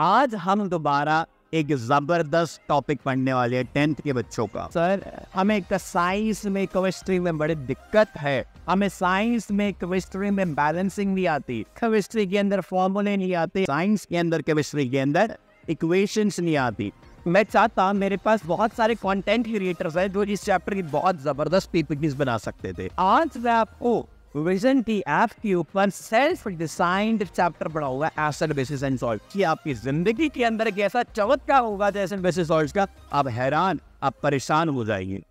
आज हम दोबारा एक जबरदस्त टॉपिक पढ़ने वाले हैं टेंथ के बच्चों का सर हमें साइंस तो में केमिस्ट्री में बड़ी दिक्कत है हमें साइंस में केमिस्ट्री में बैलेंसिंग नहीं आती केमिस्ट्री के अंदर फॉर्मूले नहीं आते साइंस के अंदर केमिस्ट्री के अंदर इक्वेशंस नहीं आती मैं चाहता मेरे पास बहुत सारे कंटेंट क्रिएटर्स हैं जो इस चैप्टर की बहुत जबरदस्त पीपीटीज बना सकते थे आज मैं आपको विजन की ऐप के ऊपर सेल्फ डिजाइंड चैप्टर पड़ा हुआ है एसिड बेसिस एंड सॉल्ट कि आपकी जिंदगी के अंदर एक ऐसा चमत्कार होगा जैसे बेसिस सॉल्ट का आप हैरान आप परेशान हो जाएंगे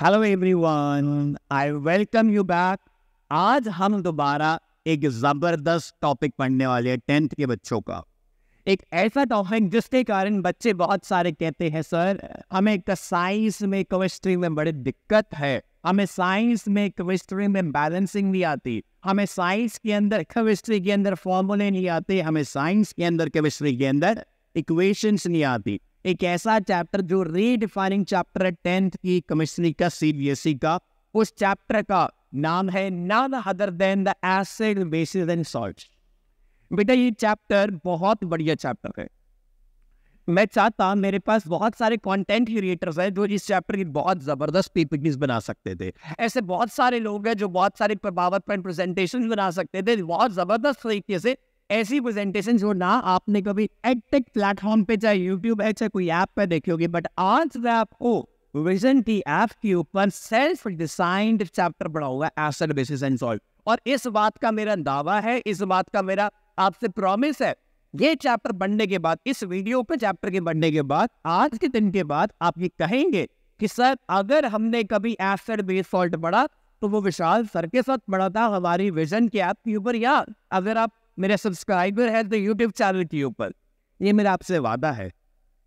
hello everyone I welcome you back आज हम दोबारा एक ज़बरदस्त टॉपिक पढ़ने वाले हैं टेंथ के बच्चों का एक ऐसा टॉपिक जिसके कारण बच्चे बहुत सारे कहते हैं सर हमें एक साइंस तो में केमिस्ट्री में बड़ी दिक्कत है हमें साइंस में केमिस्ट्री में बैलेंसिंग नहीं आती हमें साइंस के अंदर केमिस्ट्री के अंदर फॉर्मूले नहीं आते हमें साइंस के अंदर केमिस्ट्री के अंदर इक्वेशंस नहीं आती एक ऐसा चैप्टर जो रीडिफाइनिंग चैप्टर है टेंथ की कमिश्नरी का सीबीएसई e का उस चैप्टर का नाम है none other than the acid bases and salt बेटा ये चैप्टर बहुत बढ़िया चैप्टर है मैं चाहता मेरे पास बहुत सारे कंटेंट क्रिएटर्स हैं जो इस चैप्टर की बहुत ज़बरदस्त पीपीटीज बना सकते थे ऐसे बहुत सारे लोग हैं जो बहुत सारे पावर पॉइंट प्रेजेंटेशन बना सकते थे बहुत ज़बरदस्त तरीके से ऐसी प्रेजेंटेशन जो ना आपने कभी एडटेक प्लेटफॉर्म पे चाहे यूट्यूब है चाहे कोई ऐप पे देखी होगी बट आज मैं आपको विजन की ऐप के ऊपर सेल्फ डिसाइंड चैप्टर पढ़ाऊंगा एसेट बेसिस एंड सॉल्व और इस बात का मेरा दावा है इस बात का मेरा आपसे प्रॉमिस है ये चैप्टर बनने के बाद इस वीडियो पे चैप्टर के बनने के बाद आज के दिन के बाद आप ये कहेंगे कि सर अगर हमने कभी एसेट बेस सॉल्ट पढ़ा तो वो विशाल सर के साथ पढ़ा था हमारी विजन के ऐप के ऊपर या अगर आप मेरा सब्सक्राइबर है तो यूट्यूब चैनल के ऊपर ये मेरा आपसे वादा है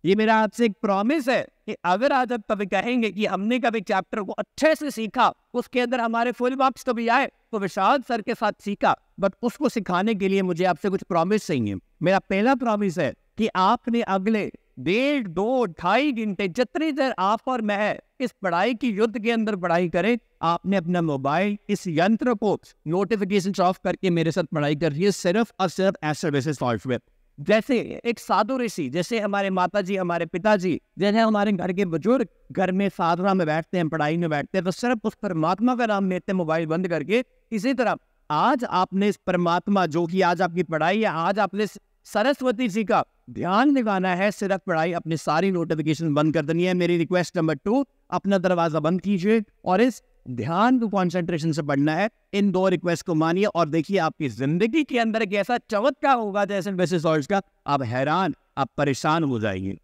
ये मेरा आपसे एक प्रॉमिस है कि अगर आज आप कभी कहेंगे कि हमने कभी चैप्टर को अच्छे से सीखा उसके अंदर हमारे फुल मार्क्स कभी आए तो विशाल सर के साथ सीखा बट उसको सिखाने के लिए मुझे आपसे कुछ प्रॉमिस चाहिए मेरा पहला प्रॉमिस है कि आपने अगले डेढ़ दो ढाई घंटे जितनी देर आप और मैं इस पढ़ाई की युद्ध के अंदर पढ़ाई करें आपने अपना मोबाइल इस यंत्र को नोटिफिकेशन ऑफ करके मेरे साथ पढ़ाई कर रही है सिर्फ और सिर्फ एज सॉफ्टवेयर जैसे एक साधु ऋषि जैसे हमारे माता जी हमारे पिताजी जैसे हमारे घर के बुजुर्ग घर में साधना में बैठते हैं पढ़ाई में बैठते हैं तो सिर्फ उस परमात्मा का नाम लेते हैं मोबाइल बंद करके इसी तरह आज आपने इस परमात्मा जो कि आज आपकी पढ़ाई है आज आपने सरस्वती जी का ध्यान दिखाना है सिर्फ पढ़ाई अपनी सारी नोटिफिकेशन बंद कर देनी है मेरी रिक्वेस्ट नंबर टू अपना दरवाजा बंद कीजिए और इस ध्यान को कॉन्सेंट्रेशन से पढ़ना है इन दो रिक्वेस्ट को मानिए और देखिए आपकी जिंदगी के अंदर एक ऐसा चमत्कार होगा जैसे वैसे ऑल्ट का आप हैरान आप परेशान हो जाएंगे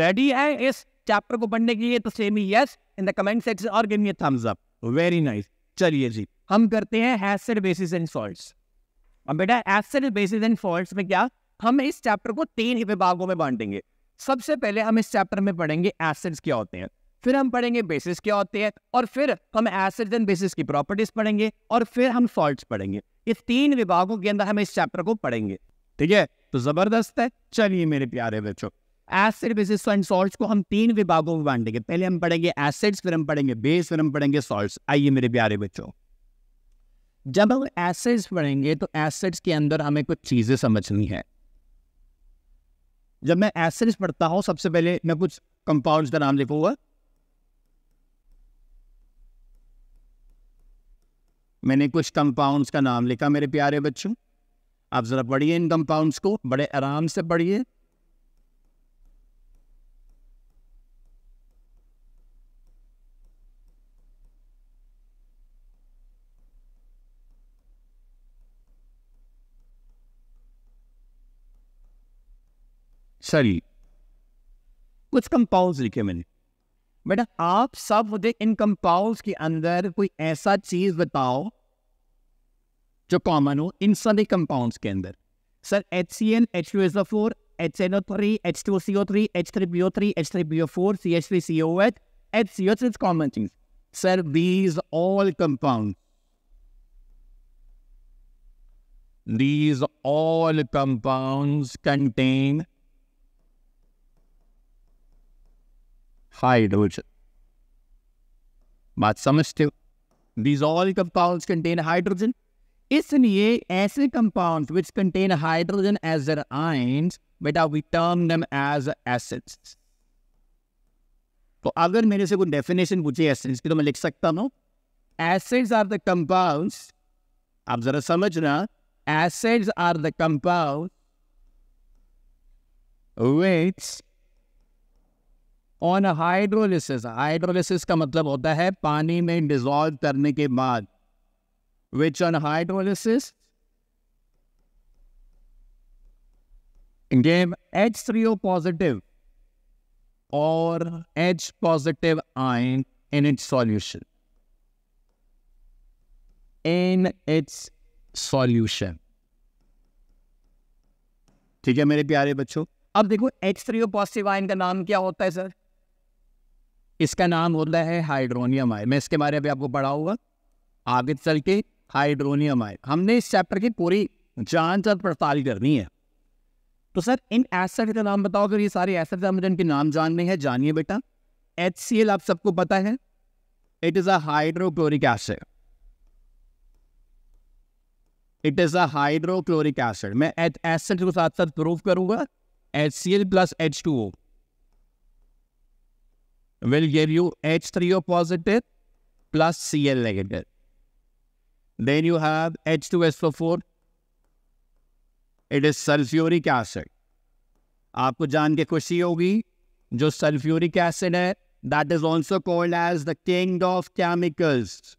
रेडी है इस चैप्टर को पढ़ने के लिए तो सेम ही yes in the comment section और give me thumbs up very nice चलिए जी हम करते हैं एसिड बेसिस एंड सॉल्ट्स अब बेटा एसिड बेसिस एंड सॉल्ट्स में क्या हम इस चैप्टर को तीन विभागों में बांटेंगे सबसे पहले हम इस चैप्टर में पढ़ेंगे एसिड्स क्या होते हैं फिर हम पढ़ेंगे बेसिस क्या होते हैं और फिर हम एसिड एंड बेसिस की प्रॉपर्टीज पढ़ेंगे और फिर हम सॉल्ट पढ़ेंगे इस तीन विभागों के अंदर हम इस चैप्टर को पढ़ेंगे ठीक है तो जबरदस्त है चलिए मेरे प्यारे बच्चों एसिड बेसिस एंड सॉल्ट को हम तीन विभागों में बांटेंगे पहले हम पढ़ेंगे एसिड्स फिर हम पढ़ेंगे बेस फिर हम पढ़ेंगे सॉल्ट आइए मेरे प्यारे बच्चों जब हम एसिड्स पढ़ेंगे तो एसिड्स के अंदर हमें कुछ चीजें समझनी है जब मैं एसरिस पढ़ता हूं सबसे पहले मैं कुछ कंपाउंड्स का नाम लिखूंगा मैंने कुछ कंपाउंड्स का नाम लिखा मेरे प्यारे बच्चों आप ज़रा पढ़िए इन कंपाउंड्स को बड़े आराम से पढ़िए सॉरी कुछ कंपाउंड लिखे मैंने बेटा आप सब मुझे इन कंपाउंड के अंदर कोई ऐसा चीज बताओ जो कॉमन हो इन सभी कंपाउंड के अंदर sir H C N H two S O four H N O three H two C O three H three B O three H three B O four C H three C O H H C O three common चीज sir these all compound these all compound contain hydrogen. बात समझते हो these all compound contain hydrogen इसलिए ऐसे compound which contain hydrogen as their ions बेटा we term them as acids तो अगर मेरे से कोई डेफिनेशन पूछे एसिड्स की तो मैं लिख सकता हूं एसिड्स आर द कंपाउंड्स आप जरा समझना acids are the compound which on hydrolysis hydrolysis का मतलब होता है पानी में डिजॉल्व करने के बाद which on hydrolysis three O positive और H positive ion in its solution in its solution ठीक है मेरे प्यारे बच्चों अब देखो एच ओ पॉजिटिव आयन का नाम क्या होता है सर इसका नाम होता है हाइड्रोनियम आय मैं इसके बारे में आपको पढ़ाऊंगा आगे चल के हाइड्रोनियम आय हमने इस चैप्टर की पूरी जांच और पड़ताल करनी है तो सर इन एसेट का नाम बताओ अगर ये सारे एसेट हम इनके नाम जानने हैं जानिए बेटा एच सी एल आप सबको पता है it is a hydrochloric acid it is a hydrochloric acid मैं एसिड के साथ साथ प्रूव करूंगा H C L plus H two O will give you H3O positive plus Cl negative. Then you have H2SO4. It is sulfuric acid. आपको जान के खुशी होगी जो सल्फ्यूरिक एसिड है that is also called as the king of chemicals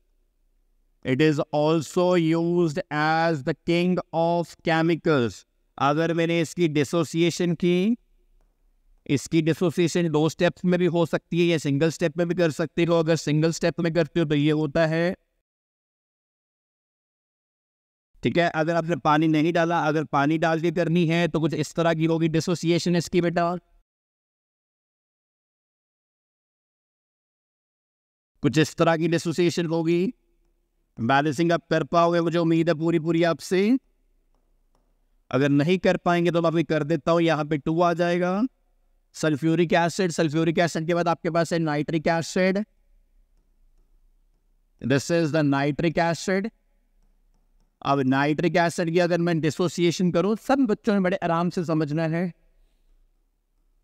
it is also use as the king of chemicals अगर मैंने इसकी डिसोसिएशन की इसकी डिसोसिएशन दो स्टेप में भी हो सकती है या सिंगल स्टेप में भी कर सकते हो अगर सिंगल स्टेप में करते हो तो ये होता है ठीक है अगर आपने पानी नहीं डाला अगर पानी डाल के करनी है तो कुछ इस तरह की होगी डिसोसिएशन इसकी बेटा कुछ इस तरह की डिसोसिएशन होगी बैलेंसिंग आप कर पाओगे मुझे उम्मीद है पूरी पूरी आपसे अगर नहीं कर पाएंगे तो मैं अभी कर देता हूं यहां पे टू आ जाएगा सल्फ्यूरिक एसिड सल्फ्यूरिक एसिड के बाद आपके पास है nitric acid this is the nitric acid अब नाइट्रिक एसिड की अगर मैं डिसोसिएशन करूं सब बच्चों ने बड़े आराम से समझना है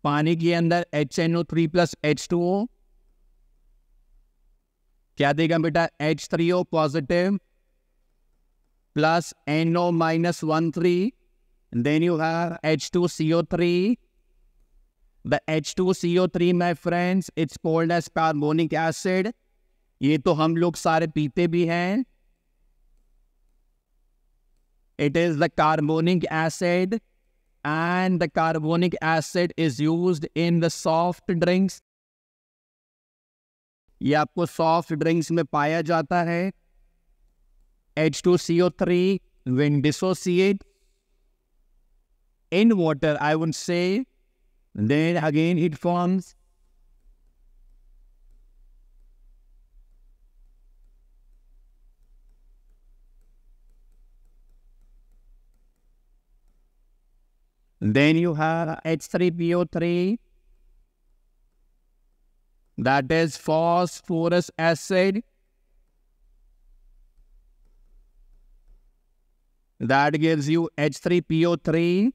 पानी के अंदर H N O three plus H two O क्या देगा बेटा H three O positive plus three then you have H two C O three The H2CO3, my friends, it's called as carbonic acid. ये तो हम लोग सारे पीते भी हैं it is the carbonic acid and the carbonic acid is use in the soft drinks ये आपको सॉफ्ट ड्रिंक्स में पाया जाता है H two C O three when dissociate in water I would say Then again it forms Then you have H3PO3 that is phosphorus acid that gives you H3PO3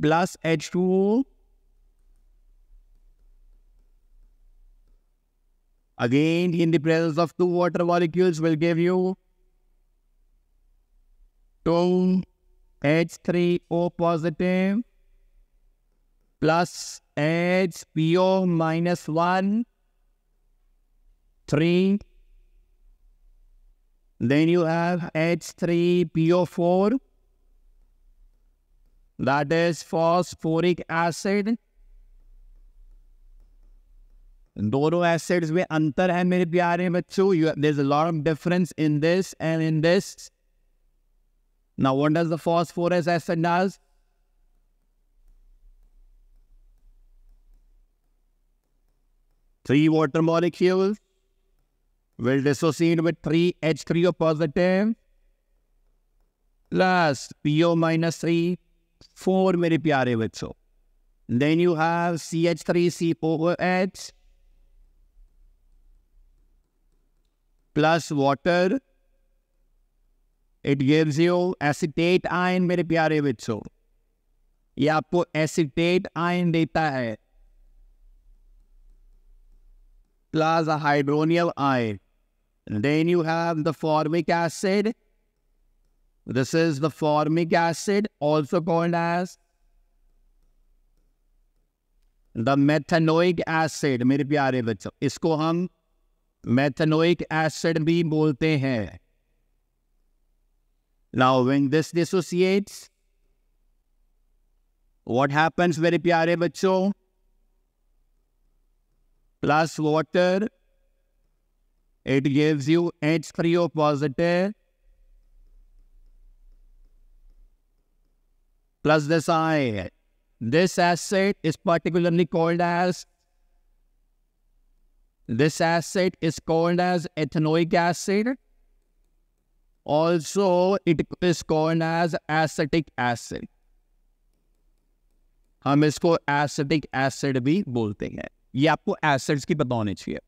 plus H2O. Again, in the presence of two water molecules will give you 2 H3O positive plus HPO minus 1, 3. Then you have H3PO4 that is phosphoric acid दोनों एसिड्स में अंतर है मेरे प्यारे बच्चों you there is a lot of difference in this and in this now what does the phosphorous acid does three water molecules will dissociate with 3 H3O positive plus PO minus 3 four मेरे प्यारे बच्चों then you have C H three C O H plus water it gives you acetate ion मेरे प्यारे बच्चों ये आपको acetate ion देता है plus hydronium ion then you have the formic acid This is the formic acid, also called as the methanoic acid. मेरे प्यारे बच्चों, इसको हम methanoic acid भी बोलते हैं. Now, when this dissociates, what happens, मेरे प्यारे बच्चों? Plus water, it gives you H3O positive. plus this I. This asset is particularly called as this acid is called as ethanoic acid. Also, it is called as acetic acid. हम इसको acidic acid भी बोलते हैं ये आपको acids की पता होनी चाहिए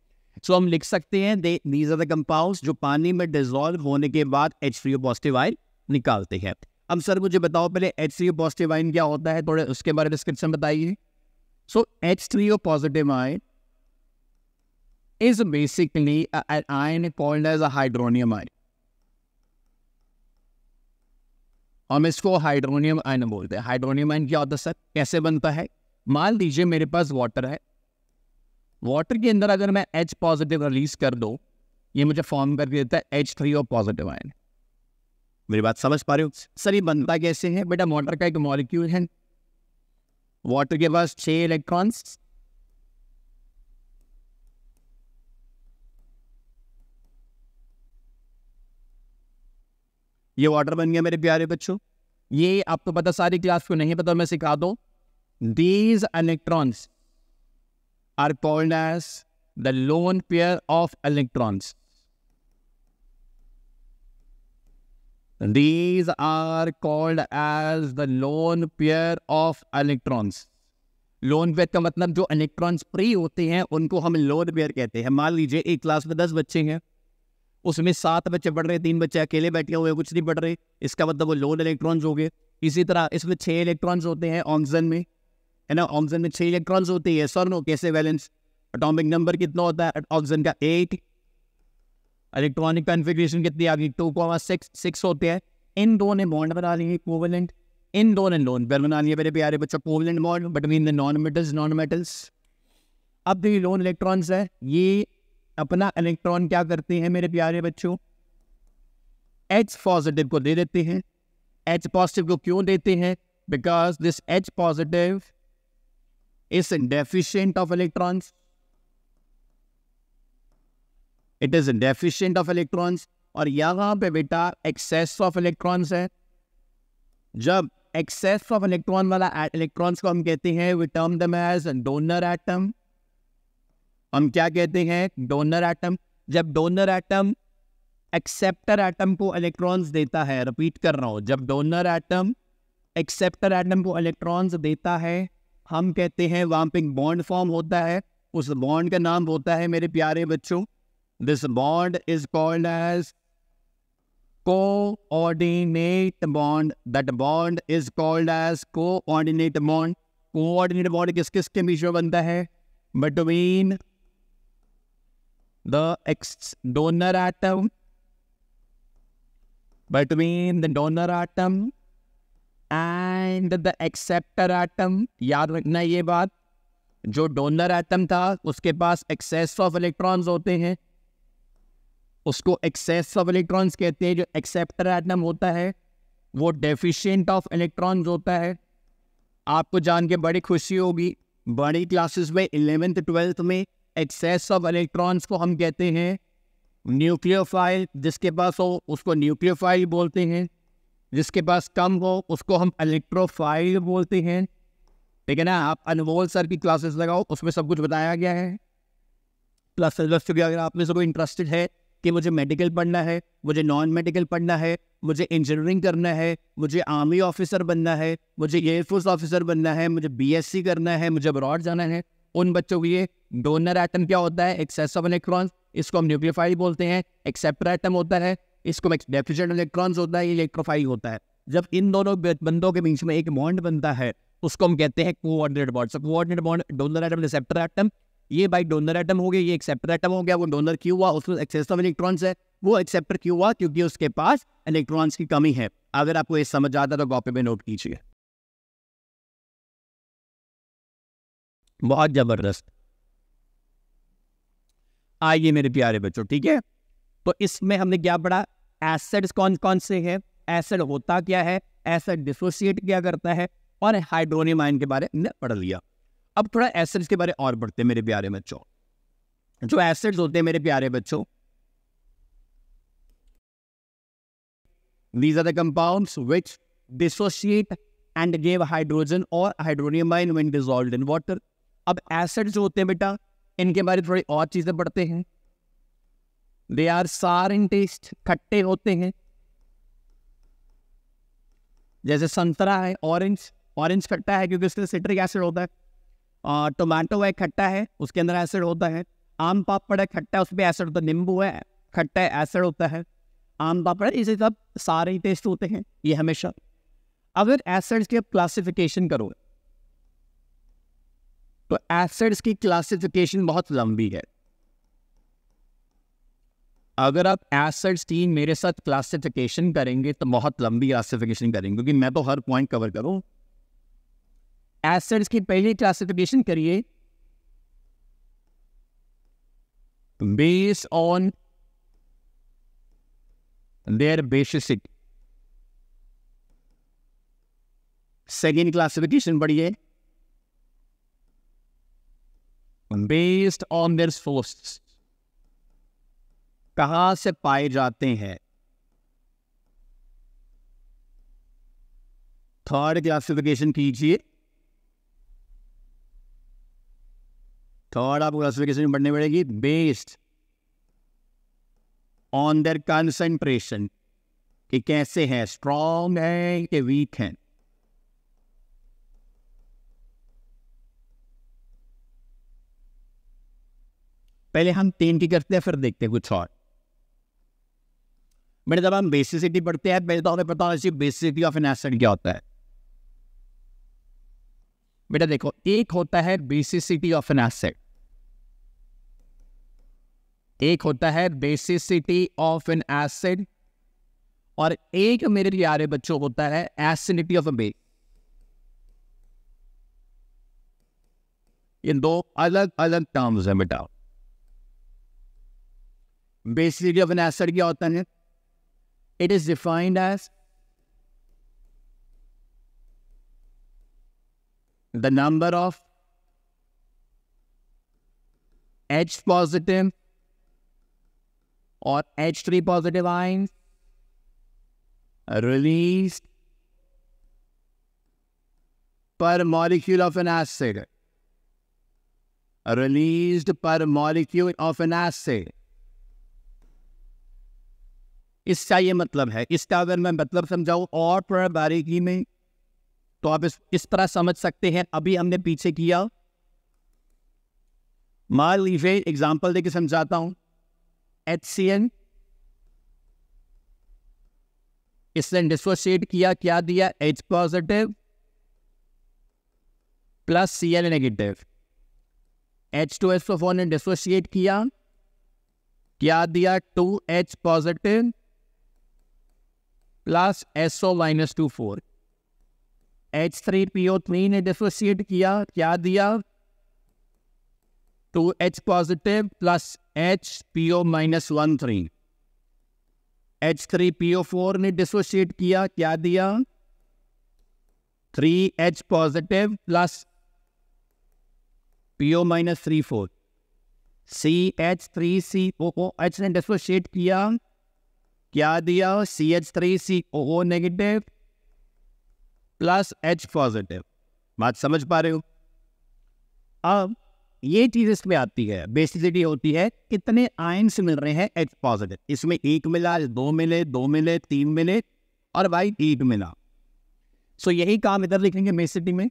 सो so, हम लिख सकते हैं दीज आर द कंपाउंड्स जो पानी में डिजोल्व होने के बाद एच पॉजिटिव आयल निकालते हैं अब सर मुझे बताओ पहले एच थ्री पॉजिटिव आइन क्या होता है थोड़े उसके बारे में डिस्क्रिप्शन बताइए so H three O positive ion is basically an called as as a हम इसको हाइड्रोनियम आयन बोलते हैं हाइड्रोनियम आयन क्या होता है सर कैसे बनता है मान लीजिए मेरे पास वाटर है वाटर के अंदर अगर मैं एच पॉजिटिव रिलीज कर दो ये मुझे फॉर्म करके देता है H three O positive ion मेरी बात समझ पा रहे हो सर ये बनता कैसे है बेटा वाटर का एक मॉलिक्यूल है वाटर के पास छह इलेक्ट्रॉन्स ये वाटर बन गया मेरे प्यारे बच्चों ये आपको पता सारी क्लास को नहीं पता मैं सिखा दो these electrons are called as the lone pair of electrons These are called as the lone pair of electrons. Lone pair का मतलब जो इलेक्ट्रॉन्स फ्री होते हैं उनको हम लोन पेयर कहते हैं मान लीजिए एक क्लास में दस बच्चे हैं उसमें सात बच्चे पढ़ रहे तीन बच्चे अकेले बैठे हुए कुछ नहीं पढ़ रहे इसका मतलब वो लोन इलेक्ट्रॉन्स हो गए इसी तरह इसमें छह इलेक्ट्रॉन्स होते हैं ऑक्सीजन में है ना ऑक्सीजन में छह इलेक्ट्रॉन्स होते हैं सर नो कैसे बैलेंस अटोमिक नंबर कितना होता है ऑक्सीजन का एट इलेक्ट्रॉनिक कॉन्फ़िगरेशन कितनी आ गई टू कॉमा सिक्स सिक्स होते हैं इन दो ने बॉन्ड बना लिए कोवलेंट इन दो ने लोन पेयर बना लिए मेरे प्यारे बच्चों covalent bond between the non metals non metals अब जो लोन इलेक्ट्रॉन्स है ये अपना इलेक्ट्रॉन क्या करते हैं मेरे प्यारे बच्चों एच पॉजिटिव को दे देते हैं एच पॉजिटिव को क्यों देते हैं because this H positive is deficient of electrons it is deficient of electrons और यहां पे बेटा एक्सेस ऑफ इलेक्ट्रॉन्स है जब एक्सेस ऑफ इलेक्ट्रॉन वाला इलेक्ट्रॉन्स को हम कहते हैं we term them as donor atom हम क्या कहते हैं डोनर एटम जब डोनर एटम एक्सेप्टर एटम को इलेक्ट्रॉन्स देता है रिपीट कर रहा हूं जब डोनर एटम एक्सेप्टर एटम को इलेक्ट्रॉन्स देता है हम कहते हैं वहां पे बॉन्ड फॉर्म होता है उस बॉन्ड का नाम होता है मेरे प्यारे बच्चों This bond is called as coordinate bond. That bond is called as coordinate bond. Coordinate bond किस किस के बीच में बनता है Between the ex donor atom, between the donor atom and the acceptor atom याद रखना ये बात जो डोनर एटम था उसके पास एक्सेस ऑफ इलेक्ट्रॉन्स होते हैं उसको एक्सेस ऑफ इलेक्ट्रॉन्स कहते हैं जो एक्सेप्टर एटम होता है वो डेफिशिएंट ऑफ इलेक्ट्रॉन्स होता है आपको जान के बड़ी खुशी होगी बड़ी क्लासेस में इलेवेंथ ट्वेल्थ में एक्सेस ऑफ इलेक्ट्रॉन्स को हम कहते हैं न्यूक्लियोफाइल जिसके पास हो उसको न्यूक्लियोफाइल बोलते हैं जिसके पास कम हो उसको हम इलेक्ट्रोफाइल बोलते हैं ठीक है ना आप अनमोल सर की क्लासेस लगाओ उसमें सब कुछ बताया गया है प्लस सिलेबस अगर आप में सबको इंटरेस्टेड है कि मुझे मेडिकल पढ़ना है मुझे नॉन मेडिकल पढ़ना है मुझे इंजीनियरिंग करना है मुझे आर्मी ऑफिसर बनना है मुझे एयरफोर्स ऑफिसर बनना है मुझे बीएससी करना है मुझे अब्रॉड जाना है उन बच्चों के लिए डोनर आइटम क्या होता है एक्सेस ऑफ इलेक्ट्रॉन्स इसको हम न्यूक्लियोफाइल बोलते हैं एक्सेप्टर आइटम होता है इसको डेफिशिएंट इलेक्ट्रॉन्स होता है इलेक्ट्रोफाइल होता है जब इन दोनों बंदों के बीच में एक बॉन्ड बनता है उसको हम कहते हैं coordinate bond so coordinate bond donor atom receptor atom ये भाई डोनर एटम हो गया ये एक्सेप्टर एटम हो गया वो डोनर क्यों हुआ उसमें एक्सेस ऑफ इलेक्ट्रॉन्स है वो एक्सेप्टर क्यों हुआ क्योंकि उसके पास इलेक्ट्रॉन्स की कमी है अगर आपको ये समझ आता तो कॉपी में नोट कीजिए बहुत जबरदस्त आइए मेरे प्यारे बच्चों ठीक है तो इसमें हमने क्या पढ़ा एसिड्स कौन कौन से हैं एसिड होता क्या है एसिड डिसोसिएट क्या करता है और हाइड्रोनियम आयन के बारे में पढ़ लिया अब थोड़ा एसेट्स के बारे और बढ़ते हैं मेरे प्यारे बच्चों जो एसेट्स होते हैं मेरे प्यारे बच्चों these are the compound which dissociate and gave hydrogen और hydronium ion when dissolve in water. अब एसिड जो होते हैं बेटा इनके बारे में थोड़ी और चीजें पढ़ते हैं दे आर सार इन टेस्ट खट्टे होते हैं जैसे संतरा है ऑरेंज ऑरेंज खट्टा है क्योंकि उसके सिट्रिक एसिड होता है टोमेटो है खट्टा है उसके अंदर एसिड होता है आम पापड़ है खट्टा है उसमें एसिड होता है नींबू है खट्टा है एसिड होता है आम पापड़ है इसी सब सारे ही टेस्ट होते हैं ये हमेशा अगर एसिड्स की क्लासिफिकेशन करो तो एसिड्स की क्लासिफिकेशन बहुत लंबी है अगर आप एसिड्स की मेरे साथ क्लासिफिकेशन करेंगे तो बहुत लंबी क्लासिफिकेशन करेंगे क्योंकि मैं तो हर पॉइंट कवर करूं एसेट्स की पहली क्लासिफिकेशन करिए base on their basicity second classification पढ़िए बेस्ड ऑन देयर सोर्स कहां से पाए जाते हैं थर्ड क्लासिफिकेशन कीजिए थर्ड आपको क्लासिफिकेशन पढ़नी पड़ेगी बेस्ड ऑन देयर कंसेंट्रेशन कि कैसे है स्ट्रॉन्ग है कि वीक है पहले हम तीन की करते हैं फिर देखते हैं कुछ और मैंने जब हम बेसिसिटी पढ़ते हैं पहले तो हमें पता होना चाहिए बेसिसिटी ऑफ एन एसेट क्या होता है बेटा देखो एक होता है बेसिसिटी ऑफ एन एसेट एक होता है बेसिसिटी ऑफ एन एसिड और एक मेरे लिए आ रहे बच्चों होता है एसिडिटी ऑफ अ बेस दो अलग अलग टर्म्स हैं बेटा बेसिसिटी ऑफ एन एसिड क्या होता है it is defined as the number of H positive और H three positive ions release per molecule of an acid release per molecule of an acid इसका ये मतलब है इसका अगर मैं मतलब समझाऊं और थोड़ा बारीकी में तो आप इस, इस तरह समझ सकते हैं अभी हमने पीछे किया मान लीजिए एग्जाम्पल देके समझाता हूं एच इसने डिसोशिएट किया क्या दिया H positive plus C L negative H two H four ने डिसोशिएट किया क्या दिया two H positive plus S O minus two four H three P O three ने डिसोशिएट किया क्या दिया two positive plus H P O minus one three H three P O four ने dissociate किया क्या दिया three H positive plus P O minus three four C H three C O O H ने dissociate किया क्या दिया C H three C O O negative plus H positive बात समझ पा रहे हो अब ये चीज इसमें आती है बेसिसिटी होती है कितने आयंस मिल रहे हैं एच पॉजिटिव इसमें एक मिला दो मिले दो मिले तीन मिले और भाई एक मिला सो so, यही काम इधर लिखेंगे बेसिटी में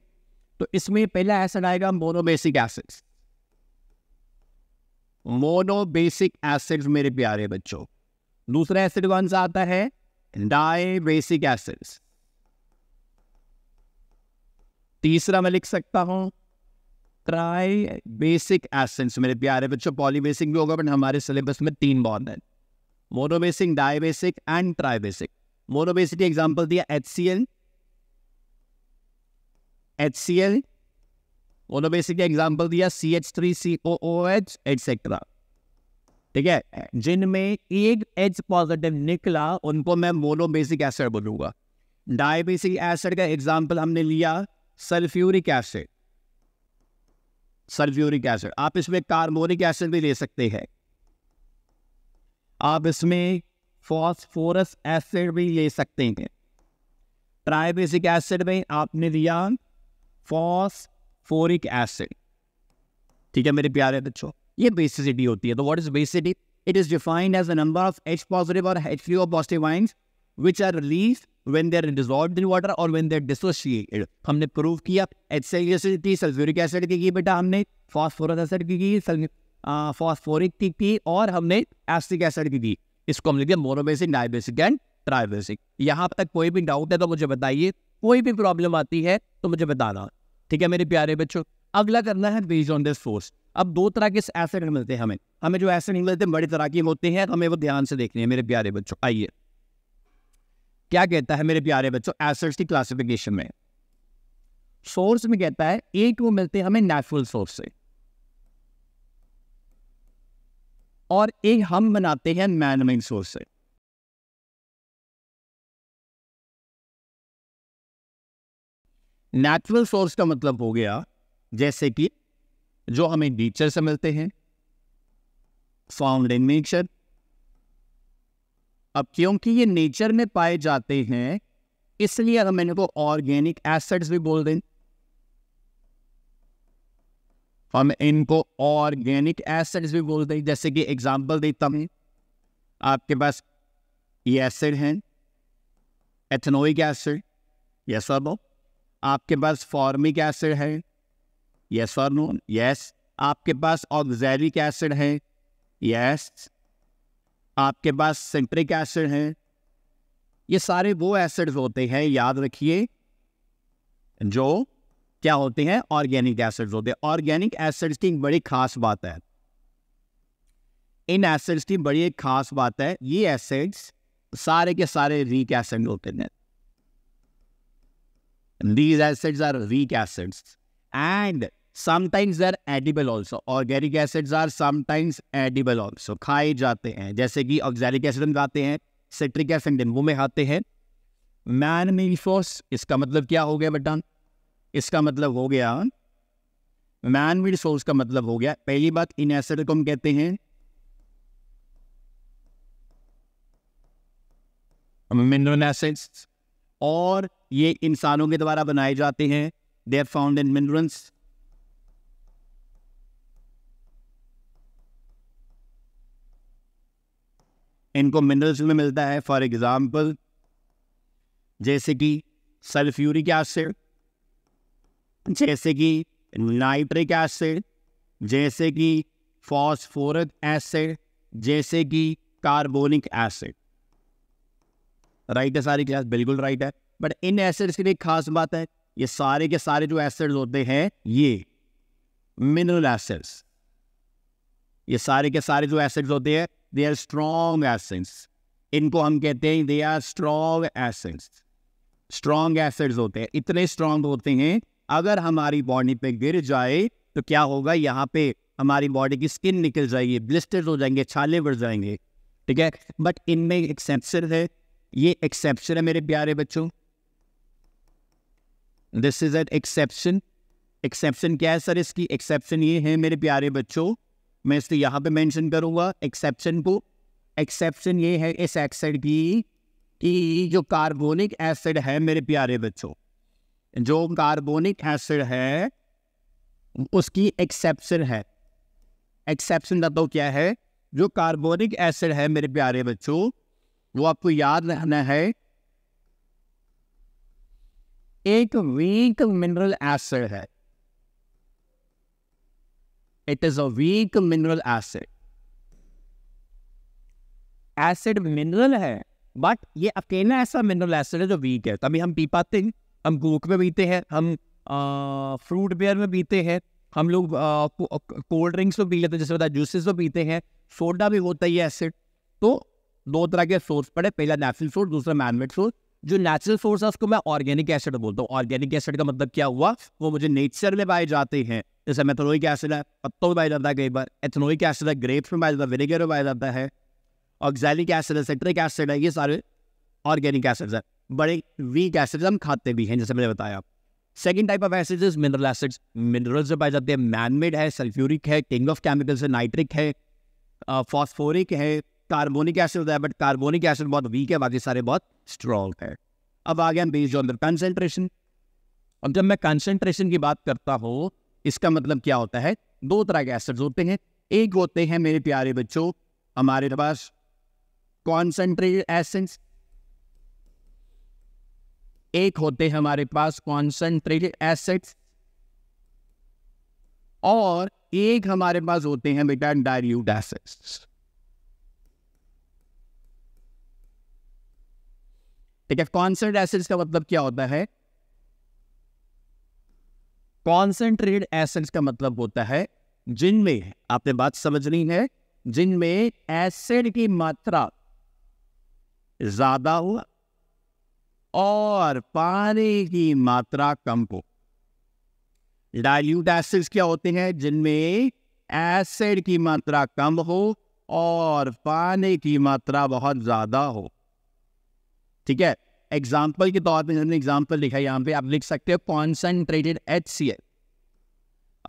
तो इसमें पहला एसिड आएगा मोनोबेसिक एसिड्स मोनोबेसिक एसिड्स मेरे प्यारे बच्चों दूसरा एसिड कौन सा आता है डाई बेसिक एसिड्स तीसरा मैं लिख सकता हूं ट्राई बेसिक एसेंस मेरे प्यारे बच्चों पॉलीबेसिक भी होगा बट हमारे सिलेबस में तीन बहुत है monobasic dibasic and tribasic monobasic example दिया H C L H C L monobasic example दिया C H three C O O H etcetera ठीक है जिनमें एक एच पॉजिटिव निकला उनको मैं मोनोबेसिक एसिड बोलूंगा डायबेसिक एसिड का एग्जाम्पल हमने लिया सल्फ्यूरिक एसिड सल्फ्यूरिक एसिड आप इसमें कार्बोनिक एसिड भी ले सकते हैं आप इसमें फॉस्फोरस एसिड भी ले सकते हैं ट्राइबेसिक एसिड में आपने लिया फॉस्फोरिक एसिड ठीक है मेरे प्यारे बच्चों ये बेसिसिटी होती है तो what is basicity it is defined as a number of H positive और H three positive ions which are release when they are dissolved in water or when they are dissociated. हमने prove किया HCL acid थी sulphuric acid की बेटा हमने phosphorous acid की की phosphoric की की और हमने एसिक एसिड की की इसको हम लिखे मोनोबेसिक डायबेसिक एंड ट्राइबेसिक यहाँ तक कोई भी डाउट है तो मुझे बताइए कोई भी प्रॉब्लम आती है तो मुझे बताना ठीक है मेरे प्यारे बच्चों अगला करना है बेस्ड ऑन दिस फोर्स अब दो तरह के एसिड मिलते हैं हमें हमें जो एसिड मिलते हैं बड़ी तरह के होते हैं तो हमें वो ध्यान से देखने हैं मेरे प्यारे बच्चों आइए क्या कहता है मेरे प्यारे बच्चों एसेट्स की क्लासिफिकेशन में सोर्स में कहता है एक वो मिलते हैं हमें नेचुरल सोर्स से और एक हम बनाते हैं मैनमेन सोर्स से नेचुरल सोर्स का मतलब हो गया जैसे कि जो हमें नेचर से मिलते हैं फाउंड इन नेचर अब क्योंकि ये नेचर में पाए जाते हैं इसलिए मैंने इनको ऑर्गेनिक एसिड्स भी बोल दें हम इनको ऑर्गेनिक एसिड्स भी बोल दें जैसे कि एग्जांपल देता हूं आपके पास ये एसिड हैं एथनोइक एसिड यस और नो आपके पास फॉर्मिक एसिड है यस और नो यस आपके पास ऑक्जेलिक एसिड है यस आपके पास सेंट्रिक एसिड है ये सारे वो एसिड्स होते हैं याद रखिए जो क्या होते हैं ऑर्गेनिक एसिड्स होते हैं ऑर्गेनिक एसिड्स की बड़ी खास बात है इन एसिड्स की बड़ी एक खास बात है ये एसिड्स सारे के सारे वीक एसिड होते हैं these acids are weak acids and sometimes are edible also organic acids are sometimes edible also खाए जाते हैं जैसे कि ऑक्जेरिक एसिड में खाते हैं सिट्रिक एसिड नींबू में खाते हैं मैन मिलफोस इसका मतलब क्या हो गया बेटा इसका मतलब हो गया मैन मिड सोर्स का मतलब हो गया पहली बात इन एसिड को हम कहते हैं मिनरल एसिड्स और ये इंसानों के द्वारा बनाए जाते हैं they are found in minerals इनको मिनरल्स में मिलता है फॉर एग्जाम्पल जैसे कि सल्फ्यूरिक एसिड जैसे कि नाइट्रिक एसिड जैसे कि फॉस्फोरिक एसिड जैसे कि कार्बोनिक एसिड राइट है सारी क्लास बिल्कुल राइट है बट इन एसिड्स के लिए खास बात है ये सारे के सारे जो एसिड्स होते हैं ये मिनरल एसिड्स ये सारे के सारे जो एसिड्स होते हैं they are strong एसेट्स इनको हम कहते हैं they are strong acids strong acids होते हैं इतने स्ट्रॉन्ग होते हैं अगर हमारी बॉडी पे गिर जाए तो क्या होगा यहाँ पे हमारी बॉडी की स्किन निकल जाएगी ब्लिस्टर्स हो जाएंगे छाले बढ़ जाएंगे ठीक है बट इनमें एक्सेप्शन है ये एक्सेप्शन है मेरे प्यारे बच्चों this is an exception exception क्या है सर इसकी एक्सेप्शन ये है मेरे प्यारे बच्चों मैं इसे यहाँ पे मेंशन करूंगा एक्सेप्शन को एक्सेप्शन ये है इस एक्सेड की कि जो कार्बोनिक एसिड है मेरे प्यारे बच्चों जो कार्बोनिक एसिड है उसकी एक्सेप्शन है एक्सेप्शन का तो क्या है जो कार्बोनिक एसिड है मेरे प्यारे बच्चों वो आपको याद रखना है एक वीक मिनरल एसिड है It is a weak mineral acid. Acid mineral है बट ये अकेला ऐसा मिनरल एसिड है जो वीक है तभी हम पी पाते हैं हम कोक में पीते हैं हम फ्रूट बियर में पीते हैं हम लोग कोल्ड ड्रिंक्स में पी लेते हैं जैसे बताया जूसेस में पीते हैं सोडा भी होता है ये एसिड तो दो तरह के सोर्स पड़े पहला नेचुरल सोर्स दूसरा मैनमेड सोर्स जो नेचुरल फोर्स है उसको मैं ऑर्गेनिक एसिड बोलता हूँ ऑर्गेनिक एसिड का मतलब क्या हुआ वो मुझे नेचर में पाए जाते हैं जैसे मेथनोइक एसिड है पत्तों में पाया जाता है कई बार एथनोइक एसिड है ग्रेप्स में पाया जाता है विनेगर में पाया जाता है ऑक्जैलिक एसिड है सेट्रिक एसिड है ये सारे ऑर्गेनिक एसिड्स हैं बड़े वीक एसिड्स हम खाते भी हैं जैसे मैंने बताया second type of acids is mineral acids minerals में पाए जाते हैं मैनमेड है सल्फ्यूरिक है किंग ऑफ केमिकल्स है नाइट्रिक है फॉस्फोरिक है कार्बोनिक एसिड होता है बट कार्बोनिक एसिड बहुत वीक है बाकी सारे बहुत स्ट्रॉन्ग है अब आगे हम बेस्ड ऑन द कंसेंट्रेशन और जब मैं कंसेंट्रेशन की बात करता हूँ इसका मतलब क्या होता है दो तरह के एसिड्स होते हैं एक होते हैं मेरे प्यारे बच्चों हमारे पास कॉन्सेंट्रेट एसेंस एक होते हैं हमारे पास कॉन्सेंट्रेटेड एसेट्स और एक हमारे पास होते हैं बेटा डायल्यूट एसेट्स ठीक है कॉन्सेंट एसिड्स का मतलब क्या होता है कॉन्सेंट्रेट एसिड्स का मतलब होता है जिनमें आपने बात समझ ली है जिनमें एसिड की मात्रा ज्यादा हो और पानी की मात्रा कम हो डाइल्यूट एसिड्स क्या होते हैं जिनमें एसिड की मात्रा कम हो और पानी की मात्रा बहुत ज्यादा हो ठीक है एग्जाम्पल के तौर पर हमने एग्जाम्पल लिखा है यहाँ पे आप लिख सकते हो कॉन्सेंट्रेटेड एच सी एल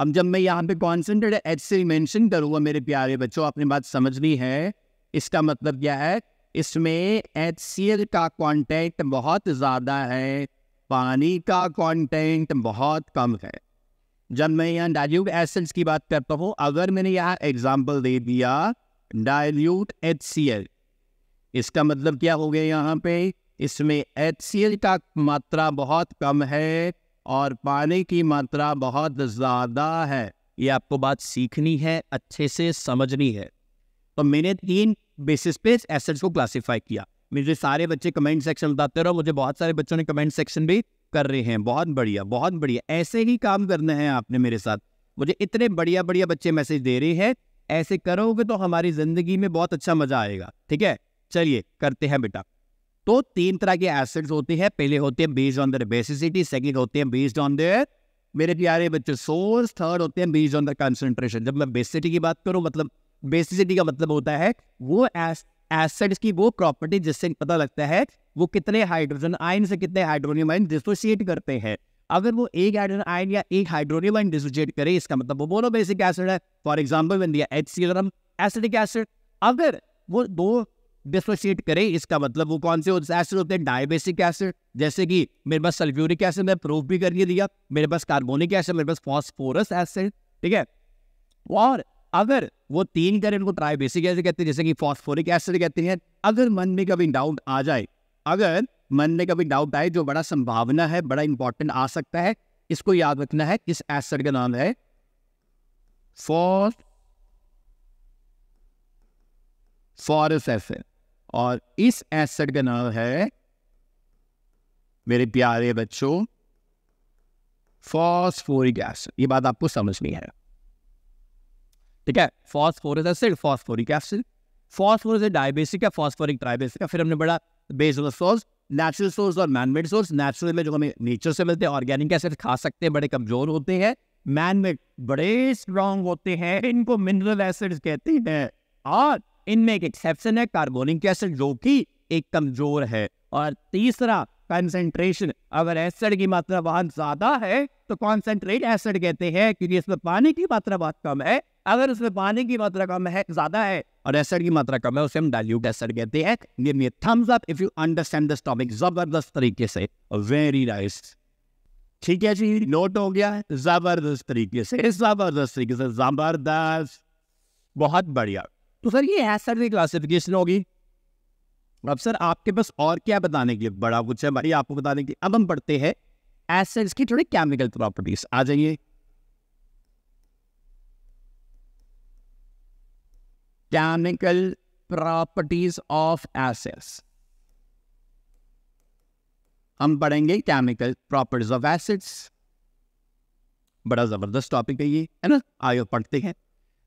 अब जब मैं यहाँ पे कॉन्सेंट्रेटेड एच सी मैंशन करूँगा मेरे प्यारे बच्चों आपने बात समझ ली है इसका मतलब क्या है इसमें एच सी एल का कॉन्टेंट बहुत ज़्यादा है पानी का कॉन्टेंट बहुत कम है जब मैं यहाँ डायल्यूट एसिड्स की बात करता हूँ अगर मैंने यहाँ एग्जाम्पल दे दिया डायल्यूट एच सी एल इसका मतलब क्या हो गया यहाँ पे इसमें एच का मात्रा बहुत कम है और पानी की मात्रा बहुत ज़्यादा है ये आपको बात सीखनी है अच्छे से समझनी है तो मैंने तीन बेसिस पे एसेट्स को क्लासिफाई किया मुझे सारे बच्चे कमेंट सेक्शन बताते रहो मुझे बहुत सारे बच्चों ने कमेंट सेक्शन भी कर रहे हैं बहुत बढ़िया बहुत बढ़िया ऐसे ही काम करने हैं आपने मेरे साथ मुझे इतने बढ़िया बढ़िया बच्चे मैसेज दे रहे हैं ऐसे करोगे तो हमारी ज़िंदगी में बहुत अच्छा मज़ा आएगा ठीक है चलिए करते हैं बेटा तो तीन तरह के एसेट्स होते हैं पहले होते हैं based on the basicity second होते हैं बेस्ड ऑन देयर मेरे प्यारे बच्चे सोर्स थर्ड होते हैं बेस्ड ऑन द कंसेंट्रेशन जब मैं बेसिसिटी की बात करूं मतलब बेसिसिटी का मतलब होता है वो एसेट्स की वो प्रॉपर्टी जिससे पता लगता है वो कितने हाइड्रोजन आयन से कितने हाइड्रोनियम आयन डिसोशिएट करते हैं अगर वो एक हाइड्रोजन आयन या एक हाइड्रोनियम आयन डिसोशिएट करे इसका मतलब वो मोनो बेसिक एसिड है फॉर एग्जाम्पल बन दिया एच सी एसिडिक एसिड अगर वो दो डिसोशिएट करे इसका मतलब वो कौन से एसिड होते हैं डायबेसिक एसिड जैसे कि मेरे पास सल्फ्यूरिक एसिड मैं प्रूफ भी करके दिया मेरे पास कार्बोनिक एसिड मेरे पास फॉस्फोरस एसिड ठीक है और अगर वो तीन करें उनको ट्राइबेसिक एसिड कहते हैं जैसे कि फॉस्फोरिक एसिड कहते हैं अगर मन में कभी डाउट आ जाए अगर मन में कभी डाउट आए जो बड़ा संभावना है बड़ा इंपॉर्टेंट आ सकता है इसको याद रखना है इस एसिड का नाम है फॉरस एसिड और इस एसेट का नाम है मेरे प्यारे बच्चों फॉस्फोरिक एसिड ये बात आपको समझनी है ठीक है phosphoric acid phosphoric acid phosphorus dibasic है फॉस्फोरिक ट्राइबेसिक है फिर हमने बड़ा base of source natural source और मैनमेड सोर्स नेचुरल में जो हमें नेचर से मिलते हैं ऑर्गेनिक एसिड खा सकते हैं बड़े कमजोर होते हैं मैनमेड बड़े स्ट्रांग होते हैं इनको मिनरल एसिड कहते हैं और इनमें एक एक्सेप्शन है कार्बोनिक एसिड जो कि एक कमजोर है और तीसरा कंसेंट्रेशन अगर एसिड की मात्रा बहुत ज्यादा है तो कॉन्सेंट्रेट एसिड कहते हैं क्योंकि इसमें पानी की मात्रा बहुत कम है अगर उसमें पानी की मात्रा कम है ज्यादा है और एसिड की मात्रा कम है उसे हम डाइल्यूट एसिड कहते हैं thumbs up if you understand this topic जबरदस्त तरीके से वेरी नाइस ठीक है जी नोट हो गया जबरदस्त तरीके से जबरदस्त तरीके से जबरदस्त बहुत बढ़िया तो सर ये एज सर क्लासिफिकेशन होगी अब सर आपके पास और क्या बताने के लिए बड़ा कुछ है भाई आपको बताने के लिए अब हम पढ़ते हैं एसेट्स की थोड़ी केमिकल प्रॉपर्टीज आ जाइए केमिकल प्रॉपर्टीज ऑफ एसेट्स हम पढ़ेंगे केमिकल प्रॉपर्टीज ऑफ एसिड्स बड़ा जबरदस्त टॉपिक है ये है ना आइए पढ़ते हैं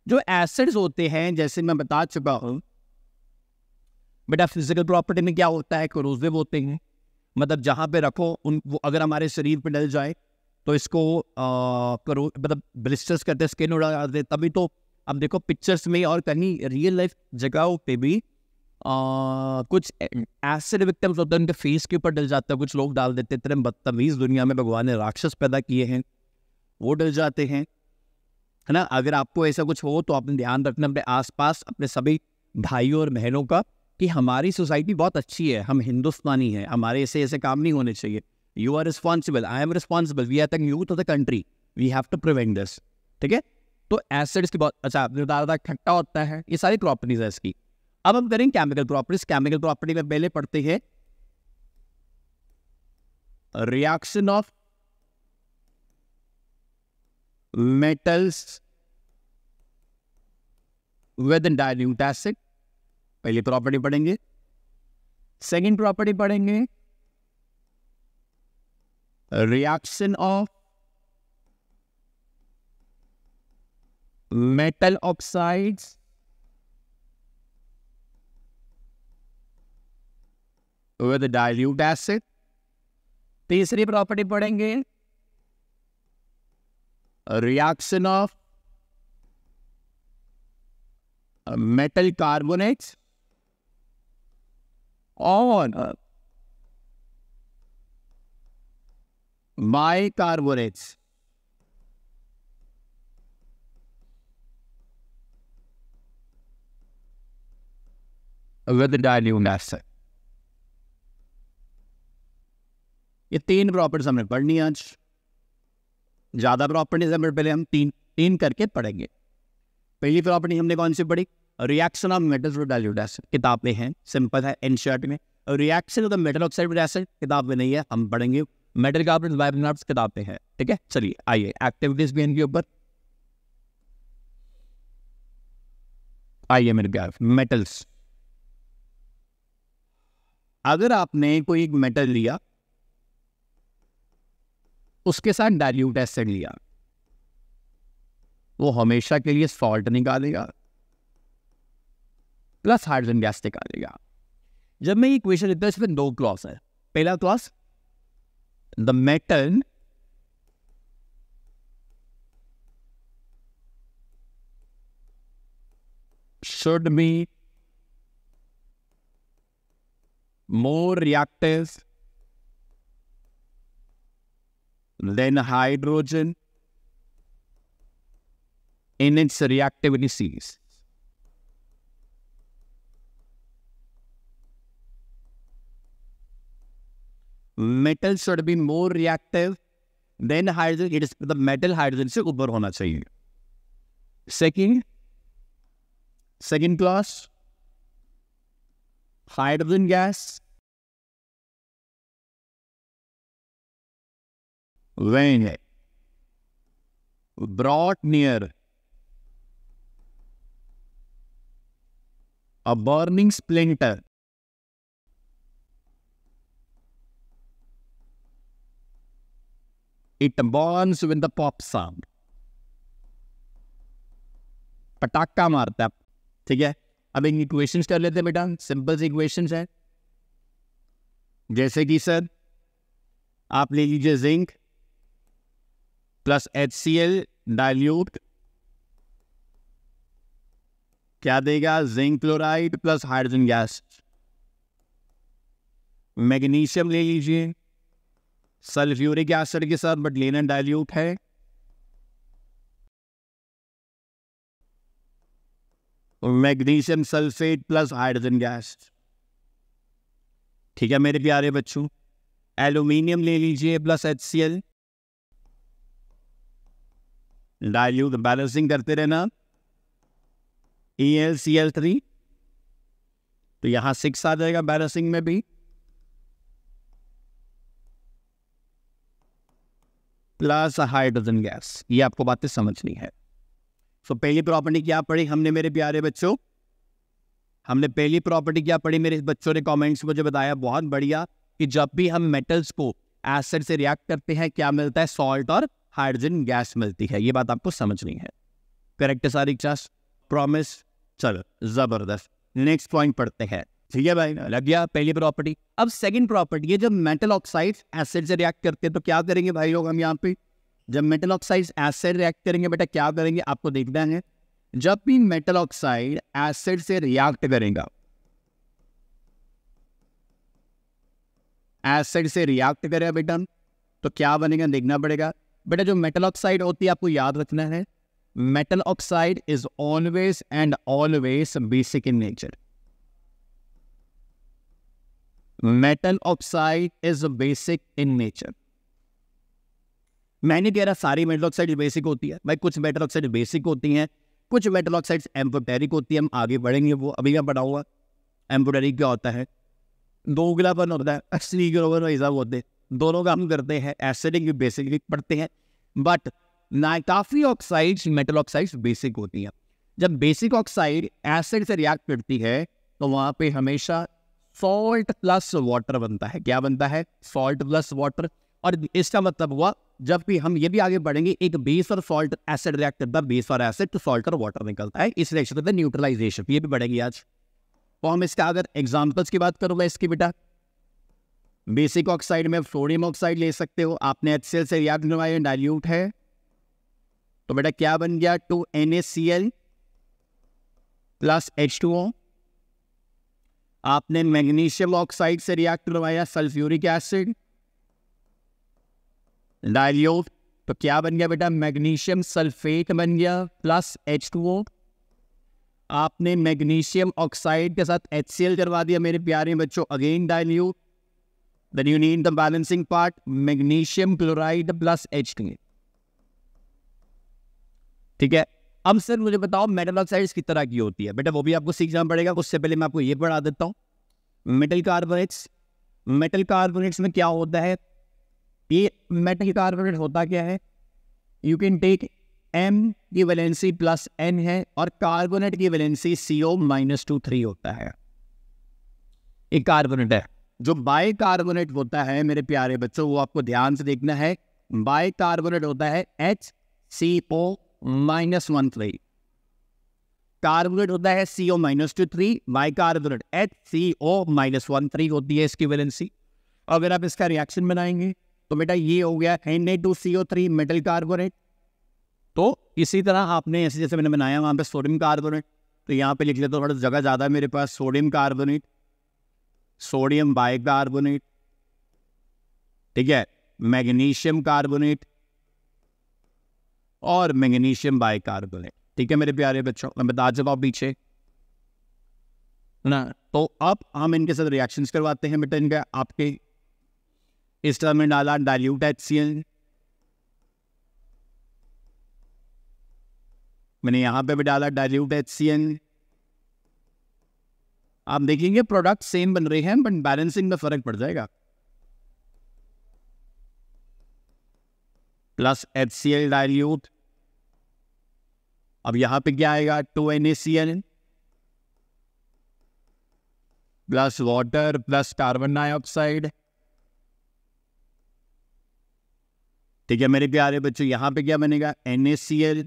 जो एसिड्स होते हैं जैसे मैं बता चुका हूँ बेटा फिजिकल प्रॉपर्टी में क्या होता है क्रोजिव होते हैं मतलब जहाँ पे रखो उन वो अगर हमारे शरीर पे डल जाए तो इसको करो मतलब ब्लिस्टर्स करते स्किन उड़ा जाते तभी तो अब देखो पिक्चर्स में और कहीं रियल लाइफ जगहों पे भी आ, कुछ एसिड विक्टम्स होते हैं उनके फेस के ऊपर डल जाता है कुछ लोग डाल देते हैं इतने बदतमीज़ दुनिया में भगवान ने राक्षस पैदा किए हैं वो डल जाते हैं है ना अगर आपको ऐसा कुछ हो तो आपने ध्यान रखना अपने आसपास अपने सभी भाइयों और बहनों का कि हमारी सोसाइटी बहुत अच्छी है हम हिंदुस्तानी हैं हमारे ऐसे ऐसे काम नहीं होने चाहिए you are responsible I am responsible we are the youth of the country we have to prevent this ठीक है तो एसिड्स की बहुत अच्छा आपने बताया था खट्टा होता है ये सारी प्रॉपर्टीज है इसकी अब हम करें केमिकल प्रॉपर्टीज केमिकल प्रॉपर्टी में पहले पढ़ते हैं reaction of metals with dilute acid पहली प्रॉपर्टी पढ़ेंगे सेकंड प्रॉपर्टी पढ़ेंगे reaction of metal oxides with dilute acid तीसरी प्रॉपर्टी पढ़ेंगे a reaction of metal carbonates on uh, bicarbonates. with dilute acid. ये तीन प्रॉपर्टीज हमने पढ़नी आज ज़्यादा प्रॉपर्टीज है पहले हम तीन तीन करके पढ़ेंगे पहली प्रॉपर्टी हमने कौन सी पढ़ी reaction of metals with dilute acid किताब में है सिंपल है इन शर्ट में reaction of the metal oxide with acid किताब में नहीं है हम पढ़ेंगे मेटल कार्बन वाइब्रेट्स किताब में है ठीक है चलिए आइए एक्टिविटीज भी इनके ऊपर आइए मेरे प्यार मेटल्स अगर आपने कोई एक मेटल लिया उसके साथ डायल्यूट एसिड लिया वो हमेशा के लिए सॉल्ट निकालेगा प्लस हाइड्रोजन गैस निकालेगा जब मैं ये क्वेश्चन लिखता हूं इसमें दो क्लॉस है पहला clause the metal should be more reactive then hydrogen in its reactivity series. Metal should be more reactive than hydrogen. It is the metal hydrogen से ऊपर होना चाहिए. Second, second class, hydrogen gas when है brought near a burning splinter it burns with the pop sound पटाखा मारता है ठीक है अब इन इक्वेशन कर लेते हैं बेटा सिंपल सी इक्वेशंस है जैसे कि सर आप ले लीजिए zinc plus H C L dilute क्या देगा zinc chloride plus hydrogen gas magnesium ले लीजिए सल्फ्यूरिक एसिड के साथ बट लेना डाइल्यूट है magnesium sulphate plus hydrogen gas ठीक है मेरे प्यारे बच्चों एल्यूमिनियम ले लीजिए plus H C L dilute balancing करते रहना A L C L three तो यहां सिक्स आ जाएगा बैलेंसिंग में भी प्लस हाइड्रोजन गैस ये आपको बातें समझनी है सो so, पहली प्रॉपर्टी क्या पढ़ी हमने मेरे प्यारे बच्चों हमने पहली प्रॉपर्टी क्या पढ़ी मेरे बच्चों ने कमेंट्स मुझे बताया बहुत बढ़िया कि जब भी हम मेटल्स को एसिड से रिएक्ट करते हैं क्या मिलता है सॉल्ट और हाइड्रोजन गैस मिलती है ये बात आपको समझनी है करेक्ट है सारी क्लास प्रॉमिस चलो जबरदस्त नेक्स्ट पॉइंट पढ़ते हैं ठीक है भाई लग गया पहली प्रॉपर्टी अब सेकंड प्रॉपर्टी है जब मेटल ऑक्साइड एसिड से रिएक्ट करते हैं तो क्या करेंगे भाई लोग हम यहाँ पे जब मेटल ऑक्साइड एसिड रिएक्ट करेंगे बेटा क्या करेंगे आपको देखना है जब भी मेटल ऑक्साइड एसिड से रिएक्ट करेगा एसिड से रिएक्ट करेगा बेटा तो क्या बनेगा देखना पड़ेगा बेटा जो मेटल ऑक्साइड होती है आपको याद रखना है metal oxide is always and always basic in nature metal oxide is basic in nature मैंने कह रहा सारी मेटल ऑक्साइड बेसिक होती है भाई कुछ मेटल ऑक्साइड बेसिक होती हैं कुछ मेटल ऑक्साइड एम्फोटेरिक होती है हम आगे बढ़ेंगे वो अभी मैं बढ़ाऊंगा एम्फोटेरिक क्या होता है दो दोगलापन होता है स्लीगर ग्रोवर वैसा होते हैं दोनों काम करते हैं एसिडिक भी बेसिक भी पढ़ते हैं बट नाइट्राफी ऑक्साइड्स मेटल ऑक्साइड्स बेसिक होती हैं जब बेसिक ऑक्साइड एसिड से रिएक्ट करती है तो वहाँ पे हमेशा सॉल्ट प्लस वाटर बनता है क्या बनता है सॉल्ट प्लस वाटर और इसका मतलब हुआ जब भी हम ये भी आगे बढ़ेंगे एक बेस और सॉल्ट एसिड रिएक्ट करता है बेस और एसिड तो सॉल्ट और वाटर निकलता है इस रिएक्शन का न्यूट्रलाइजेशन ये भी बढ़ेगी आज तो हम इसका अगर एग्जाम्पल्स की बात करूँगा इसकी बेटा बेसिक ऑक्साइड में सोडियम ऑक्साइड ले सकते हो आपने एच से याद करवाया डायल्यूट है तो बेटा क्या बन गया two N S C L plus H two O आपने मैग्नीशियम ऑक्साइड से रिएक्ट करवाया सल्फ्यूरिक एसिड डायल्यूट तो क्या बन गया बेटा मैग्नीशियम सल्फेट बन गया प्लस एच टू ओ आपने मैग्नीशियम ऑक्साइड के साथ एच करवा दिया मेरे प्यारे बच्चों again dilute Then you need the balancing part, magnesium chloride plus H ठीक है अब सर मुझे बताओ मेटल ऑक्साइड किस तरह की होती है बेटा वो भी आपको सीखना पड़ेगा उससे पहले मैं आपको ये पढ़ा देता हूँ मेटल कार्बोनेट्स मेटल कार्बोनेट्स में क्या होता है ये मेटल कार्बोनेट होता क्या है यू कैन टेक एम की वैलेंसी प्लस एन है और कार्बोनेट की valency C O minus two three होता है एक कार्बोनेट है जो बाय कार्बोनेट होता है मेरे प्यारे बच्चों वो आपको ध्यान से देखना है बाई कार्बोनेट होता है H C O minus one three carbonate होता है C O minus two three bicarbonate H C O minus one three होती है इसकी वैलेंसी अगर आप इसका रिएक्शन बनाएंगे तो बेटा ये हो गया N A two C O three metal carbonate तो इसी तरह आपने ऐसे जैसे मैंने बनाया वहां पे सोडियम कार्बोनेट तो यहाँ पे लिख लेता हूँ थोड़ा जगह ज़्यादा है मेरे पास सोडियम कार्बोनेट सोडियम बाइकार्बोनेट ठीक है मैग्नीशियम कार्बोनेट और मैग्नीशियम बाइकार्बोनेट ठीक है मेरे प्यारे बच्चों मैं बता चुका हूँ पीछे ना तो अब हम इनके साथ रिएक्शन करवाते हैं बेटा इनका आपके इस टर्म में डाला डायल्यूट एच सी मैंने यहां पे भी डाला डायल्यूट एच सी आप देखेंगे प्रोडक्ट सेम बन रहे हैं बट बैलेंसिंग में फर्क पड़ जाएगा plus H C L dilute अब यहां पे क्या आएगा two N A C L plus water plus carbon dioxide ठीक है मेरे प्यारे बच्चों यहां पे क्या बनेगा L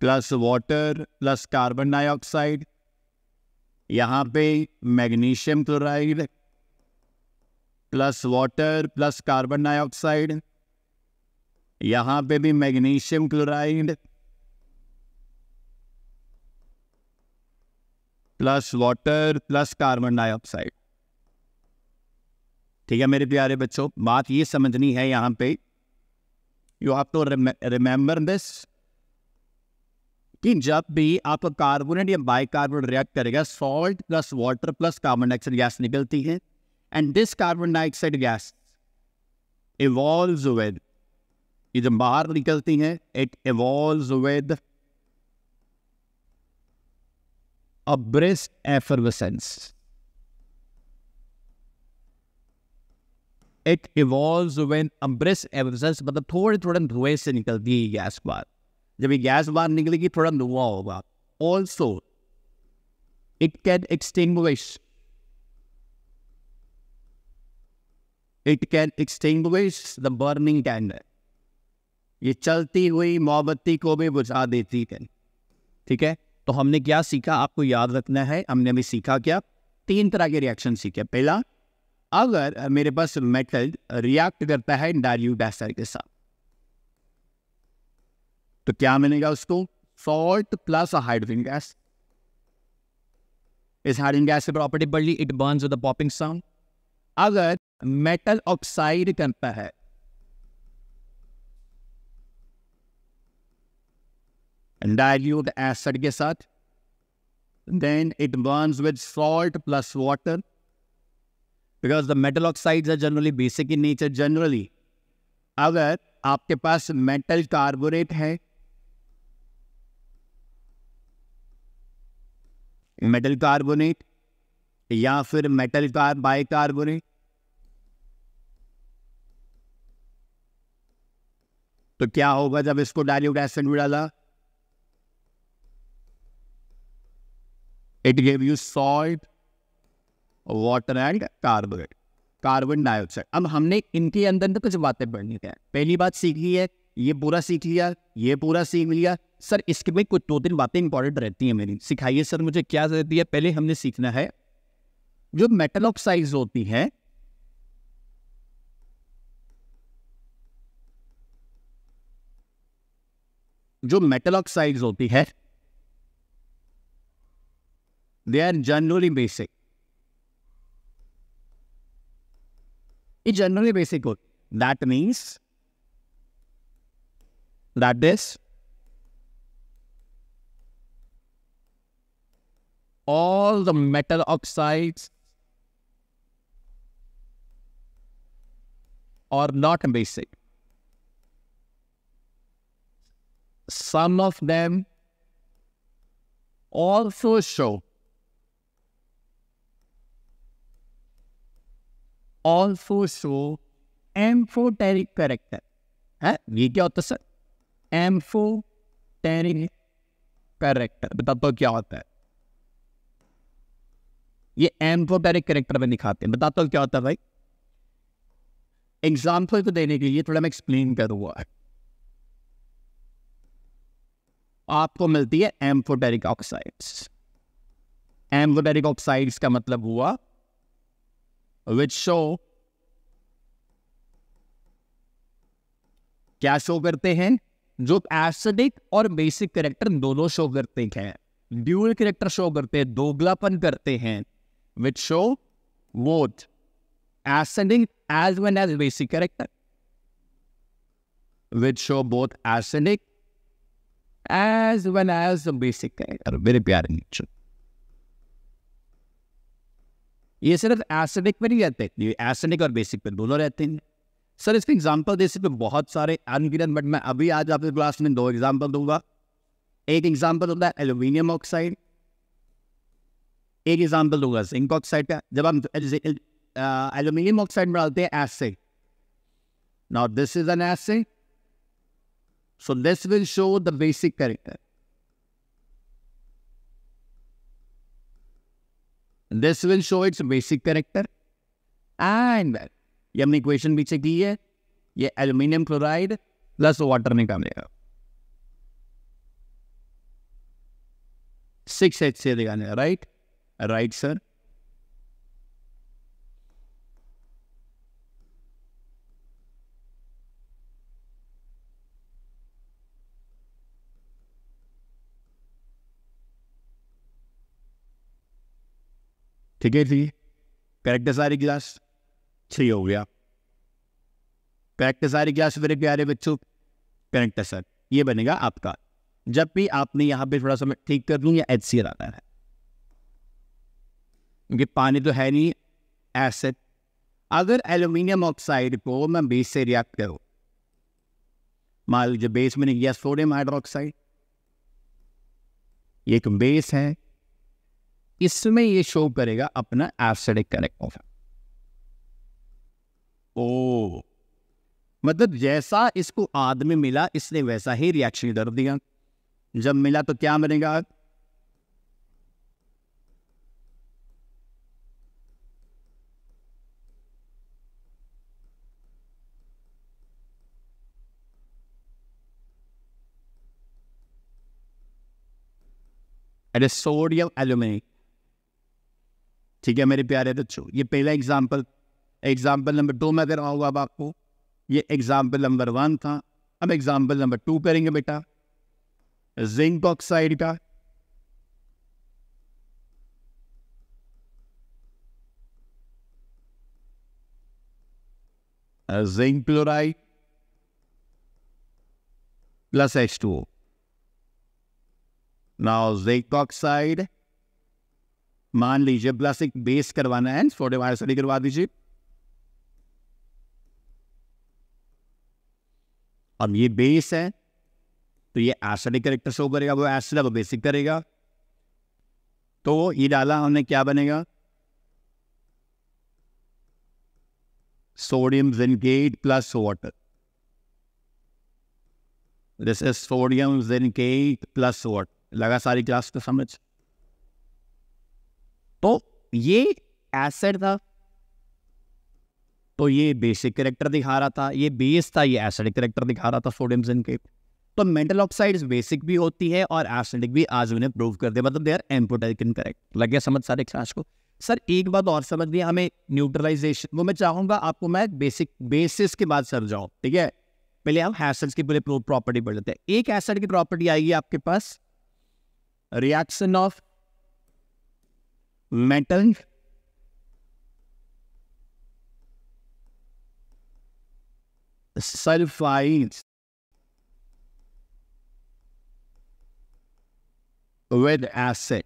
plus water plus carbon dioxide यहाँ पे magnesium chloride plus water plus carbon dioxide यहाँ पे भी magnesium chloride plus water plus carbon dioxide ठीक है मेरे प्यारे बच्चों बात ये समझनी है यहाँ पे you have to remember this कि जब भी आपका कार्बोनेट या बाइकार्बोनेट रिएक्ट करेगा salt plus water plus carbon dioxide gas निकलती है and this carbon dioxide gas evolve with ये जब बाहर निकलती है it evolve with a burst it evolve with a burst मतलब थोड़े थोड़े धुएं से निकलती है गैस बाहर जब ये गैस बाहर निकलेगी थोड़ा धुआं होगा also it can extinguish it can extinguish the burning candle ये चलती हुई मोमबत्ती को भी बुझा देती है ठीक है तो हमने क्या सीखा आपको याद रखना है हमने अभी सीखा क्या तीन तरह के रिएक्शन सीखे पहला अगर मेरे पास मेटल रिएक्ट करता है डायरियो एसिड के साथ तो क्या मिलेगा उसको सॉल्ट प्लस हाइड्रोजन गैस इस हाइड्रोजन गैस की प्रॉपर्टी बढ़ ली it burns with popping sound अगर मेटल ऑक्साइड करता है डायल्यूट एसिड के साथ then it burns with salt plus water because the metal oxides are generally basic in nature generally अगर आपके पास मेटल कार्बोरेट है मेटल कार्बोनेट या फिर मेटल कार बाई कार्बोनेट तो क्या होगा जब इसको डायल्यूट एसिड में डाला it gave you salt water and carbonate carbon dioxide अब हमने इनके अंदर तो कुछ बातें पढ़नी है पहली बात सीखी है ये पूरा सीख लिया ये पूरा सीख लिया सर इसके में कुछ दो तीन बातें इंपॉर्टेंट रहती हैं मेरी सिखाइए सर मुझे क्या रहती है पहले हमने सीखना है जो मेटल ऑक्साइड होती है जो मेटल ऑक्साइड होती है दे आर जनरली बेसिक ये जनरली बेसिक होती that means that is all the metal oxides are not basic. Some of them also show also show amphoteric character. Huh? We get amphoteric character बताओ क्या होता है ये amphoteric character में दिखाते हैं बताता हूँ क्या होता है भाई एग्जाम्पल को देने के लिए थोड़ा मैं एक्सप्लेन करूंगा आपको मिलती है एम्फोटेरिक ऑक्साइड्स एम्फोटेरिक ऑक्साइड्स का मतलब हुआ विच शो क्या शो करते हैं जो एसिडिक और बेसिक करेक्टर दोनों शो करते हैं ड्यूअल करेक्टर शो करते हैं दोगलापन करते हैं which show both acidic as well as basic character which show both acidic as well as basic character मेरे प्यारे नीचे ये सिर्फ एसिडिक में नहीं रहते एसिडिक और बेसिक पर दोनों रहते हैं सर इसके एग्जाम्पल दे सकते बहुत सारे अनगिनत बट मैं अभी आज आपके क्लास में दो एग्जाम्पल दूंगा एक एग्जाम्पल होता है एल्यूमिनियम ऑक्साइड एक एग्जाम्पल दूंगा जिंक ऑक्साइड का जब हम एल्यूमिनियम ऑक्साइड में डालते हैं acid not this is an acid so this will show the basic character this will show its basic character and ये हमने इक्वेशन पीछे की है ये एल्यूमिनियम क्लोराइड प्लस वाटर निकालेगा सिक्स एच से दिखाने राइट राइट सर ठीक है जी करेक्ट है सारी क्लास थ्री हो गया करेक्ट है सारे क्लास मेरे प्यारे बच्चों करेक्ट है सर ये बनेगा आपका जब भी आपने यहाँ पे थोड़ा सा मैं ठीक कर लूँ या एच सी आता है क्योंकि पानी तो है नहीं एसिड अगर एल्यूमिनियम ऑक्साइड को मैं बेस से रिएक्ट करूँ मान लीजिए बेस मैंने किया सोडियम हाइड्रोक्साइड एक बेस है इसमें ये शो करेगा अपना एसिडिक कनेक्ट ऑफ ओ मतलब जैसा इसको आदमी मिला इसने वैसा ही रिएक्शन कर दिया जब मिला तो क्या बनेगा अरे सोडियम एल्यूमिनिक ठीक है मेरे प्यारे बच्चों ये पहला एग्जाम्पल एग्जाम्पल नंबर दो में रहा आऊँगा अब आपको ये एग्जाम्पल नंबर वन था अब एग्जाम्पल नंबर टू करेंगे बेटा जिंक ऑक्साइड का zinc chloride H two now zinc oxide मान लीजिए प्लस एक बेस करवाना है सोडियम करवा दीजिए अब ये बेस है तो ये एसिडिक करेक्टर शो करेगा वो एसिड है वो बेसिक करेगा तो ये डाला हमने क्या बनेगा sodium zincate plus water this is sodium zincate plus water लगा सारी क्लास को समझ तो ये एसिड था तो ये बेसिक करेक्टर दिखा रहा था ये बेस था ये एसिडिक करेक्टर दिखा रहा था सोडियम जिंक के तो मेटल ऑक्साइड्स बेसिक भी होती है और एसिडिक भी आज उन्हें प्रूव कर दिया मतलब दे आर एम्पोटाइक इन करेक्ट लग गया समझ सारे क्लास को सर एक बात और समझ लिया हमें न्यूट्रलाइजेशन वो मैं चाहूंगा आपको मैं बेसिक बेसिस के बाद सर जाऊँ ठीक है पहले हम एसिड्स की पूरे प्रॉपर्टी पढ़ लेते हैं एक एसिड की प्रॉपर्टी आएगी आपके पास reaction of metal sulfides with acid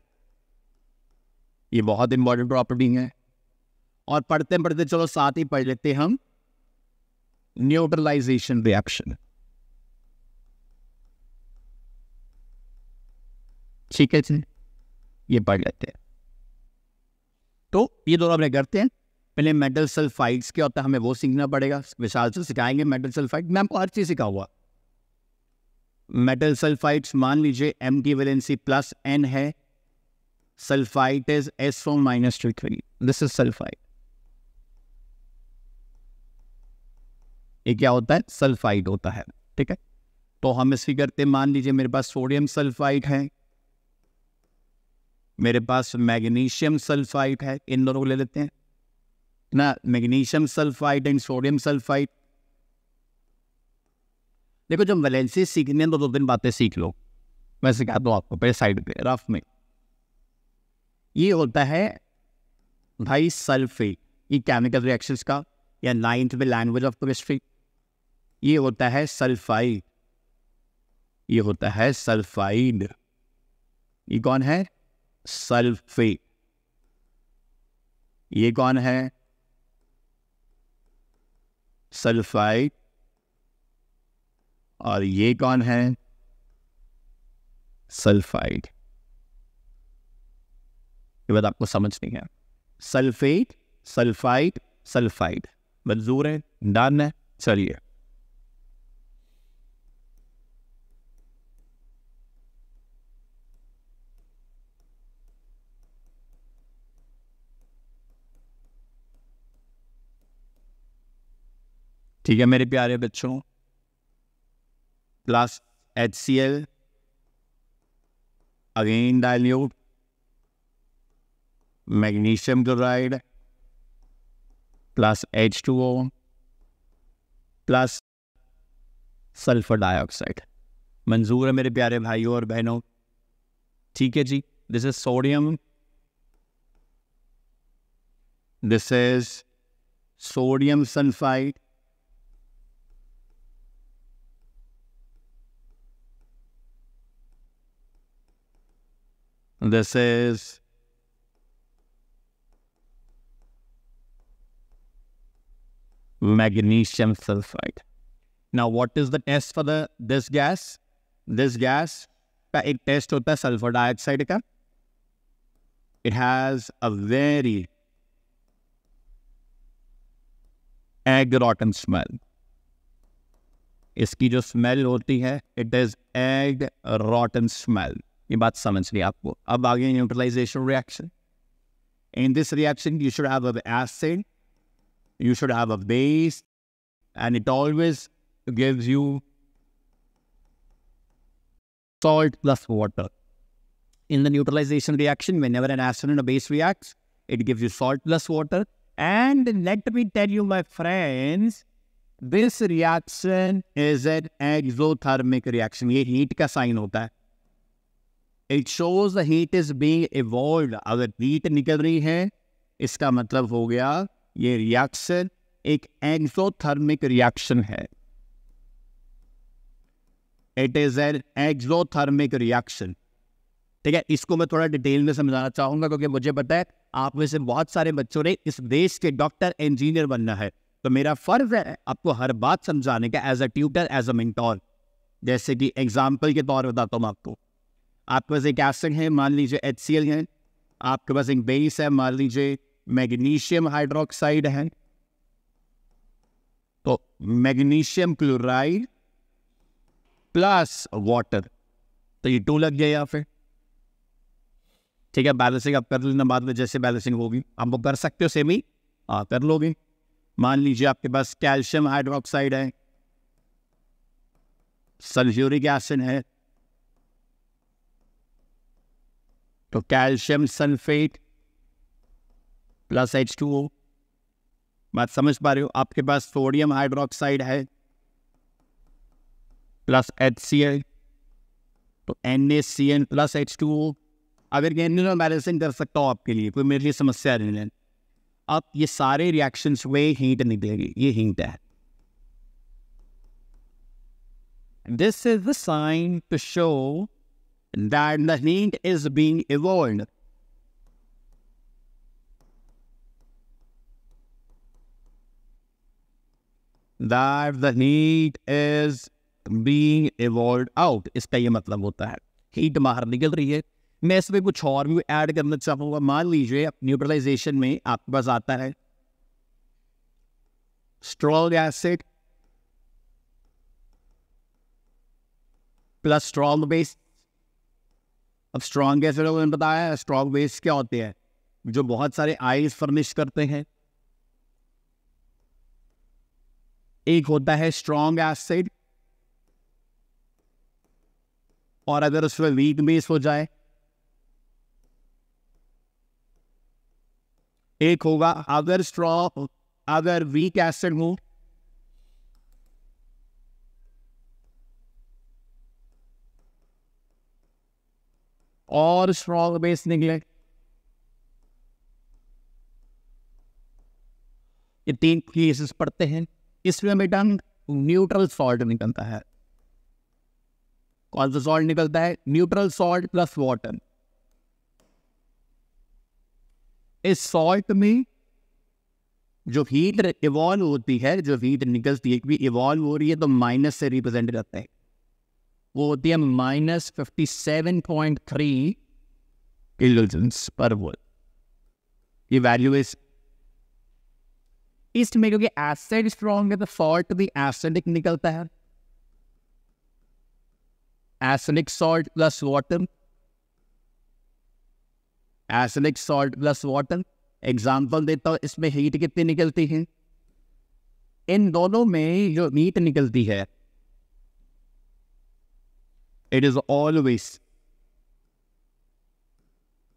ये बहुत इंपॉर्टेंट प्रॉपर्टी है और पढ़ते पढ़ते चलो साथ ही पढ़ लेते हम न्यूट्रलाइजेशन रिएक्शन ठीक है जी ये पढ़ लेते हैं तो ये दोनों अपने करते हैं पहले मेटल सल्फाइड्स क्या होता है हमें वो सीखना पड़ेगा विशाल से सिखाएंगे मेटल सल्फाइड मैं आपको हर चीज़ सिखा हुआ मेटल सल्फाइड्स मान लीजिए एम की वेलेंसी प्लस एन है sulphite is S from minus two three this is sulphide ये क्या होता है सल्फाइड होता है ठीक है तो हम इसकी करते मान लीजिए मेरे पास सोडियम सल्फाइड है मेरे पास मैग्नीशियम सल्फाइड है इन दोनों को ले लेते हैं ना magnesium sulphide and sodium sulphide देखो जब वैलेंसी सीखने तो दो दिन बातें सीख लो मैं सिखा दो आपको पहले साइड पे रफ में ये होता है भाई सल्फेट ये केमिकल रिएक्शंस का या नाइन्थ में लैंग्वेज ऑफ केमिस्ट्री ये होता है सल्फाइड ये होता है सल्फाइड ये कौन है सल्फेट ये कौन है सल्फाइड और ये कौन है सल्फाइड ये बात आपको समझ नहीं है सल्फेट सल्फाइड सल्फाइड मंजूर है डन है चलिए ठीक है मेरे प्यारे बच्चों plus H C L again dilute magnesium chloride plus H two O plus sulphur dioxide मंजूर है मेरे प्यारे भाइयों और बहनों ठीक है जी this is sodium this is sodium sulphide This is magnesium sulfide. Now, what is the test for the this gas? This gas का एक टेस्ट होता है सल्फर डाइऑक्साइड का it has a very egg rotten smell इसकी जो smell होती है it is egg rotten smell ये बात समझ ली आपको अब आ गई neutralisation reaction in this reaction you should have a you should have a base and it always gives you salt plus water. In the neutralization reaction, whenever an acid and a base reacts, it gives you salt plus water. And let me tell you, my friends, this reaction is an exothermic reaction. ये heat का sign होता है. It shows the heat is being evolve अगर heat निकल रही है इसका मतलब हो गया ये रिएक्शन एक एक्सोथर्मिक रिएक्शन है it is an exothermic reaction ठीक है इसको मैं थोड़ा डिटेल में समझाना चाहूंगा क्योंकि मुझे पता है आप में से बहुत सारे बच्चों ने इस देश के डॉक्टर इंजीनियर बनना है तो मेरा फर्ज है आपको हर बात समझाने का as a tutor as a mentor जैसे कि एग्जाम्पल के तौर बताता हूं आपको आपके पास एक एसिड है मान लीजिए एच सी एल है आपके पास एक बेस है मान लीजिए मैग्नीशियम हाइड्रोक्साइड है तो मैग्नीशियम क्लोराइड प्लस वाटर तो ये टू लग गया या फिर ठीक है बैलेंसिंग आप कर लेना बाद में जैसे बैलेंसिंग होगी आप वो कर सकते हो सेमी हाँ कर लोगे मान लीजिए आपके पास कैल्शियम हाइड्रोक्साइड है सल्फ्यूरिक एसिड है तो calcium sulphate plus H two O बात समझ पा रहे हो आपके पास सोडियम हाइड्रोक्साइड है प्लस एच सी एल तो N A C N plus H two O अगर एनुअल बैलेंसिंग कर सकता हूँ आपके लिए कोई मेरे लिए समस्या नहीं है अब ये सारे रिएक्शंस हुए हीट निकलेगी ये हीट है this is the sign to show that the heat is being evolved. That the heat is being evolved out. Oh, इसका ये मतलब होता है हीट बाहर निकल रही है मैं इसमें कुछ और भी ऐड करना चाहूंगा मान लीजिए न्यूट्रलाइजेशन में आपके पास आता है strong acid plus strong based अब स्ट्रॉन्ग गैस मैंने बताया स्ट्रॉन्ग वेस क्या होते हैं जो बहुत सारे आइस फर्निश करते हैं एक होता है स्ट्रॉन्ग एसिड और अगर उसमें वीक बेस हो जाए एक होगा अगर स्ट्रॉ अगर वीक एसिड हो और स्ट्रॉन्ग बेस निकले ये तीन केसेस पढ़ते हैं इसमें बेटा न्यूट्रल सॉल्ट निकलता है कौन सा सॉल्ट निकलता है न्यूट्रल सॉल्ट प्लस वाटर इस सॉल्ट में जो हीट इवॉल्व होती है जो हीट निकलती है इवॉल्व हो रही है तो माइनस से रिप्रेजेंट करता है वो होती है minus fifty seven point three kilojoules per volt ये वैल्यू इस ईस्ट में क्योंकि एसिड स्ट्रॉन्ग है तो सॉल्ट भी एसिडिक निकलता है acidic salt plus water acidic salt plus water example देता हूं इसमें हीट कितनी निकलती है इन दोनों में जो हीट निकलती है it is always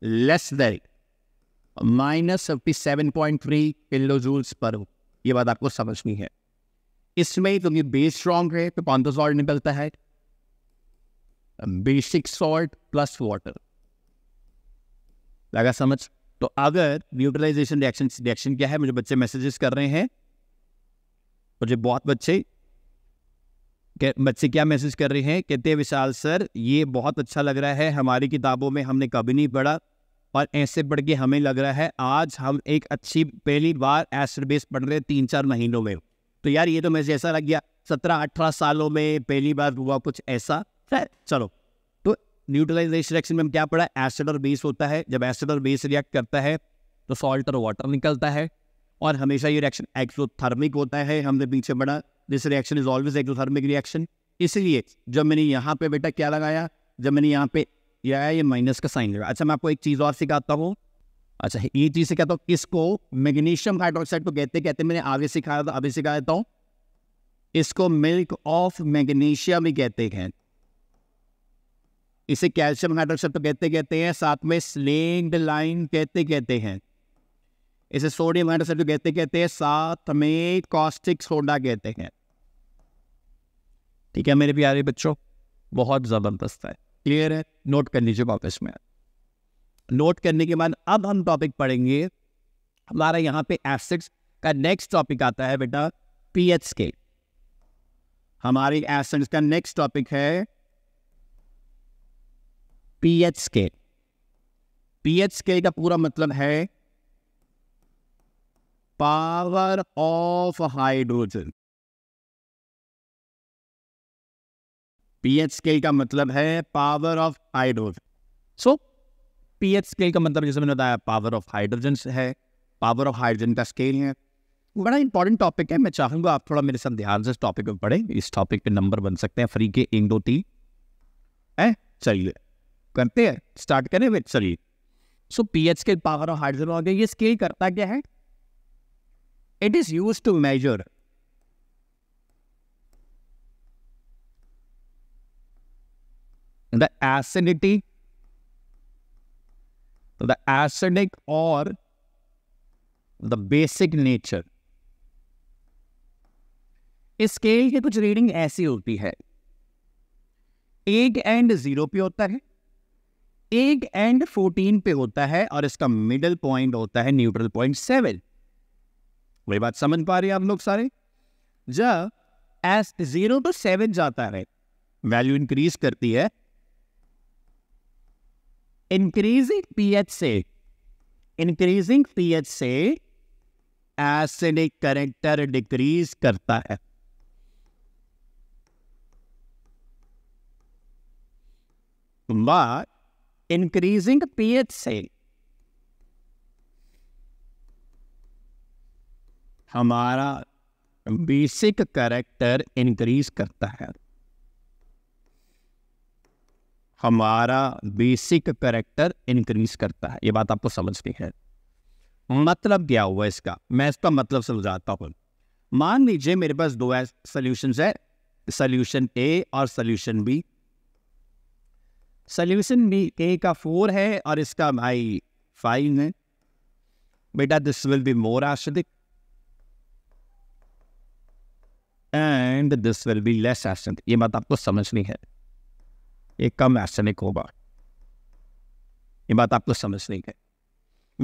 less than minus fifty seven point three kilo joules पर यह बात आपको समझनी है इसमें तो ये बेस स्ट्रॉन्ग है तो कौन सा सॉल्ट निकलता है बेसिक सॉल्ट प्लस वाटर लगा समझ तो अगर न्यूट्रलाइजेशन रिएक्शन रिएक्शन क्या है मुझे बच्चे मैसेजेस कर रहे हैं मुझे बहुत बच्चे बच्चे क्या मैसेज कर रहे हैं कहते हैं विशाल सर ये बहुत अच्छा लग रहा है हमारी किताबों में हमने कभी नहीं पढ़ा और ऐसे पढ़ के हमें लग रहा है आज हम एक अच्छी पहली बार एस्टर बेस पढ़ रहे तीन चार महीनों में तो यार ये तो मैसेज ऐसा लग गया सत्रह अठारह सालों में पहली बार हुआ कुछ ऐसा चलो तो न्यूट्रलाइजेशन रिएक्शन में क्या पढ़ा एसिड और बेस होता है जब एसिड और बेस रिएक्ट करता है तो सॉल्ट और वाटर निकलता है और हमेशा ये रिएक्शन एक्सोथर्मिक होता है हमने पीछे पढ़ा this reaction is always exothermic reaction इसलिए जब मैंने यहाँ पे बेटा क्या लगाया जब मैंने यहाँ पे यह आया ये माइनस का साइन लगाया अच्छा मैं आपको एक चीज़ और सिखाता हूँ अच्छा ये चीज़ कहता हूँ इसको मैग्नीशियम हाइड्रोक्साइड को कहते कहते मैंने आगे सिखाया था अभी सिखा देता हूँ इसको मिल्क ऑफ मैग्नीशियम ही कहते हैं इसे कैल्शियम हाइड्रोक्साइड तो कहते कहते हैं साथ में स्लेंड लाइन कहते कहते हैं इसे सोडियम हाइड्रोक्साइड तो कहते कहते हैं साथ में कॉस्टिक सोडा कहते हैं ठीक है मेरे प्यारे बच्चों बहुत ज़बरदस्त है क्लियर है नोट कर लीजिए वापस में नोट करने के बाद अब हम टॉपिक पढ़ेंगे हमारा यहाँ पे एसिड्स का नेक्स्ट टॉपिक आता है बेटा पी एच स्केल हमारे एसिड्स का नेक्स्ट टॉपिक है P H pH P H का पूरा मतलब है power of hydrogen pH scale का मतलब है power of hydrogen so pH scale का मतलब जैसे मैंने बताया पावर ऑफ हाइड्रोजन है पावर ऑफ हाइड्रोजन का स्केल है बड़ा इंपॉर्टेंट टॉपिक है मैं चाहूंगा आप थोड़ा मेरे साथ ध्यान से इस टॉपिक पर पढ़े इस टॉपिक पे नंबर बन सकते हैं फ्री के एक दो तीन है चलिए करते हैं स्टार्ट करें वे चलिए सो पी एच के पावर ऑफ हाइड्रोजन हो गया ये स्केल करता क्या है it is use to measure the acidity, the acidic or the basic nature. इस स्केल की कुछ रीडिंग ऐसी होती है एक एंड जीरो पे होता है एक एंड फोर्टीन पे होता है और इसका मिडल पॉइंट होता है न्यूट्रल पॉइंट सेवन वही बात समझ पा रही है आप लोग सारे जब एस जीरो टू सेवन जाता है वैल्यू इंक्रीज करती है इंक्रीजिंग पीएच से इंक्रीजिंग पीएच से एसिडिक करेक्टर डिक्रीज करता है बट इंक्रीजिंग पीएच से हमारा बेसिक करेक्टर इंक्रीज करता है हमारा बेसिक करेक्टर इंक्रीज करता है ये बात आपको समझनी है मतलब क्या हुआ इसका मैं इसका मतलब समझाता हूँ मान लीजिए मेरे पास दो सोल्यूशन है सोल्यूशन ए और solution B solution B A का फोर है और इसका भाई फाइव है बेटा this will be more acidic and this will be less आश्रित ये बात आपको समझनी है ये कम एसनिक होगा ये बात आपको समझ नहीं है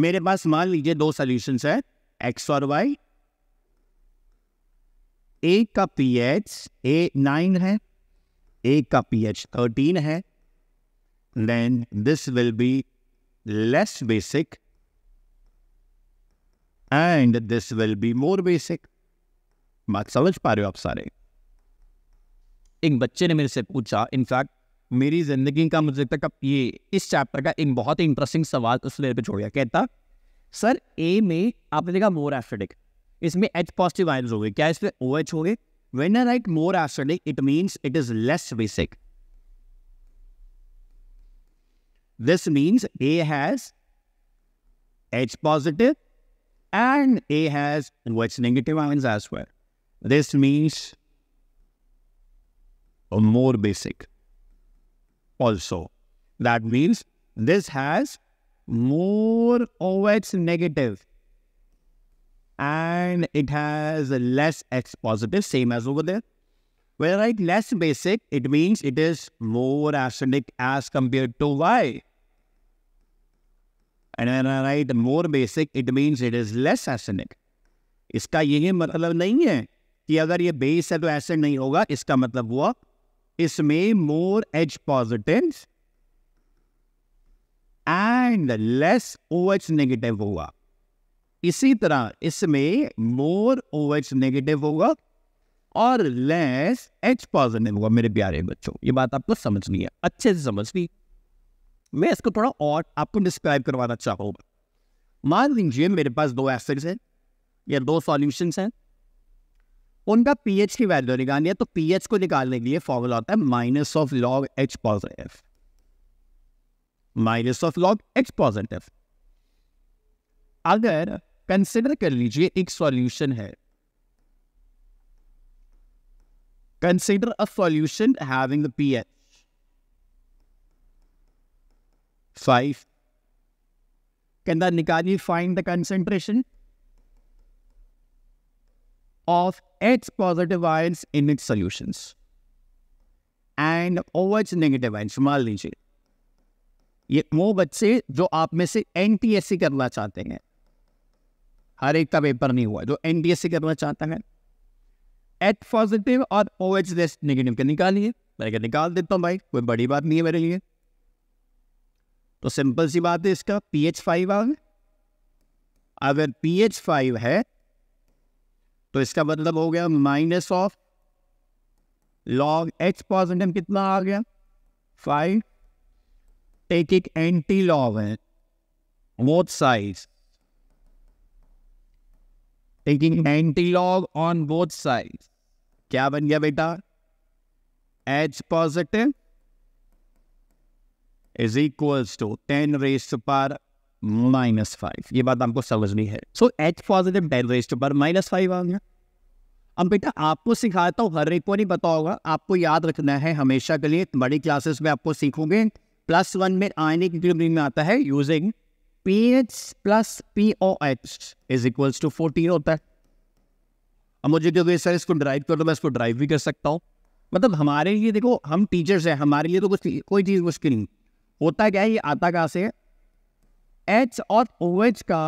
मेरे पास मान लीजिए दो सोल्यूशन है एक्स और वाई एक का पीएच ए नाइन है एक का पीएच थर्टीन है then this will be less basic and this will be more basic बात समझ पा रहे हो आप सारे एक बच्चे ने मेरे से पूछा इनफैक्ट मेरी जिंदगी का मुझे तक ये इस चैप्टर का एक बहुत ही इंटरेस्टिंग सवाल उस लेवल पे छोड़ गया कहता सर ए में आपने देखा मोर एसिडिक इसमें एच पॉजिटिव आयन हो गए क्या इसमें ओ एच हो गए when I write more acidic it means it is less basic this means A has H positive and A has H negative ions as well this means more basic also. That means this has more OH negative and it has less X positive, same as over there. When I write less basic, it means it is more acidic as compared to Y. And when I write more basic, it means it is less acidic. इसका यही मतलब नहीं है कि अगर ये base है तो एसिड नहीं होगा इसका मतलब हुआ इसमें more H positive and less O H negative होगा इसी तरह इसमें मोर ओ एच नेगेटिव होगा और लेस एच पॉजिटिव होगा मेरे प्यारे बच्चों ये बात आपको समझनी है अच्छे से समझनी मैं इसको थोड़ा और आपको डिस्क्राइब करवाना चाहूंगा मान लीजिए मेरे पास दो एसिड्स हैं या दो सॉल्यूशंस हैं उनका पीएच की वैल्यू निकालनी है तो पीएच को निकालने के लिए फॉर्मूला होता है minus of log H positive minus of log H positive अगर कंसिडर कर लीजिए एक सॉल्यूशन है consider a solution having the pH five कहना निकालिए find the concentration of H positive ions in its solutions and OH negative ions. मान लीजिए ये वो बच्चे जो आप में से एन करना चाहते हैं हर एक का पेपर नहीं हुआ जो एन करना चाहते हैं एच पॉजिटिव और ओ एच लेस नेगेटिव के निकालिए मैं क्या निकाल देता हूँ भाई कोई बड़ी बात नहीं है मेरे लिए तो सिंपल सी बात है इसका पी एच फाइव आ अगर पी एच फाइव है तो इसका मतलब हो गया minus of log X positive कितना आ गया फाइव टेक एक एंटी लॉग है both side taking anti log on both side क्या बन गया बेटा H positive is equals to ten raise पर माइनस फाइव ये बात आपको समझनी है so H positive ten raised पर माइनस फाइव आ गया अब बेटा आपको सिखाता हूँ हर एक को नहीं पता होगा आपको याद रखना है हमेशा के लिए बड़ी क्लासेस में आपको सीखोगे प्लस वन में आयनिक इक्विलिब्रियम में आता है using P H plus P O H is equals to fourteen होता है अब मुझे जो सर इसको ड्राइव कर दो मैं इसको ड्राइव भी कर सकता हूँ मतलब हमारे लिए देखो हम टीचर्स हैं हमारे लिए तो कुछ कोई चीज़ मुश्किल नहीं होता क्या है ये आता कहाँ से है एच और ओ OH एच का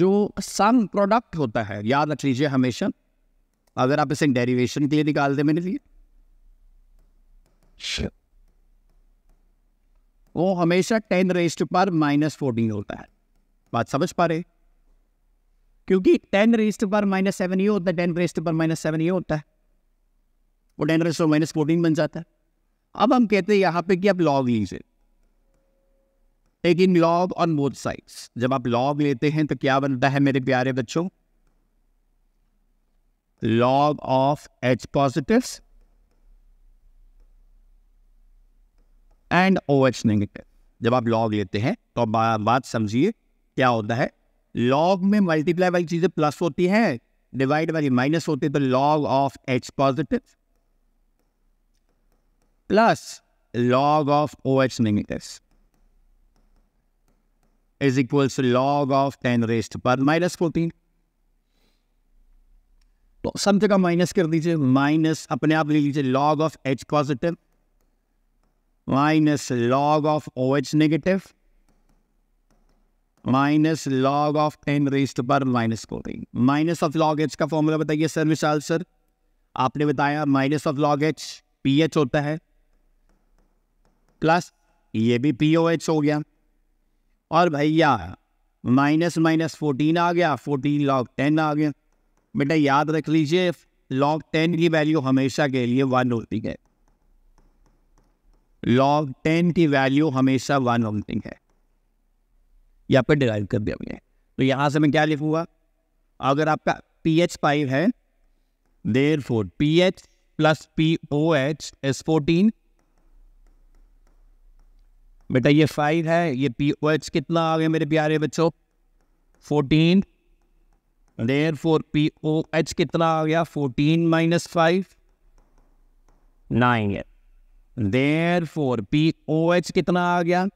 जो सम प्रोडक्ट होता है याद रख लीजिए हमेशा अगर आप इसे डेरिवेशन के लिए निकाल दें मेरे लिए अच्छा। वो हमेशा ten raise to minus fourteen होता है बात समझ पा रहे क्योंकि ten raise to minus seven ये होता है ten raise to minus seven ये होता है वो ten raise to minus fourteen बन जाता है अब हम कहते हैं यहां पे कि आप लॉग लीजिए taking log on both sides जब आप लॉग लेते हैं तो क्या बनता है मेरे प्यारे बच्चों log of H positive and O H negative जब आप लॉग लेते हैं तो आप बात समझिए क्या होता है लॉग में मल्टीप्लाई वाली चीजें प्लस होती है डिवाइड वाली माइनस होती है तो log of H positive plus log of O H negative is equals to log of 10 raised पर माइनस फोर्टीन तो सब जगह माइनस कर दीजिए माइनस अपने आप ले लीजिए log of H positive minus log of O H negative minus log of ten raised पर minus fourteen minus of log H का फॉर्मूला बताइए सर विशाल सर आपने बताया minus of log H P H होता है प्लस ये भी P H हो गया और भैया माइनस माइनस फोर्टीन आ गया फोर्टीन लॉग टेन आ गया बेटा याद रख लीजिए लॉग टेन की वैल्यू हमेशा के लिए वन होती है लॉग टेन की वैल्यू हमेशा वन होती है यहाँ पर डिराइव कर दिया हमने तो यहाँ से मैं क्या लिखूंगा अगर आपका पी एच फाइव है therefore P H plus P O H is fourteen बेटा ये फाइव है ये पी एच कितना आ गया मेरे प्यारे बच्चों fourteen therefore P O H कितना आ गया fourteen minus five nine therefore P O H कितना आ गया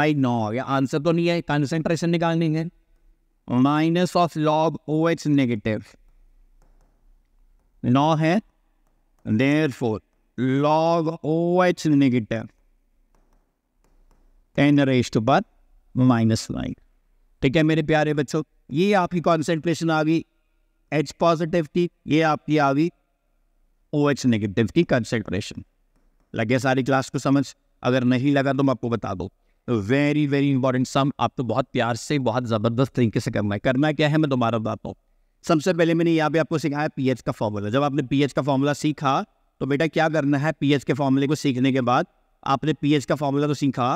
माइन नौ आ गया आंसर तो नहीं है कंसेंट्रेशन निकालनी है minus of log O H negative नौ है therefore log O H negative ten raise to बार माइनस नाइन ठीक है मेरे प्यारे बच्चों ये आपकी कॉन्सेंट्रेशन आ गई एच पॉजिटिव की ये आपकी आ गई ओ एच नेगेटिव की कंसेंट्रेशन लगे सारी क्लास को समझ अगर नहीं लगा तो मैं आपको बता दो वेरी वेरी इंपॉर्टेंट सम आप तो बहुत प्यार से बहुत ज़बरदस्त तरीके से करना है करना क्या है मैं दोबारा बताता हूँ सबसे पहले मैंने यहाँ पे आपको सिखाया पीएच का फॉर्मूला जब आपने पीएच का फॉर्मूला सीखा तो बेटा क्या करना है पीएच के फॉर्मूले को सीखने के बाद आपने पीएच का फॉर्मूला तो सीखा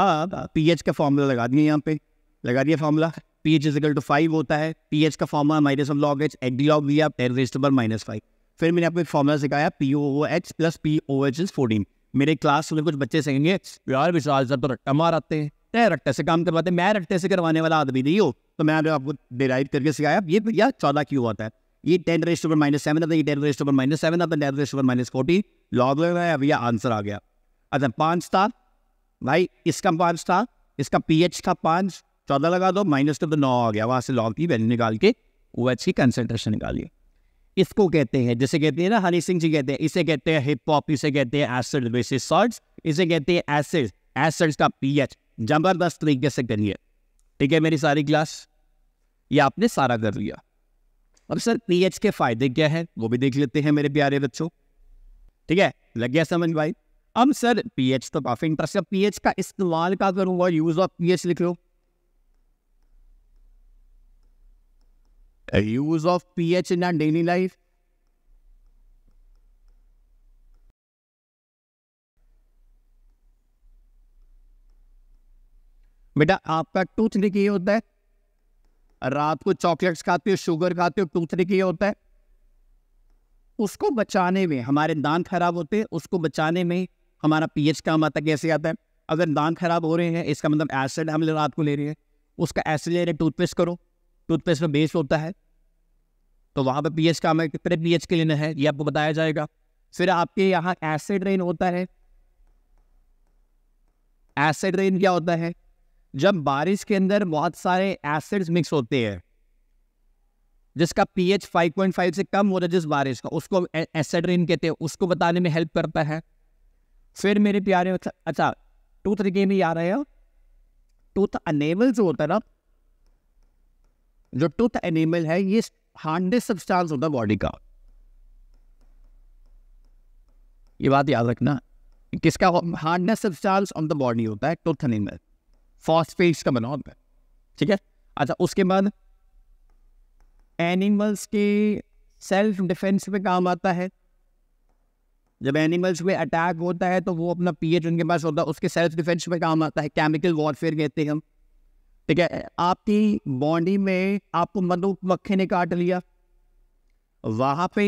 आप पी एच का फॉर्मूला लगा दिए यहाँ पे लगा दिया formula P H is equal to five होता है पी एच का formula minus of log H at the log we आप एरेस्टेबल माइनस फाइव फिर मैंने आपको एक फॉर्मूला सिखाया P O H plus P O H is fourteen मेरे क्लास में कुछ बच्चे सेंगे यार विशाल सर तो रट्टा मार आते हैं तय रट्टे से काम करवाते मैं रट्टे से करवाने वाला आदमी नहीं हो तो मैं आपको डिराइव करके सिखाया ये भैया चौदह क्यों होता है ये ten raised over minus seven आता है ten raised over minus seven आता है ten raised over minus fourteen log लगाया भैया आंसर आ गया अच्छा पाँच स्टार भाई इसका पांच था इसका पी एच था पांच चौदह लगा दो माइनस का तो नौ आ गया वहां से लॉग की वैल्यू निकाल के ओ एच की कंसेंट्रेशन निकालिए इसको कहते हैं जैसे कहते हैं ना हनी सिंह जी कहते हैं इसे कहते हैं हिप हॉप इसे कहते हैं एसिड बेसिस सॉल्ट इसे कहते हैं एसिड एसिड का पीएच जबरदस्त तरीके से करिए ठीक है मेरी सारी क्लास ये आपने सारा कर लिया अब सर पीएच के फायदे क्या है वो भी देख लेते हैं मेरे प्यारे बच्चों ठीक है लग गया समझ भाई अब सर पीएच तो काफी इंटरेस्ट है पीएच का इस्तेमाल क्या करूंगा यूज ऑफ पीएच लिख लो use of pH in our daily life बेटा आपका टूथ निक ये होता है रात को चॉकलेट्स खाते हो शुगर खाते हो टूथ निक ये होता है उसको बचाने में हमारे दांत खराब होते हैं उसको बचाने में हमारा पीएच कम आता कैसे आता है अगर दांत खराब हो रहे हैं इसका मतलब एसिड हम रात को ले रहे हैं उसका एसिड ले रहे टूथपेस्ट करो टूथपेस्ट में बेस होता है तो वहाँ पर पीएच कम है कितने पीएच के लेना है ये आपको बताया जाएगा फिर आपके यहाँ एसिड रेन होता है एसिड रेन क्या होता है जब बारिश के अंदर बहुत सारे एसिड्स मिक्स होते हैं जिसका पीएच 5.5 से कम हो रहा है जिस बारिश का उसको एसिड रेन कहते हैं उसको बताने में हेल्प करता है फिर मेरे प्यारे अच्छा टूथ रिके भी आ रहे टूथ अनेबल जो होता है ना जो टूथ एनेबल है ये हार्डेस्ट सब्सटेंस होता है बॉडी का ये बात याद रखना किसका hardness substance on the body होता है टूथ एनेबल फॉस्फेट्स का बना होता है ठीक है अच्छा उसके बाद एनिमल्स के सेल्फ डिफेंस में काम आता है जब एनिमल्स में अटैक होता है तो वो अपना पीएच उनके पास होता है उसके सेल्फ डिफेंस में काम आता है केमिकल वॉरफेयर कहते हैं हम ठीक है आपकी बॉडी में आपको मधुमक्खी ने काट लिया वहाँ पे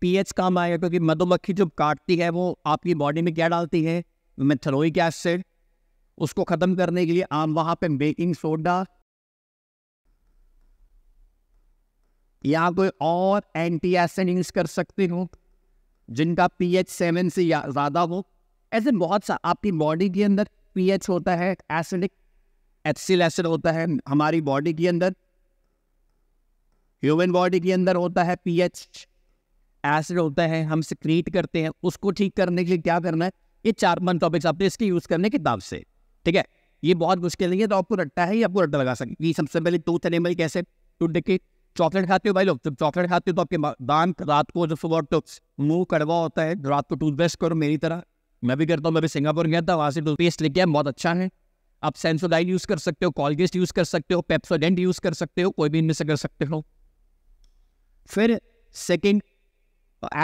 पीएच काम आएगा क्योंकि मधुमक्खी जो काटती है वो आपकी बॉडी में क्या डालती है मेथरोइक एसिड उसको ख़त्म करने के लिए आप वहाँ पे बेकिंग सोडा या कोई और एंटी एसिड यूज कर सकते हो जिनका पी एच सेवन से ज़्यादा हो ऐसे बहुत सा आपकी बॉडी के अंदर पी एच होता है एसिडिक एसिल एसिड होता है हमारी बॉडी के अंदर ह्यूमन बॉडी के अंदर होता है पी एच एसिड होता है हम सिक्रीट करते हैं उसको ठीक करने के लिए क्या करना है ये चार मन टॉपिक्स आपने इसके यूज़ करने के किताब से ठीक है ये बहुत मुश्किल नहीं है तो आपको रट्टा है या आपको रट्टा लगा सकते सबसे पहले टूथ एनिमल कैसे टूट डिकेट चॉकलेट खाते हो भाई लोग जब चॉकलेट खाते हो तो आपके दांत रात को जब सुबह तो मुंह कड़वा होता है रात को टूथपेस्ट करो मेरी तरह मैं भी करता हूँ मैं भी सिंगापुर गया था वहाँ से टूथपेस्ट लेके आया बहुत अच्छा है आप सेंसोडाइन यूज़ कर सकते हो कॉलगेस्ट यूज़ कर सकते हो पेप्सोडेंट यूज़ कर सकते हो कोई भी इनमें से कर सकते हो फिर सेकेंड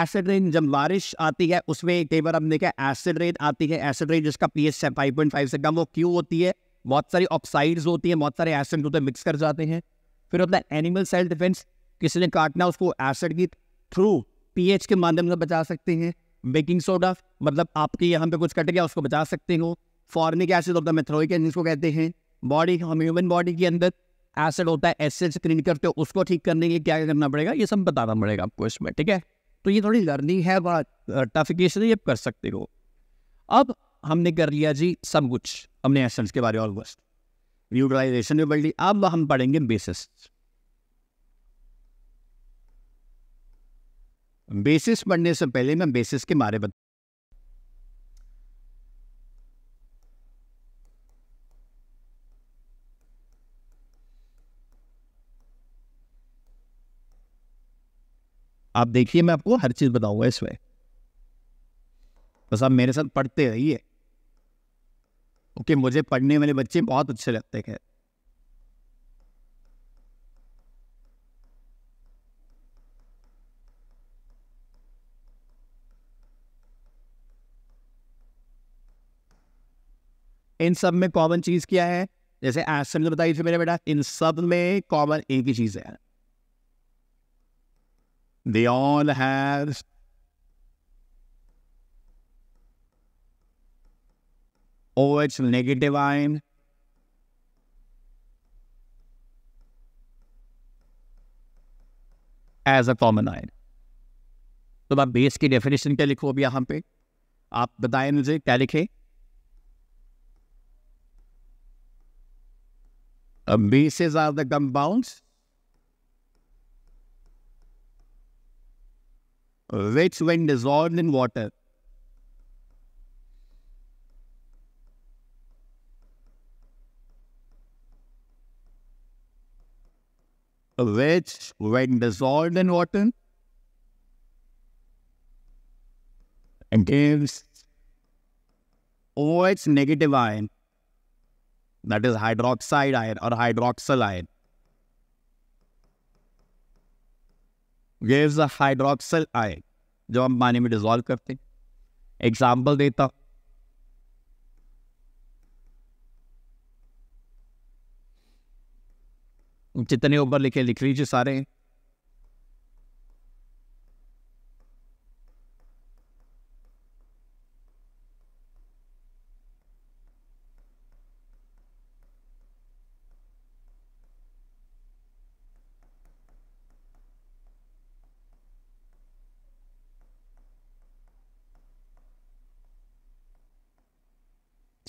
एसिड रेन जब बारिश आती है उसमें कई बार हमने देखा एसिड रेन आती है एसिड रेन जिसका P H five point five से कम वो क्यों होती है बहुत सारी ऑक्साइड्स होती है बहुत सारे एसिड होते हैं मिक्स कर जाते हैं फिर अपना एनिमल सेल्फ डिफेंस किसी ने काटना उसको एसिड की थ्रू पीएच के माध्यम से बचा सकते हैं बेकिंग सोडा मतलब आपके यहाँ पे कुछ कट गया उसको बचा सकते हो फॉर्निक एसिड होता है मेथ्रोइक एसिड जिसको कहते हैं बॉडी हम ह्यूमन बॉडी के अंदर एसिड होता है एसिड क्लीन करते हो उसको ठीक करने के लिए क्या करना पड़ेगा ये सब बताना पड़ेगा आपको इसमें ठीक है तो ये थोड़ी लर्निंग है बड़ा टफिकेशन ये कर सकते हो अब हमने कर लिया जी सब कुछ हमने एसेंस के बारे में ऑलमोस्ट यूटिलाइजेशन भी बढ़ ली अब हम पढ़ेंगे बेसिस बेसिस पढ़ने से पहले मैं बेसिस के बारे बता आप देखिए मैं आपको हर चीज बताऊंगा इसमें बस आप मेरे साथ पढ़ते रहिए ओके okay, मुझे पढ़ने वाले बच्चे बहुत अच्छे लगते हैं इन सब में कॉमन चीज क्या है जैसे एसन बताई थी मेरे बेटा इन सब में कॉमन एक ही चीज है they all have OH negative ion. As a common ion तो आप बेस की डेफिनेशन क्या लिखो अभी यहां पे आप बताएं मुझे क्या लिखे bases are the compounds which when dissolved in water which, when dissolved in water, gives OH negative ion, that is hydroxide ion or hydroxyl ion, gives a hydroxyl ion, जो हम पानी में डिजोल्व करते हैं एग्जाम्पल देता हूँ जितने ऊपर लिखे लिख लीजिए सारे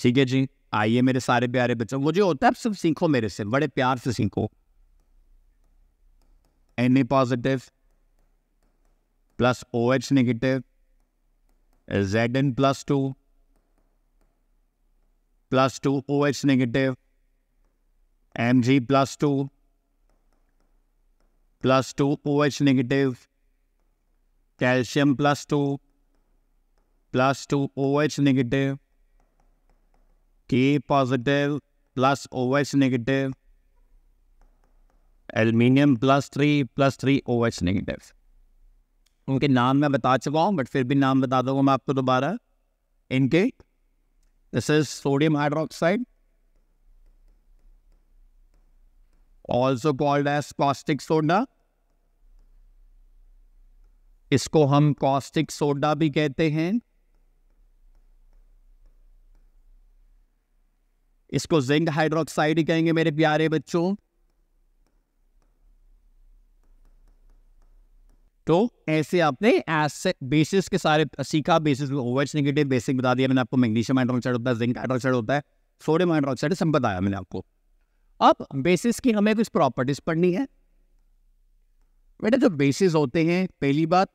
ठीक है जी आइए मेरे सारे प्यारे बच्चों वो जो होता है सब सीखो मेरे से बड़े प्यार से सीखो Na positive plus OH negative, Zn plus 2 plus 2 OH negative, Mg plus 2 plus 2 OH negative, calcium plus 2 plus 2 OH negative, K positive plus OH negative, aluminium plus three plus three O H negative उनके नाम मैं बता चुका हूँ but फिर भी नाम बता दूंगा मैं आपको दोबारा इनके this is sodium hydroxide also called as caustic soda इसको हम कॉस्टिक सोडा भी कहते हैं इसको जिंक हाइड्रोक्साइड ही कहेंगे मेरे प्यारे बच्चों तो ऐसे आपने एसेट बेसिस के सारे सीखा बेसिस ओवेच नेगेटिव बेसिक बता दिया मैंने आपको मैग्नीशियम हाइड्रोक्साइड होता है जिंक हाइड्रोक्साइड होता है सोडियम हाइड्रोक्साइड सब बताया मैंने आपको अब बेसिस की हमें कुछ प्रॉपर्टीज पढ़नी है बेटा जो बेसिस होते हैं पहली बात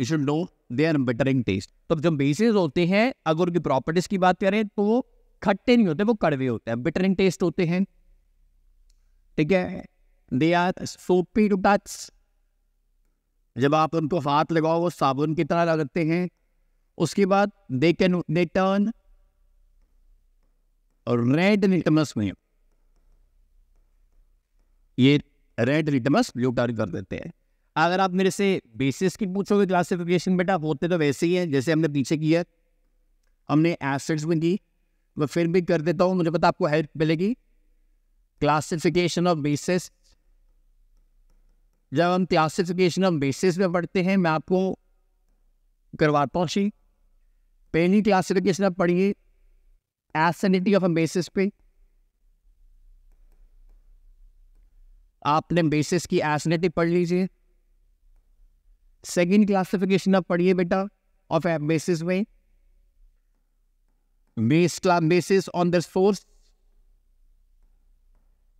you should know they are bitter in taste तो जो बेसिस होते हैं अगर उनकी प्रॉपर्टीज की बात करें तो वो खट्टे नहीं होते वो कड़वे होते हैं बेटरिंग टेस्ट होते हैं ठीक है they are soapy to touch जब आप उनको हाथ लगाओ वो साबुन की तरह लगते हैं उसके बाद दे कैन दे टर्न और रेड लिटमस में ये रेड लिटमस ब्लू टर्न कर देते हैं अगर आप मेरे से बेसिस की पूछोगे क्लासिफिकेशन बेटा होते तो वैसे ही है जैसे हमने पीछे किया हमने एसिड्स में की मैं फिर भी कर देता हूँ मुझे पता आपको हेल्प मिलेगी क्लासिफिकेशन ऑफ बेसिस जब हम क्लासिफिकेशन ऑफ बेसिस में पढ़ते हैं मैं आपको करवाता हूँ शी पहली क्लासिफिकेशन आप पढ़िए एसिडिटी ऑफ अ बेसिस पे आपने बेसिस की एसिडिटी पढ़ लीजिए सेकेंड क्लासिफिकेशन आप पढ़िए बेटा ऑफ ए बेसिस में base bases on the source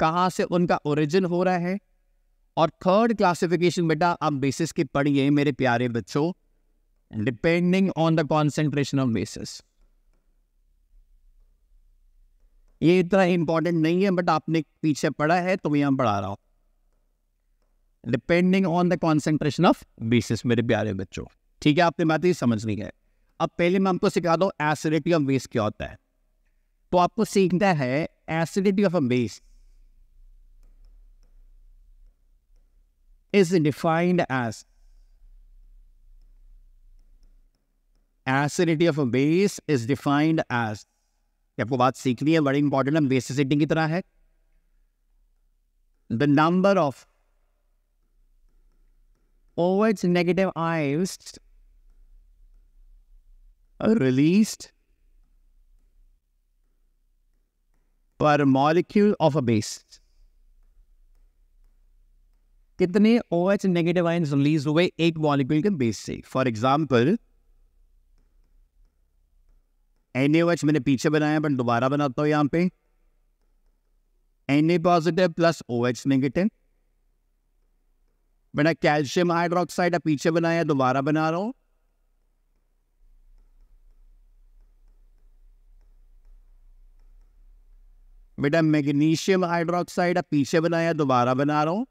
कहाँ से उनका ओरिजिन हो रहा है और थर्ड क्लासिफिकेशन बेटा आप बेसिस की पढ़िए मेरे प्यारे बच्चों depending on the concentration of bases ये इतना इंपॉर्टेंट नहीं है बट आपने पीछे पढ़ा है तो मैं यहां पढ़ा रहा हूं depending on the concentration of bases मेरे प्यारे बच्चों ठीक है आपने बात ये समझ नहीं है अब पहले मैं आपको सिखा दो एसिडिटी ऑफ बेस क्या होता है तो आपको सीखना है acidity of a base is defined as acidity of a base is defined as आपको बात सीखनी है बड़ी इंपॉर्टेंट है बेसिस एसिडिटी की तरह है the number of OH negative ions released per molecule of a base. कितने O H negative ion release हुए एक मॉलिक्यूल के बेस से फॉर एग्जाम्पल एन एच मैंने पीछे बनाया बट दोबारा बनाता हूं यहां पे N A positive plus O H negative मैंने कैल्शियम हाइड्रोक्साइड पीछे बनाया दोबारा बना रहा हूं बेटा मैग्नीशियम हाइड्रोक्साइड पीछे बनाया दोबारा बना रहा हूं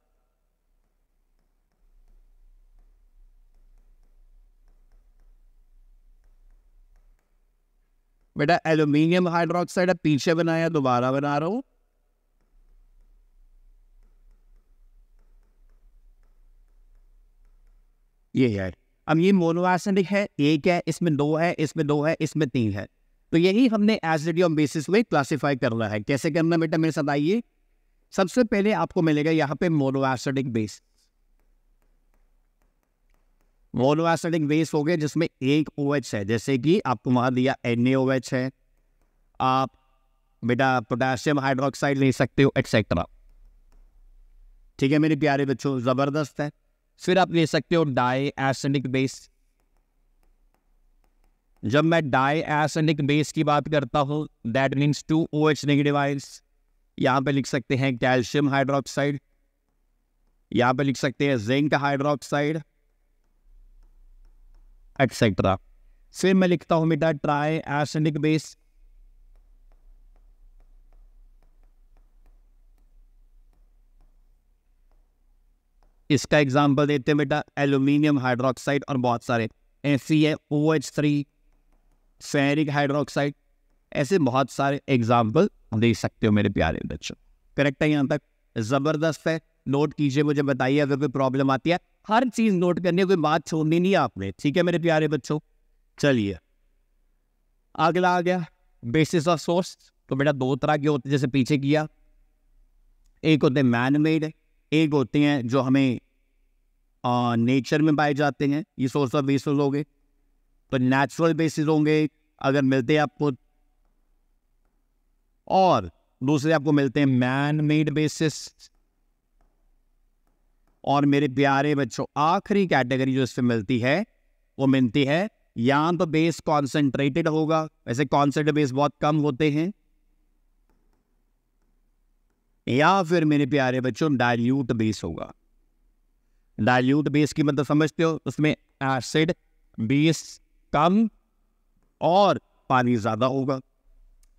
बेटा एल्यूमिनियम हाइड्रोक्साइड पीछे बनाया दोबारा बना रहा हूं ये यार अब ये मोनोआसनिक है एक है इसमें दो है इसमें दो है इसमें तीन है तो यही हमने एसिडिटी और बेसिस में क्लासिफाई करना है कैसे करना बेटा मेरे साथ आइए सबसे पहले आपको मिलेगा यहाँ पे मोनोएसिडिक बेस मोनोएसिडिक बेस हो गए जिसमें एक ओ OH है जैसे कि आपको वहां दिया एन एच है आप बेटा पोटेशियम हाइड्रोक्साइड ले सकते हो एटसेट्रा ठीक है मेरे प्यारे बच्चों जबरदस्त है फिर आप ले सकते हो डाई एसिडिक बेस जब मैं डाई एसिडिक बेस की बात करता हूं that means two O H negative ions यहाँ पे लिख सकते हैं कैल्शियम हाइड्रोक्साइड यहाँ पे लिख सकते हैं जिंक हाइड्रोक्साइड एक्सेट्रा सेम मैं लिखता हूं बेटा ट्राई एसेनिक बेस इसका एग्जाम्पल देते हैं बेटा एल्यूमिनियम हाइड्रोक्साइड और बहुत सारे ऐसी है O H three ferric hydroxide ऐसे बहुत सारे एग्जाम्पल दे सकते हो मेरे प्यारे बच्चों करेक्ट है यहां तक ज़बरदस्त है नोट कीजिए मुझे बताइए अगर कोई प्रॉब्लम आती है हर चीज नोट करनी है कोई बात छोड़नी नहीं आपने ठीक है मेरे प्यारे बच्चों चलिए अगला आ गया बेसिस ऑफ सोर्स तो बेटा दो तरह के होते जैसे पीछे किया एक होते मैन मेड एक होते हैं जो हमें आ, नेचर में पाए जाते हैं ये सोर्स ऑफ बेसिस होंगे तो नेचुरल बेसिस होंगे अगर मिलते हैं आपको और दूसरे आपको मिलते हैं मैन मेड बेसिस और मेरे प्यारे बच्चों आखिरी कैटेगरी जो इससे मिलती है वो मिलती है या तो बेस कॉन्सेंट्रेटेड होगा वैसे कॉन्सेंट्रेट बेस बहुत कम होते हैं या फिर मेरे प्यारे बच्चों डायल्यूट बेस होगा डायल्यूट बेस की मतलब समझते हो उसमें एसिड बेस कम और पानी ज़्यादा होगा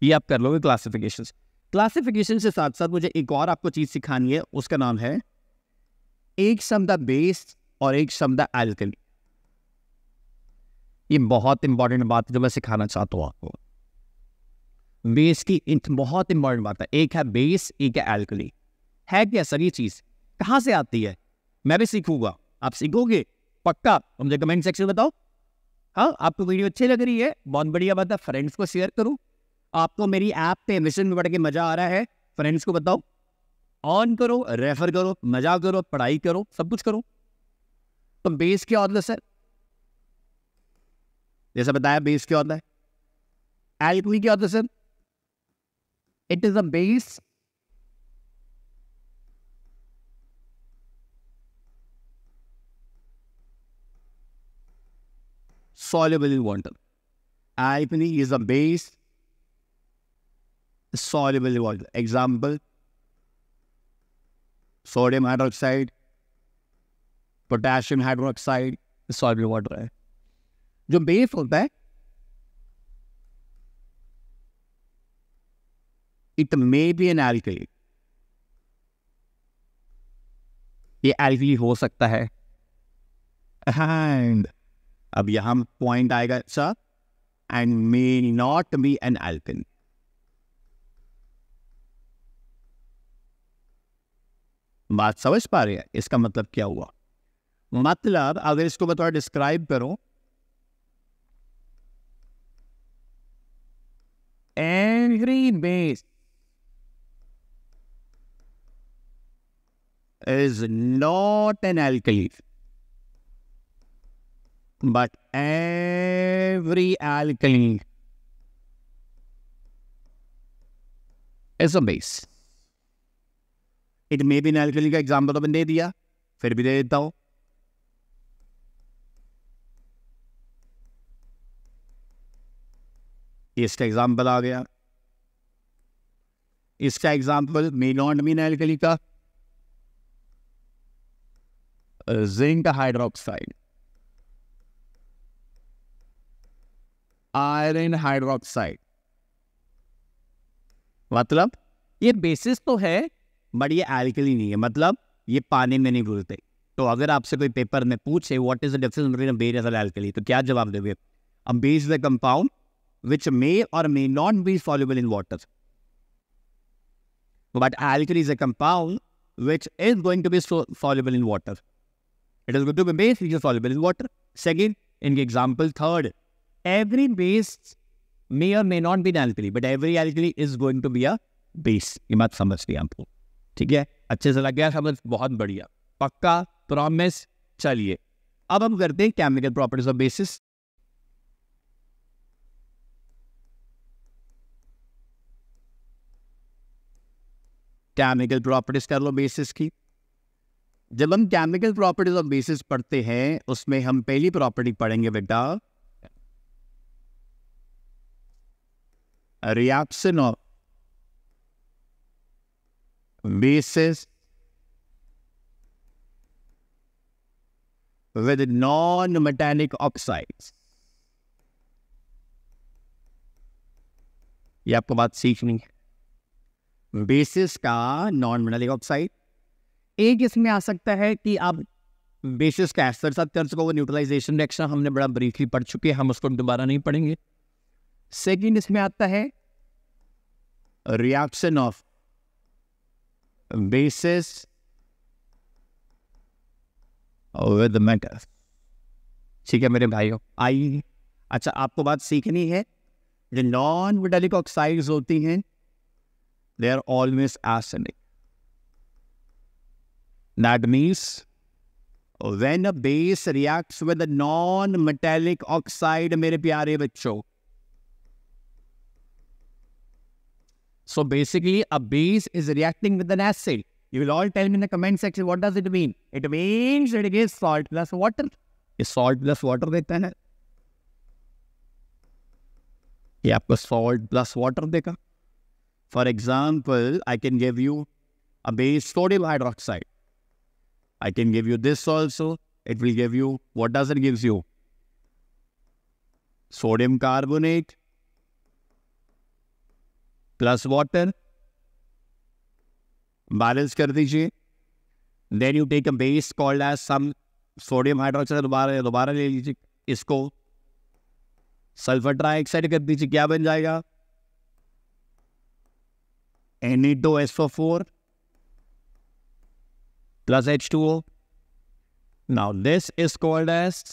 ये आप कर लोगे क्लासिफिकेशन क्लासिफिकेशन से साथ साथ मुझे एक और आपको चीज़ सिखानी है उसका नाम है एक शब्द बेस और एक शब्द एल्कली ये बहुत इंपॉर्टेंट बात है जो मैं सिखाना चाहता हूं आपको बेस की बहुत इंपॉर्टेंट बात है एक है बेस एक है एल्कली है क्या सर ये चीज कहां से आती है मैं भी सीखूंगा आप सीखोगे पक्का तो मुझे कमेंट सेक्शन बताओ हाँ आपको वीडियो अच्छी लग रही है बहुत बढ़िया बात है फ्रेंड्स को शेयर करूं आपको मेरी ऐप पे मिशन में बढ़ के मजा आ रहा है फ्रेंड्स को बताओ ऑन करो रेफर करो मजा करो पढ़ाई करो सब कुछ करो तो बेस क्या होता है सर जैसा बताया बेस क्या होता है एल्कली क्या होता है sir it is a base soluble in water Alkali is a base soluble in water example sodium hydroxide potassium hydroxide solvent water है जो बेस होता है it may be an alkali ये एल्कली हो सकता है एंड अब यहां पॉइंट आएगा अच्छा and may not be an alkali बात समझ पा रहे हैं इसका मतलब क्या हुआ मतलब अगर इसको मैं थोड़ा डिस्क्राइब करूं angry base is not an alkali. But every alkali is a base it may be an का एग्जाम्पल तो मैंने दे दिया फिर भी दे देता हूँ इसका एग्जाम्पल आ गया इसका एग्जाम्पल मीनॉन मीन एल्कली का जिंक हाइड्रोक्साइड आयरन हाइड्रोक्साइड मतलब ये बेसिस तो है बट ये एल्कली नहीं है मतलब ये पानी में नहीं घुलते तो अगर आपसे कोई पेपर में पूछे what is the difference between base और एल्कली तो क्या जवाब दोगे a base the compound which may or may not be soluble in water. But alkali is a compound which is going to be so soluble in water. It is going to be base which is soluble in water. Second, in the example, third, every base may or may not be an alkali, but every alkali is going to be a base. ये बात समझ ली आपको ठीक है अच्छे से लग गया समझ बहुत बढ़िया पक्का प्रॉमिस चलिए अब हम करते हैं chemical properties of bases chemical properties कर लो बेसिस की जब हम केमिकल प्रॉपर्टीज ऑफ बेसिस पढ़ते हैं उसमें हम पहली प्रॉपर्टी पढ़ेंगे बेटा reaction of basis with non-metallic oxides ये आपको बात सीखनी है बेसिस का नॉन मेटेलिक ऑक्साइड एक इसमें आ सकता है कि आप बेसिस का एस्टर साथ कर सको वो न्यूट्रलाइजेशन रिएक्शन हमने बड़ा ब्रीफली पढ़ चुके हैं हम उसको दोबारा नहीं पढ़ेंगे सेकंड इसमें आता है reaction of basis with metal ठीक है मेरे भाइयों आई अच्छा आपको बात सीखनी है जो नॉन मेटेलिक ऑक्साइड्स होती हैं they are always acidic that means when a base reacts with non metallic oxide मेरे प्यारे बच्चों So basically, a base is reacting with an acid. You will all tell me in the comment section, what does it mean? It means it is salt plus water. Is salt plus water देता है? ये आपको salt plus water देगा. For example, I can give you a base sodium hydroxide. I can give you this also. It will give you, what does it gives you? Sodium carbonate. Plus water balance कर दीजिए then you take a base called as some sodium hydroxide दोबारा दोबारा ले लीजिए इसको sulphur trioxide कर दीजिए क्या बन जाएगा two S O four plus H two O now this is called as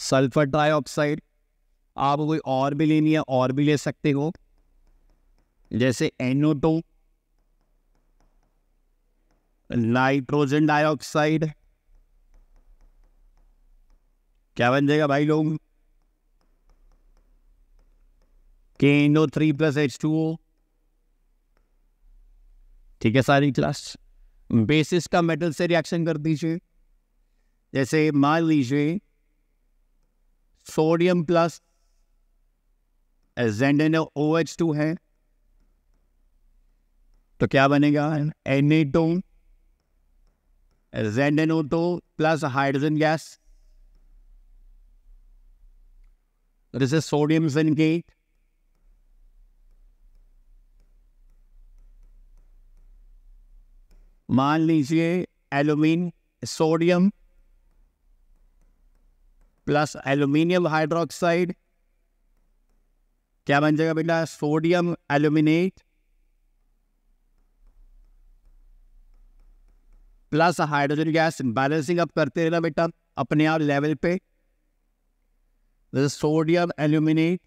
sulphur trioxide आप कोई और भी लेनी है और भी ले सकते हो जैसे टू नाइट्रोजन डाइऑक्साइड क्या बन जाएगा भाई लोग के N O three plus H two O ठीक है सारी क्लास बेसिस का मेटल से रिएक्शन कर दीजिए जैसे मान लीजिए sodium plus Z N O H two है तो क्या बनेगा N A two Z N O two plus hydrogen gas this is sodium gate मान लीजिए एल्यूमिन सोडियम प्लस एल्यूमिनियम हाइड्रोक्साइड क्या बन जाएगा बेटा sodium aluminate plus hydrogen gas balancing up करते रहना बेटा अपने आप लेवल पे सोडियम एल्यूमिनेट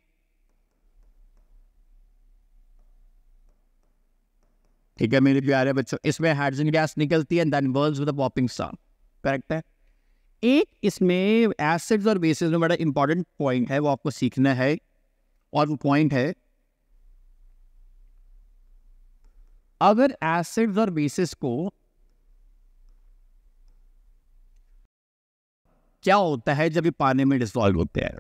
ठीक है मेरे प्यारे बच्चों इसमें हाइड्रोजन गैस निकलती है then burns with popping sound correct है एक इसमें एसेट्स और बेसिस में बड़ा इंपॉर्टेंट पॉइंट है वो आपको सीखना है और वो पॉइंट है अगर एसेट्स और बेसिस को क्या होता है जब ये पानी में डिसॉल्व होते हैं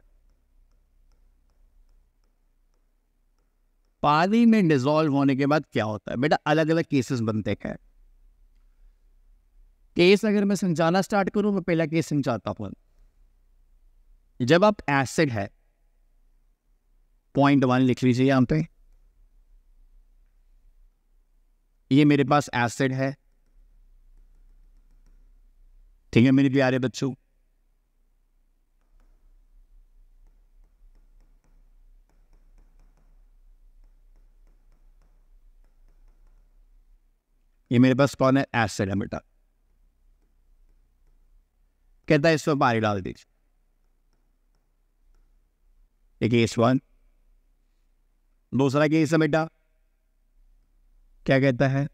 पानी में डिसॉल्व होने के बाद क्या होता है बेटा अलग अलग केसेस बनते हैं केस अगर मैं समझाना स्टार्ट करूं मैं पहला केस समझाता हूं जब आप एसिड है पॉइंट वन लिख लीजिए यहां पे ये मेरे पास एसिड है ठीक है मेरे प्यारे बच्चों ये मेरे पास कौन है एसिड है बेटा कहता है इसमें पानी डाल दीजिए एक केस वन दूसरा केस है बेटा क्या कहता है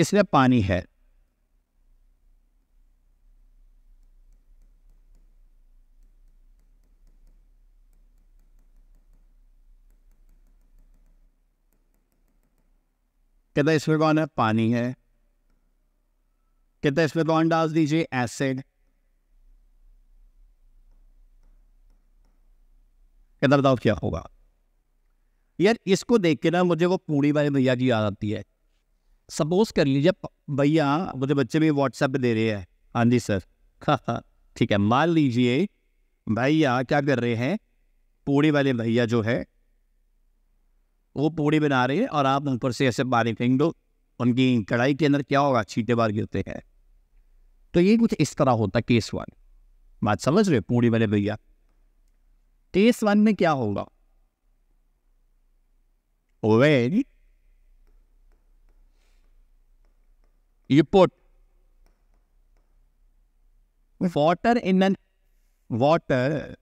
इसमें पानी है कहता है इसमें कौन है पानी है कहता है इसमें कौन डाल दीजिए एसिड कहता बताओ क्या होगा यार इसको देख के ना मुझे वो पूरी वाले भैया की याद आती है सपोज कर लीजिए भैया मुझे बच्चे भी व्हाट्सएप पे दे रहे हैं हाँ जी सर ठीक है मान लीजिए भैया क्या कर रहे हैं पूड़ी वाले भैया जो है वो पूड़ी बना रहे हैं और आप ऊपर से ऐसे पानी फेंक दो उनकी कढ़ाई के अंदर क्या होगा छीटे बार गिरते हैं तो ये कुछ इस तरह होता है केस वन बात समझ रहे पूरी वाले भैया केस वन में क्या होगा when you put water in an water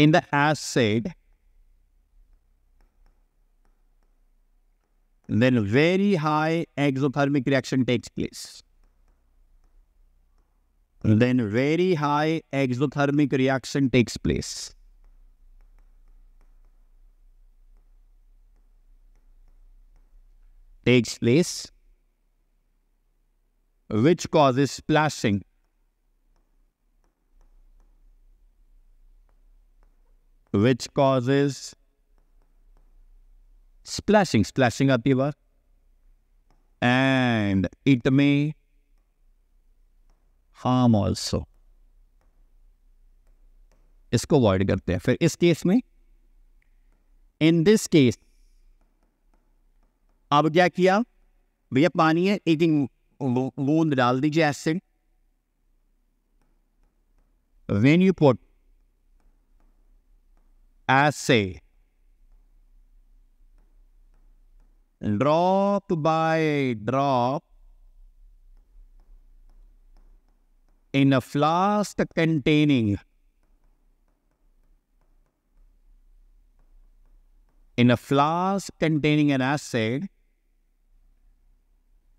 in the acid then very high exothermic reaction takes place. Then very high exothermic reaction takes place. Takes place, which causes splashing. Which causes splashing splashing आती है बार and it may harm also इसको avoid करते हैं फिर इस case में in this case अब क्या किया भैया पानी है एक बूंद डाल दीजिए acid when you put as drop by drop in a flask containing in a flask containing an acid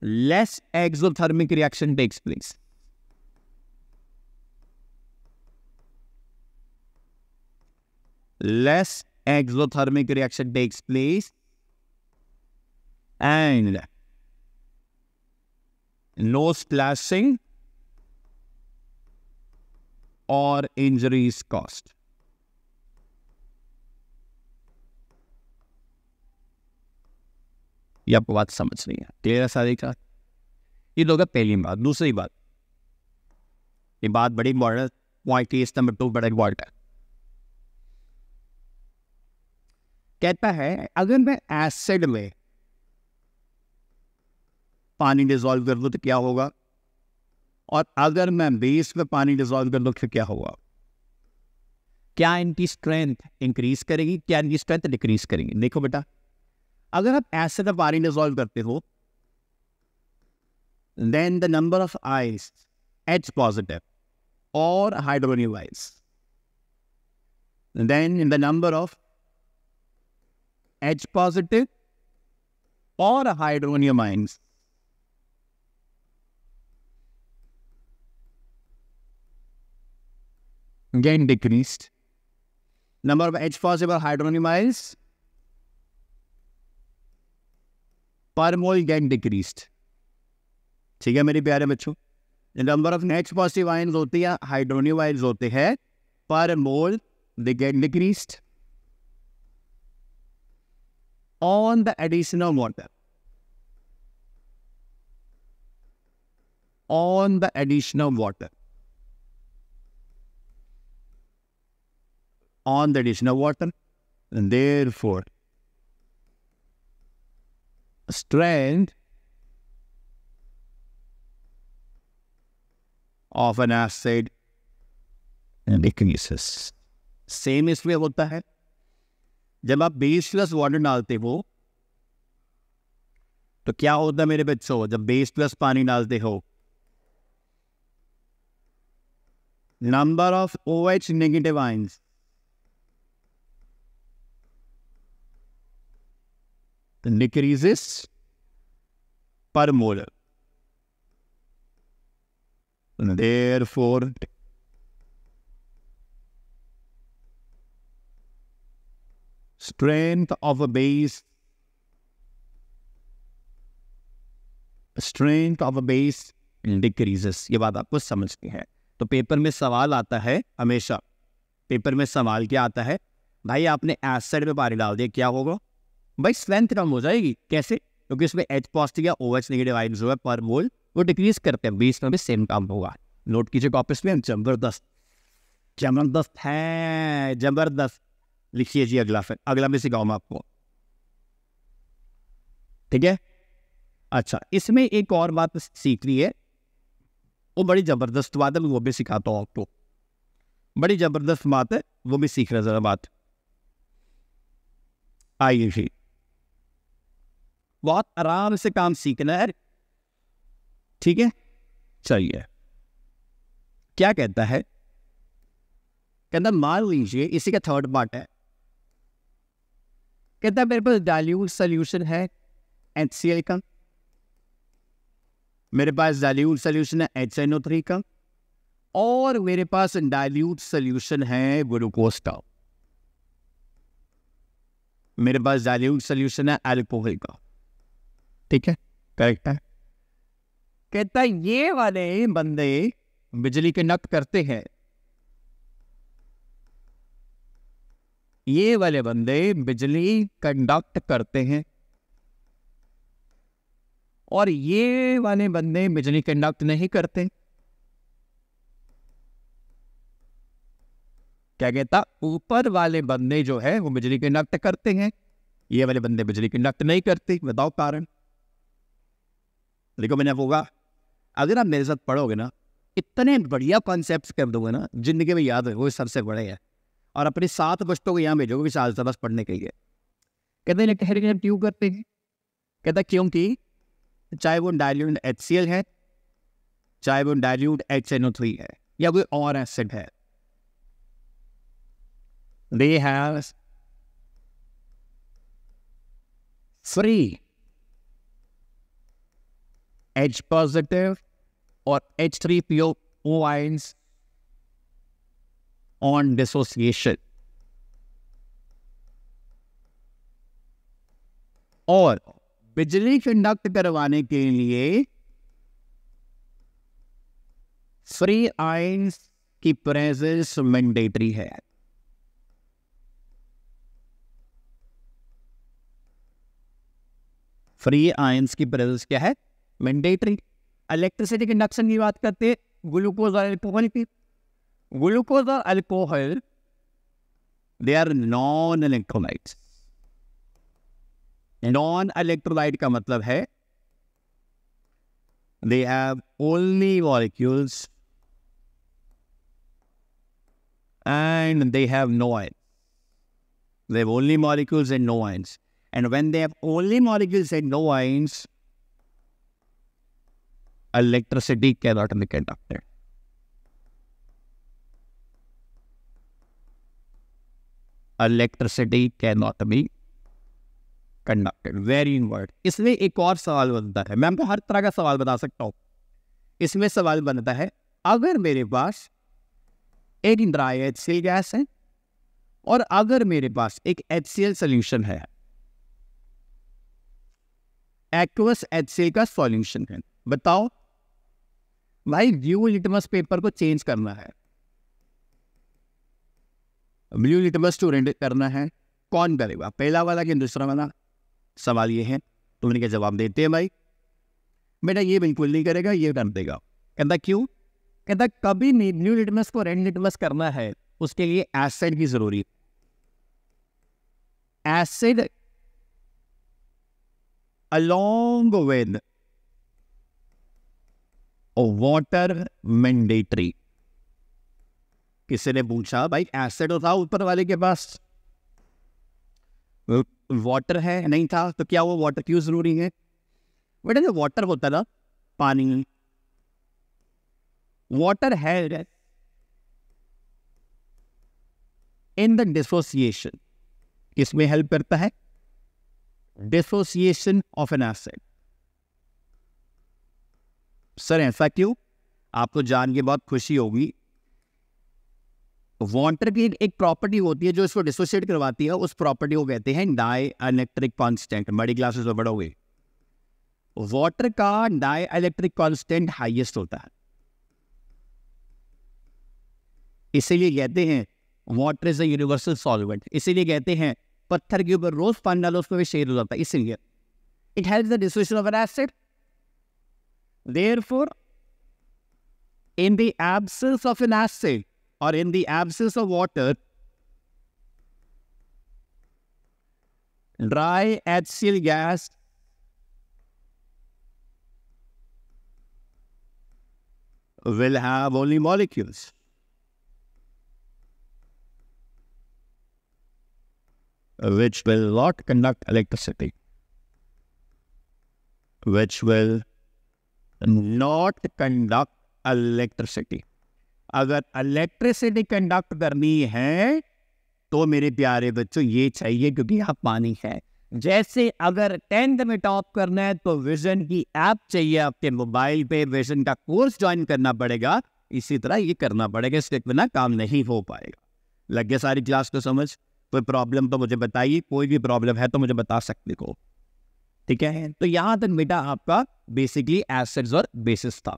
less exothermic reaction takes place less exothermic reaction takes place and no splashing or injuries caused. ये आपको बात समझ नहीं है clear है सारी का ये लोग पहली बात दूसरी बात ये बात बड़ी important point case number two बड़ा इंपॉर्टेंट है कहता है अगर मैं एसिड में पानी डिजॉल्व कर दूँ तो क्या होगा और अगर मैं बेस में पानी डिजॉल्व कर दूँ तो क्या होगा क्या इनकी स्ट्रेंथ इंक्रीज करेगी क्या इनकी स्ट्रेंथ डिक्रीज करेगी देखो बेटा अगर आप ऐसे का पानी डिजॉल्व करते हो then the number of ions H positive और hydronium ions then in the number of H positive और hydronium ions again decreased. Number of H possible hydronymiles per mole again decreased. ठीक है मेरे प्यारे बच्चों number of next positive ion होती है hydronium ion होते हैं per mole they get decreased on the addition of water on the addition of water on the addition of water. And therefore, strength of an acid decreases. Same इसलिए होता है जब आप baseless water डालते हो तो क्या होता है मेरे बच्चों जब बेसलेस पानी डालते हो number of OH negative ions per molar therefore strength of a base strength of a base decreases ये बात आपको समझनी है तो पेपर में सवाल आता है हमेशा पेपर में सवाल क्या आता है भाई आपने एसिड में पानी डाल दिया क्या होगा भाई स्ट्रेंथ कम हो जाएगी कैसे क्योंकि उसमें एच पॉजिटिव या ओ एच नेगेटिव आइन जो है पर मोल वो डिक्रीज करते हैं बीस में भी सेम काम होगा नोट कीजिए कॉपिस में जबरदस्त जबरदस्त है जबरदस्त लिखिए जी अगला फिर अगला मैं सिखाऊ आपको ठीक है अच्छा इसमें एक और बात सीख रही है वो बड़ी जबरदस्त बात है वो भी सिखाता हूँ आपको बड़ी जबरदस्त बात है वो भी सीख रहे जरा बात आइए जी बहुत आराम से काम सीखना है ठीक है चलिए क्या कहता है कहता मान लीजिए इसी का थर्ड पार्ट है कहता मेरे पास डायल्यूट सोल्यूशन है एच सी एल का मेरे पास डायल्यूट सोल्यूशन है एच एन ओ थ्री का और मेरे पास डायल्यूट सोल्यूशन है ग्लूकोज का मेरे पास डायल्यूट सोल्यूशन है एल्कोहल का ठीक है करेक्ट है कहता ये वाले बंदे बिजली के नक करते हैं ये वाले बंदे बिजली कंडक्ट करते हैं और ये वाले बंदे बिजली कंडक्ट नहीं करते क्या कहता ऊपर वाले बंदे जो है वो बिजली कंडक्ट करते हैं ये वाले बंदे बिजली कंडक्ट नहीं करते बताओ कारण देखो मैंने होगा अगर आप मेरे साथ पढ़ोगे ना इतने बढ़िया कॉन्सेप्ट कर दोगे ना जिंदगी में याद हो सबसे बड़े हैं और अपने सात बच्चों को यहाँ भेजोगे कि साल बस पढ़ने के लिए कहते हैं ठहरे क्यों करते हैं कहता क्योंकि चाहे वो डायल्यूट एच सी एल है चाहे वो dilute H N O three है या कोई और एसिड है they have free H positive H three P O O ions on dissociation और बिजली कंडक्ट करवाने के लिए फ्री आइंस की प्रेजेंस मैंडेटरी है फ्री आयंस की प्रेजेंस क्या है मैंडेटरी इलेक्ट्रिसिटी इंडक्शन की बात करते हैं ग्लूकोज और अल्कोहल की ग्लूकोज और alcohol they are non electrolyte non electrolyte का मतलब है they have only molecules and they have no ion they have only molecules and no ions and when they have only molecules and no ions electricity cannot be conducted. Electricity cannot be conducted very in word इसमें एक और सवाल बनता है मैं आपको हर तरह का सवाल बता सकता हूं इसमें सवाल बनता है अगर मेरे पास एक ड्राई एच सी गैस है और अगर मेरे पास एक एच सी एल सोल्यूशन है एक्वस एच सी का सॉल्यूशन है बताओ भाई ब्लू लिटमस पेपर को चेंज करना है ब्लू लिटमस टू रेंड करना है कौन करेगा पहला वाला कि दूसरा वाला सवाल ये है तुमने क्या जवाब देते हैं भाई बेटा ये बिल्कुल नहीं करेगा ये कर देगा कहता क्यों कहता कभी नहीं ब्लू लिटमस को रेड लिटमस करना है उसके लिए एसिड की जरूरी acid along with water water mandatory किसी ने पूछा भाई एसिड तो था ऊपर वाले के पास वाटर है नहीं था तो क्या वो वाटर क्यों जरूरी है बेटा जो वाटर होता ना पानी वॉटर है इन द डिसोसिएशन किसमें हेल्प करता है dissociation of an acid sir ऐसा क्यों आपको जान के बहुत खुशी होगी वाटर की एक प्रॉपर्टी होती है जो इसको डिसोसिएट करवाती है उस प्रॉपर्टी को कहते हैं डाई इलेक्ट्रिक कॉन्स्टेंट बड़ी ग्लासेस में बढ़ोगे वाटर का डाई इलेक्ट्रिक कॉन्स्टेंट हाइएस्ट होता है इसीलिए कहते हैं water is a universal solvent इसीलिए कहते हैं पत्थर के ऊपर रोज पानी डालो उसमें भी शेयर हो जाता है इसीलिए it help the dissociation of an acid Therefore, in the absence of an acid or in the absence of water, dry axial gas will have only molecules. which will not conduct electricity, which will not conduct electricity अगर electricity conduct करनी है तो मेरे प्यारे बच्चों ये चाहिए क्योंकि यहाँ पानी है जैसे अगर टेंथ में टॉप करना है तो विजन की ऐप चाहिए आपके मोबाइल पे विजन का कोर्स ज्वाइन करना पड़ेगा इसी तरह ये करना पड़ेगा इसके बिना काम नहीं हो पाएगा लग गया सारी क्लास को समझ कोई प्रॉब्लम तो मुझे बताइए कोई भी प्रॉब्लम है तो मुझे बता सकते हो ठीक है तो यहाँ तक बेटा आपका बेसिकली एसेट्स और बेसिस था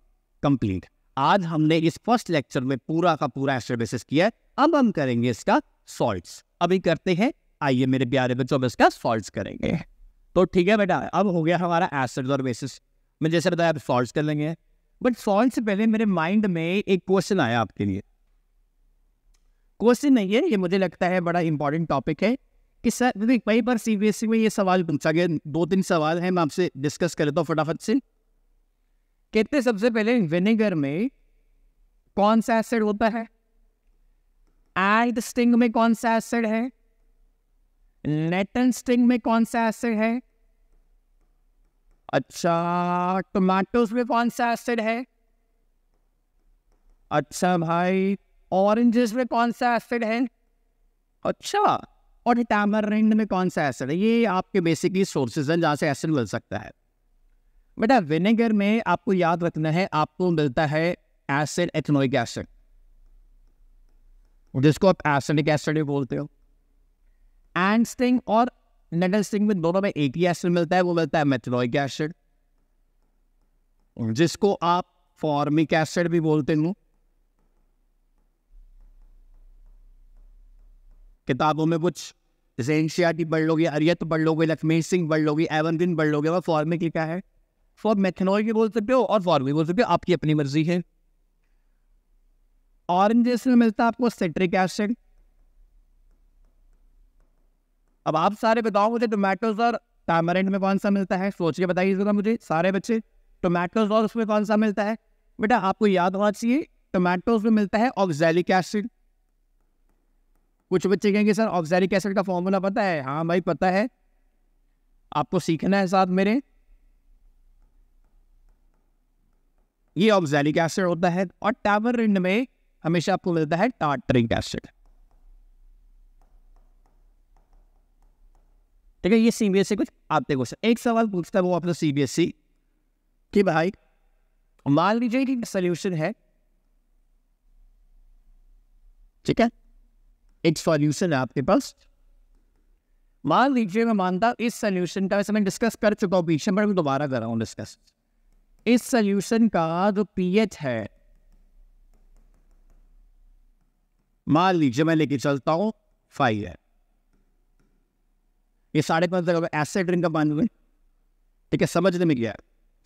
कंप्लीट आज हमने इस फर्स्ट लेक्चर में पूरा का पूरा एसेट बेसिस किया है अब हम करेंगे इसका सॉल्ट्स अभी करते हैं आइए मेरे प्यारे बच्चों अब इसका सॉल्ट्स करेंगे तो ठीक है बेटा अब हो गया हमारा एसेट्स और बेसिस मैं जैसे बताया आप सॉल्ट्स कर लेंगे बट सॉल्ट से पहले मेरे माइंड में एक क्वेश्चन आया आपके लिए क्वेश्चन नहीं है ये मुझे लगता है बड़ा इंपॉर्टेंट टॉपिक है कि सर देखिए कई बार सीबीएसई में ये सवाल पूछा गया दो तीन सवाल हैं मैं आपसे डिस्कस कर लेता हूँ फटाफट से कहते सबसे पहले विनेगर में कौन सा एसिड होता है एंड स्टिंग में कौन सा एसिड है स्टिंग में कौन सा एसिड है अच्छा टोमेटोस में कौन सा एसिड है अच्छा भाई ऑरेंजेस में कौन सा एसिड है अच्छा और टैमरेंड में कौन सा एसिड है ये आपके बेसिकली सोर्सेज हैं जहाँ से एसिड मिल सकता है बेटा विनेगर में आपको याद रखना है आपको मिलता है एसिड एथनोइक एसिड जिसको आप एसिडिक एसिड भी बोलते हो एंड स्टिंग और नेडल स्टिंग में दोनों में एक ही एसिड मिलता है वो मिलता है मेथनोइक एसिड जिसको आप फॉर्मिक एसिड भी बोलते हो किताबों में कुछ जैसे एनसीआरटी पढ़ लोगे अरियत पढ़ लोगे लक्ष्मी सिंह पढ़ लोगे एवन दिन पढ़ लोगे और फॉर्म में क्या है फॉर मेथेनॉल भी बोल सकते हो और फॉर्म भी बोल सकते हो आपकी अपनी मर्जी है ऑरेंज में मिलता है आपको सेट्रिक एसिड अब आप सारे बताओ मुझे टोमेटोज और टैमरेंट में कौन सा मिलता है सोच के बताइए जरा मुझे सारे बच्चे टोमेटोज और उसमें कौन सा मिलता है बेटा आपको याद होना चाहिए टोमेटोज में मिलता है ऑक्जेलिक एसिड कुछ बच्चे कहेंगे सर ऑब्जैरिक एसिड का फॉर्मूला पता है हाँ भाई पता है आपको सीखना है साथ मेरे ये ऑब्जैलिक एसिड होता है और टावरिंड में हमेशा आपको मिलता है टार्टरिक एसिड ठीक है ये सीबीएसई कुछ आते क्वेश्चन एक सवाल पूछता है वो आपसे सीबीएसई कि भाई मान लीजिए कि सोल्यूशन है ठीक है एक सॉल्यूशन है आपके पास मान लीजिए मैं मानता हूँ इस सोल्यूशन का वैसे मैं डिस्कस कर चुका हूँ पीछे पर मैं दोबारा कर रहा हूँ डिस्कस इस सोल्यूशन का जो पीएच है मान लीजिए मैं लेके चलता हूँ फाइव है ये साढ़े पाँच तक ऐसे ड्रिंक का पानी ठीक है समझने में गया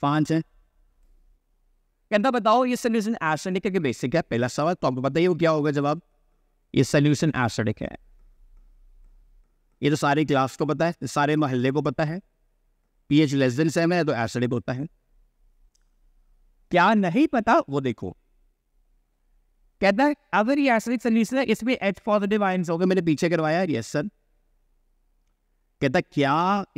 पाँच है कहता बताओ ये सोल्यूशन एसिडिक के बेसिक है पहला सवाल तो आपको पता ही हो क्या होगा जवाब ये सोल्यूशन एसिडिक है ये तो सारी क्लास को पता है सारे महल्ले को पता है P H less than seven है तो एसिडिक होता है क्या नहीं पता वो देखो कहता है अगर ये एसिडिक सोल्यूशन है इसमें एच पॉजिटिव आयन हो गए मैंने पीछे करवाया यस सर कहता क्या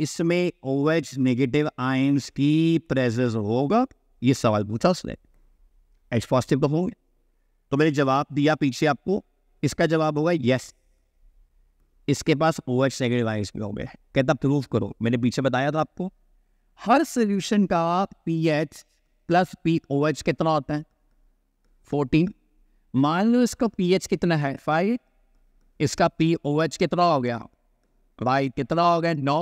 इसमें ओ एच नेगेटिव आयंस की प्रेजेंस होगा ये सवाल पूछा उसने एच पॉजिटिव तो होंगे तो मैंने जवाब दिया पीछे आपको इसका जवाब होगा यस इसके पास ओ एच सेकेंड लाइन्स में होंगे कहता प्रूफ करो मैंने पीछे बताया था आपको हर सोल्यूशन का P H plus P O H कितना होता है फोर्टीन मान लो इसका पी एच कितना है फाइव इसका पी ओ एच कितना हो गया भाई कितना हो गया नौ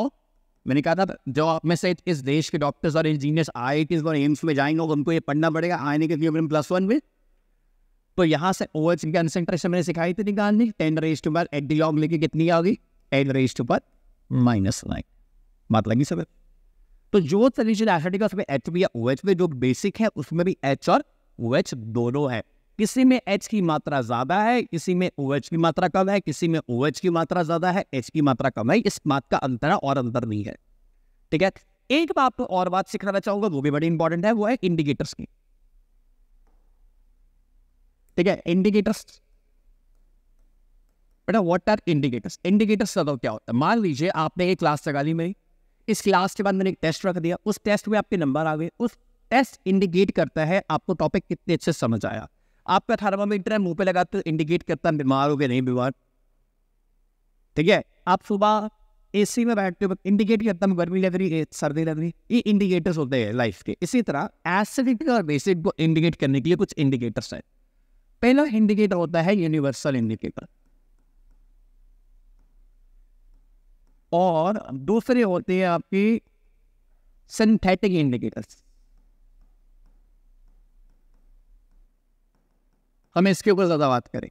मैंने कहा था जो आप में से इस देश के डॉक्टर्स और इंजीनियर्स आई आई और एम्स में जाएंगे उनको ये पढ़ना पड़ेगा आने के लिए प्लस वन में तो यहाँ से ओ एच की कंसेंट्रेशन मैंने सिखाई थी निकालनी ten raise to power add the log लेके कितनी आ गई ten raise to power minus nine बात लगी सब तो जो सोल्यूशन एसिडिक उसमें एच भी या ओ एच में जो बेसिक है उसमें भी एच और ओ एच दोनों है किसी में एच की मात्रा ज्यादा है किसी में ओ OH की मात्रा कम है किसी में ओ OH की मात्रा ज्यादा है एच की मात्रा कम है इस बात का अंतर है और अंतर नहीं है ठीक है एक बात और बात सिखाना चाहूंगा वो भी बड़ी इंपॉर्टेंट है वो है इंडिकेटर्स की ठीक है इंडिकेटर्स बेटा व्हाट आर इंडिकेटर्स इंडिकेटर्स का क्या होता है मान लीजिए आपने एक क्लास लगा ली मेरी इस क्लास के बाद मैंने एक टेस्ट रख दिया उस टेस्ट में आपके नंबर आ गए उस टेस्ट इंडिकेट करता है आपको टॉपिक कितने अच्छे समझ आया आपका थर्मामीटर है मुंह पे लगा तो इंडिकेट करता है बीमार हो गया नहीं बीमार ठीक है आप सुबह एसी में बैठते हो इंडिकेट करता है गर्मी लग रही है सर्दी लग रही ये इंडिकेटर्स होते हैं लाइफ के इसी तरह एसिडिटी और बेसिक को इंडिकेट करने के लिए कुछ इंडिकेटर्स हैं पहला इंडिकेटर होता है यूनिवर्सल इंडिकेटर और दूसरे होते हैं आपके सिंथेटिक इंडिकेटर्स हम इसके ऊपर ज्यादा बात करें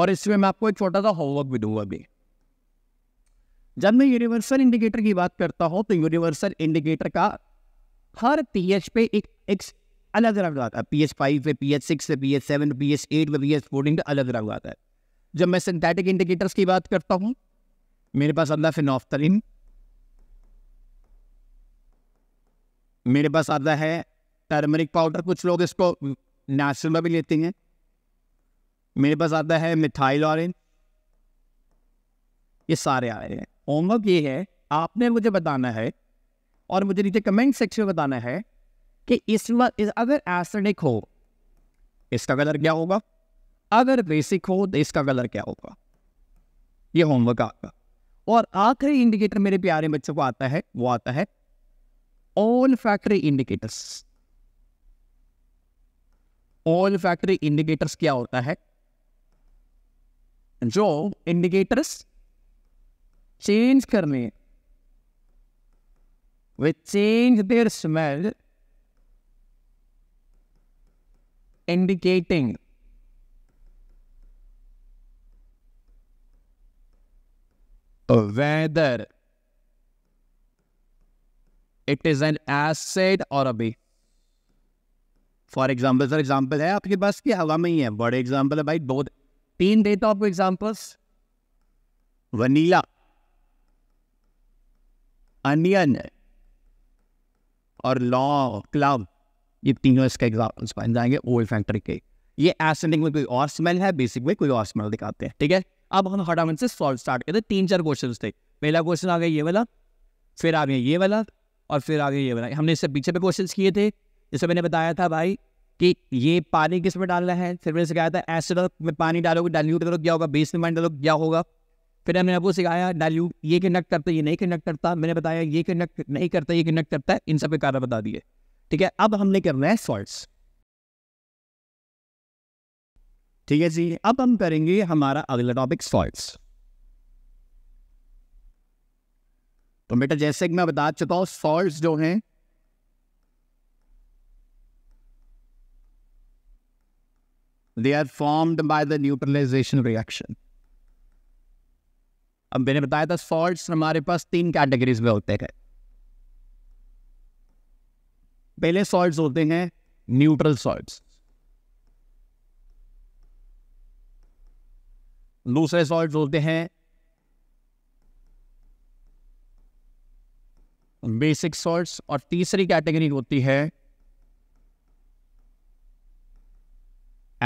और इसमें मैं आपको एक छोटा सा होमवर्क भी दूंगा अभी जब मैं यूनिवर्सल इंडिकेटर की बात करता हूं तो यूनिवर्सल इंडिकेटर का हर पीएच पे एक एक्स अलग रंग आता है पी एच फाइव पे पी एच सिक्स पे P H seven P H eight पे पी एच फोर्टीन पे अलग रंग आता है जब मैं सिंथेटिक इंडिकेटर्स की बात करता हूँ मेरे पास आता है फिनॉफ्तलिन मेरे पास आता है टर्मरिक पाउडर कुछ लोग इसको नेचुरल में भी लेते हैं मेरे पास आता है मिथाइल ऑरेंज ये सारे आ रहे हैं होमवर्क ये है आपने मुझे बताना है और मुझे नीचे कमेंट सेक्शन में बताना है कि इस अगर एसिडिक हो इसका कलर क्या होगा अगर बेसिक हो तो इसका कलर क्या होगा ये होमवर्क आपका और आखिरी इंडिकेटर मेरे प्यारे बच्चों को आता है वो आता है olfactory indicators olfactory indicators क्या होता है जो इंडिकेटर्स चेंज करने with change their smell indicating whether it is an acid or a base for example sir example है आपके पास की हवा में ही है बड़े एग्जाम्पल है भाई बहुत तीन देता आपको एग्जाम्पल्स वनीला अनियन और लॉ क्लब ये तीनों इसके एग्जाम्पल्स बन जाएंगे ओल्ड फैक्ट्री के ये एसेंडिंग में कोई और स्मेल है बेसिक में कोई और स्मेल दिखाते हैं ठीक है अब हम फटाफट से सॉल्व स्टार्ट करते तीन चार क्वेश्चन थे पहला क्वेश्चन आ गया ये वाला फिर आ गया ये वाला और फिर आ गया ये वाला हमने इससे पीछे पे क्वेश्चन किए थे जैसे मैंने बताया था भाई कि ये पानी किस में डालना है फिर मैंने सिखाया था एसिड में पानी डालोगे डाल्यूट करोगे क्या होगा बेस में पानी डालो क्या होगा फिर हमने आपको सिखाया डाल्यूट ये कनेक्ट करता है ये नहीं कनेक्ट करता मैंने बताया ये कनेक्ट नहीं करता ये कनेक्ट करता है इन सब के कारण बता दिए ठीक है अब हमने करना है सॉल्ट ठीक है जी अब हम करेंगे हमारा अगला टॉपिक सॉल्ट तो बेटा जैसे कि मैं बता चुका हूं सॉल्ट जो हैं they are formed by the neutralisation reaction अब मैंने बताया था सॉल्ट हमारे पास तीन कैटेगरीज में होते हैं पहले सॉल्ट होते हैं न्यूट्रल सॉल्ट दूसरे सॉल्ट होते हैं बेसिक सॉल्ट्स और तीसरी कैटेगरी होती है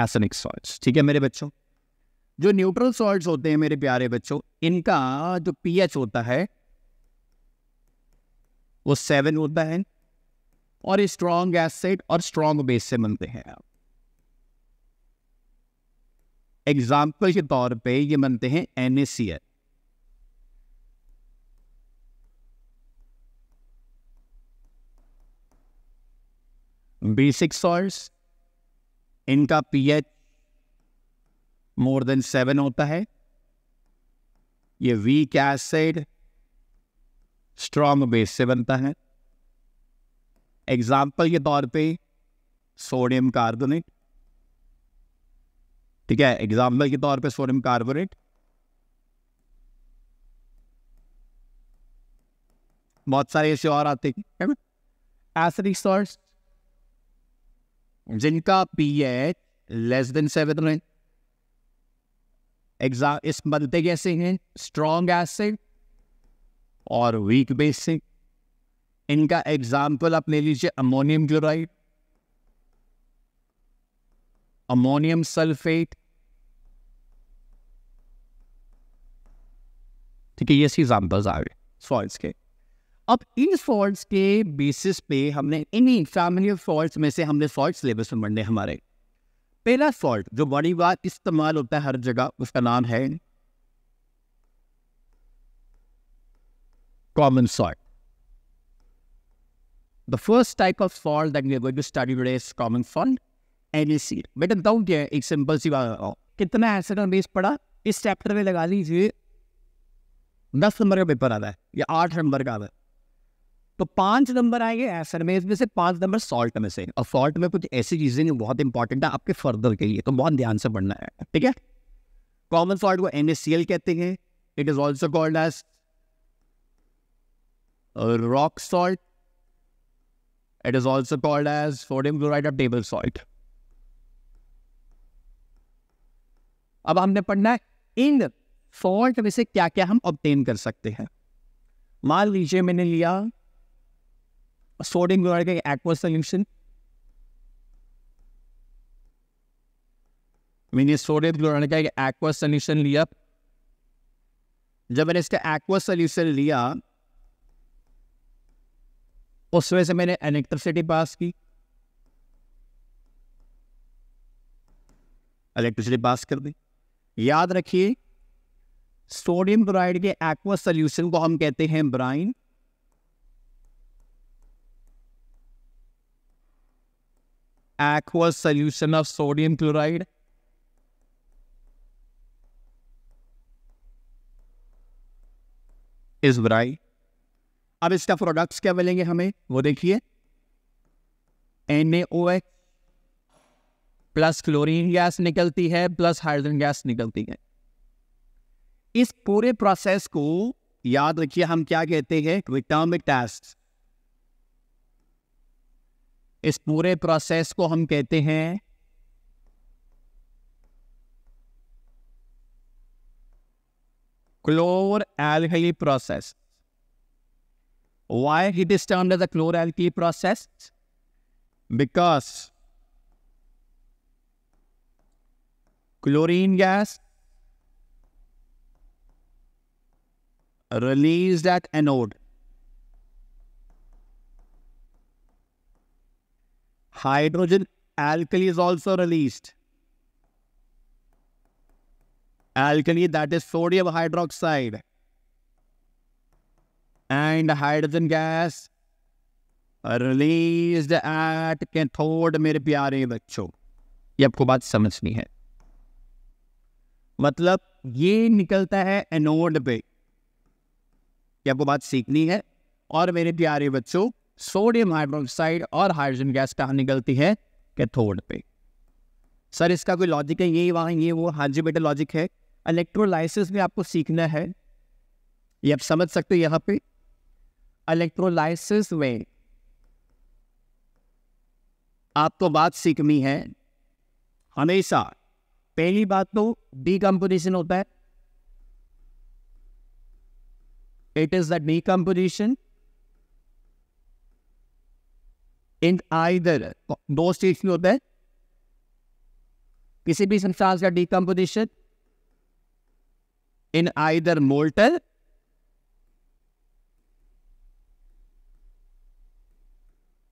एसनिक सॉल्ट्स ठीक है मेरे बच्चों जो न्यूट्रल सॉल्ट्स होते हैं मेरे प्यारे बच्चों इनका जो पीएच होता है वो सेवन होता है और स्ट्रॉन्ग एसेट और स्ट्रॉन्ग बेस से बनते हैं आप एग्जाम्पल के तौर पे ये बनते हैं एनएसीएल बेसिक सॉल्ट इनका पीएच मोर देन सेवन होता है ये वीक एसिड स्ट्रॉन्ग बेस से बनता है एग्जाम्पल के तौर पे सोडियम कार्बोनेट ठीक है एग्जाम्पल के तौर पे सोडियम कार्बोनेट बहुत सारे ऐसे और आते हैं एसिडिक सॉल्ट जिनका पीएच लेस देन सेवन है एग्जाम इस बनते कैसे हैं स्ट्रॉन्ग एसिड और वीक बेसिक इनका एग्जाम्पल आप ले लीजिए अमोनियम क्लोराइड अमोनियम सल्फेट ठीक है ये सी एग्जाम्पल्स आ गए सॉल्ट के अब इन सॉल्ट के बेसिस पे हमने इन फैमिली सॉल्ट में से हमने सॉल्ट सिलेबस में बनने हमारे पहला सॉल्ट जो बड़ी बार इस्तेमाल होता है हर जगह उसका नाम है common salt The first type of fault that we are going to study today is common fault, NAC. बेटा बताऊँ क्या है एक सिंपल कितना एसेट बेस पड़ा इस चैप्टर में लगा लीजिए दस नंबर का पेपर आता है या आठ नंबर का आता है तो पांच नंबर आएंगे एसेट में इसमें से पांच नंबर सॉल्ट में से और सॉल्ट में कुछ ऐसी चीजें बहुत इंपॉर्टेंट है आपके फर्दर के लिए तो बहुत ध्यान से पढ़ना है ठीक है कॉमन सॉल्ट को एन कहते हैं it is also called as rock salt It is also called as sodium chloride of table salt. अब हमने पढ़ना है इन सॉल्ट में से क्या क्या हम ऑप्टेन कर सकते हैं मान लीजिए मैंने लिया सोडियम क्लोराइड का एक्व सोल्यूशन मैंने सोडियम क्लोराइड का एक्व सोल्यूशन लिया जब मैंने इसका एक्व सोल्यूशन लिया उसमें से मैंने इलेक्ट्रिसिटी पास की इलेक्ट्रिसिटी पास कर दी याद रखिए सोडियम क्लोराइड के एक्वा सोल्यूशन को हम कहते हैं brine aqua solution of sodium chloride is brine अब इसका प्रोडक्ट्स क्या मिलेंगे हमें वो देखिए एन प्लस क्लोरीन गैस निकलती है प्लस हाइड्रोजन गैस निकलती है इस पूरे प्रोसेस को याद रखिए हम क्या कहते हैं विटामिक टेस्ट इस पूरे प्रोसेस को हम कहते हैं chlor alkali process Why it is termed as a chloralkali process? Because chlorine gas released at anode hydrogen alkali is also released. Alkali that is sodium hydroxide. and hydrogen gas release at cathode मेरे प्यारे बच्चों ये आपको बात समझनी है मतलब ये निकलता है एनोड पे ये आपको बात सीखनी है और मेरे प्यारे बच्चों सोडियम हाइड्रोक्साइड और हाइड्रोजन गैस कहाँ निकलती है कैथोड पे सर इसका कोई लॉजिक है ये वहाँ ये वो हाँ जी बेटा लॉजिक है इलेक्ट्रोलाइसिस भी आपको सीखना है ये आप समझ सकते हो यहाँ पे इलेक्ट्रोलाइसिस में आपको बात सीखनी है हमेशा पहली बात तो डी कंपोजिशन होता है it is the decomposition in either दो स्टेज में होता है किसी भी संस्थान का decomposition in either molten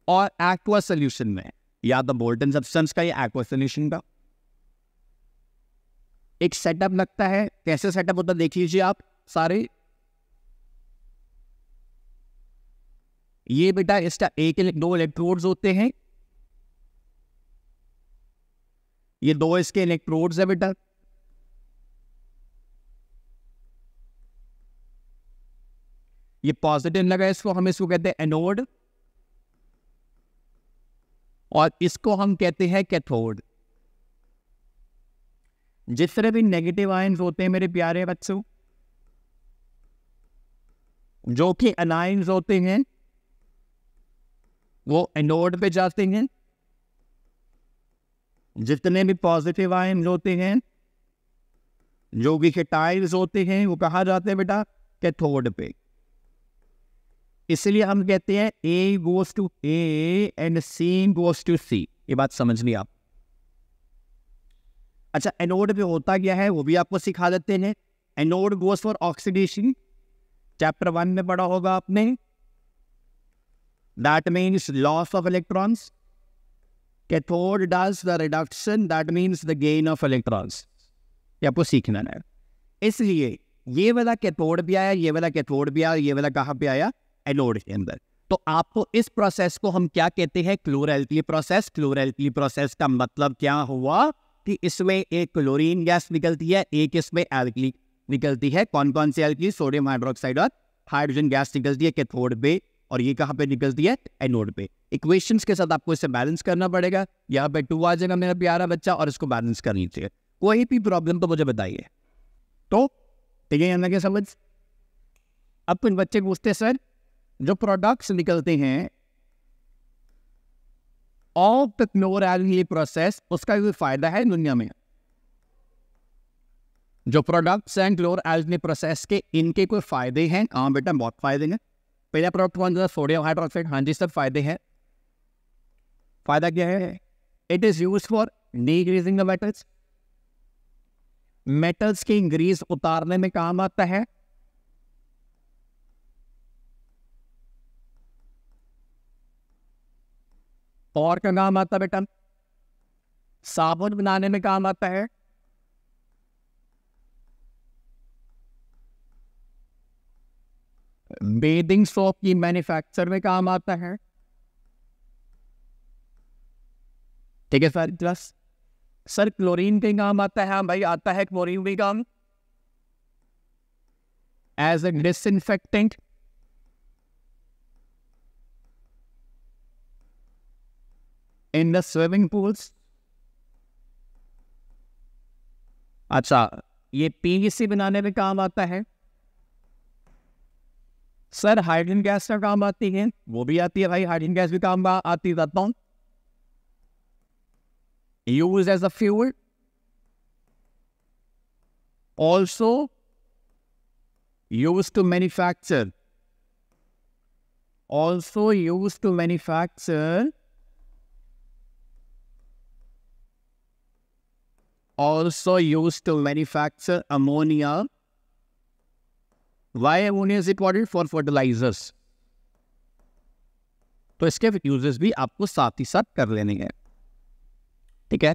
और एक्वा सोल्यूशन में या तो बोल्टन सब्सटेंस का या एक्वा सोल्यूशन का एक सेटअप लगता है कैसे सेटअप होता देख लीजिए आप सारे ये बेटा इसका एक दो इलेक्ट्रोड्स होते हैं ये दो इसके इलेक्ट्रोड्स है बेटा ये पॉजिटिव लगा इसको हम इसको कहते हैं एनोड और इसको हम कहते हैं कैथोड जिस तरह भी नेगेटिव आयन्स होते हैं मेरे प्यारे बच्चों जो कि अनायंस होते हैं वो एनोड पे जाते हैं जितने भी पॉजिटिव आयन्स होते हैं जो भी केटाइल्स होते हैं वो कहा जाते हैं बेटा कैथोड पे इसलिए हम कहते हैं A goes to A and C goes to C ये बात समझ ली आप अच्छा एनोड पे होता क्या है वो भी आपको सिखा देते हैं anode goes for oxidation chapter one में पढ़ा होगा आपने that means loss of electrons cathode does the reduction that means the gain of electrons ये आपको सीखना है इसलिए ये वाला कैथोड भी आया ये वाला कैथोड भी आया ये वाला कहाँ पे आया एनोड के अंदर तो आपको इस प्रोसेस को हम क्या कहते हैं क्लोरल्कली प्रोसेस क्लोरल्कली प्रोसेस का मतलब क्या हुआ कि इसमें एक क्लोरीन गैस निकलती है एक इसमें एल्कली निकलती है कौन कौन सी एल्कली सोडियम हाइड्रोक्साइड और हाइड्रोजन गैस निकलती है कैथोड पे और ये कहाँ पे निकलती है एनोड पे इक्वेशंस के साथ आपको इसे बैलेंस करना पड़ेगा यहाँ पे टू आ जाएगा मेरा प्यारा बच्चा और इसको बैलेंस कर लीजिए कोई भी प्रॉब्लम तो मुझे बताइए तो ठीक है समझ अब कुछ बच्चे पूछते हैं सर जो प्रोडक्ट्स निकलते हैं ऑफ क्लोराल प्रोसेस उसका भी फायदा है दुनिया में जो प्रोडक्ट्स एंड क्लोर एल्जी प्रोसेस के इनके कोई फायदे हैं हाँ बेटा बहुत फायदे हैं पहला प्रोडक्ट कौन सा सोडियम हाइड्रोक्साइड हाँ जी सब फायदे हैं फायदा क्या है it is use for degreasing the metals metals के इंग्रीज उतारने में काम आता है और क्या काम आता है बेटा साबुन बनाने में काम आता है बेदिंग सोप की मैन्युफैक्चर में काम आता है ठीक है सर प्लस सर क्लोरीन के काम आता है हाँ भाई आता है क्लोरीन भी काम as a disinfectant in the swimming pools अच्छा ये पीवीसी बनाने में काम आता है सर हाइड्रोजन गैस का काम आती है वो भी आती है भाई हाइड्रोजन गैस भी काम आती रहता हूं use as a fuel also use to manufacture also use to manufacture also used to manufacture ammonia. Why ammonia is important? For fertilizers. तो इसके यूजेस भी आपको साथ ही साथ कर लेने हैं ठीक है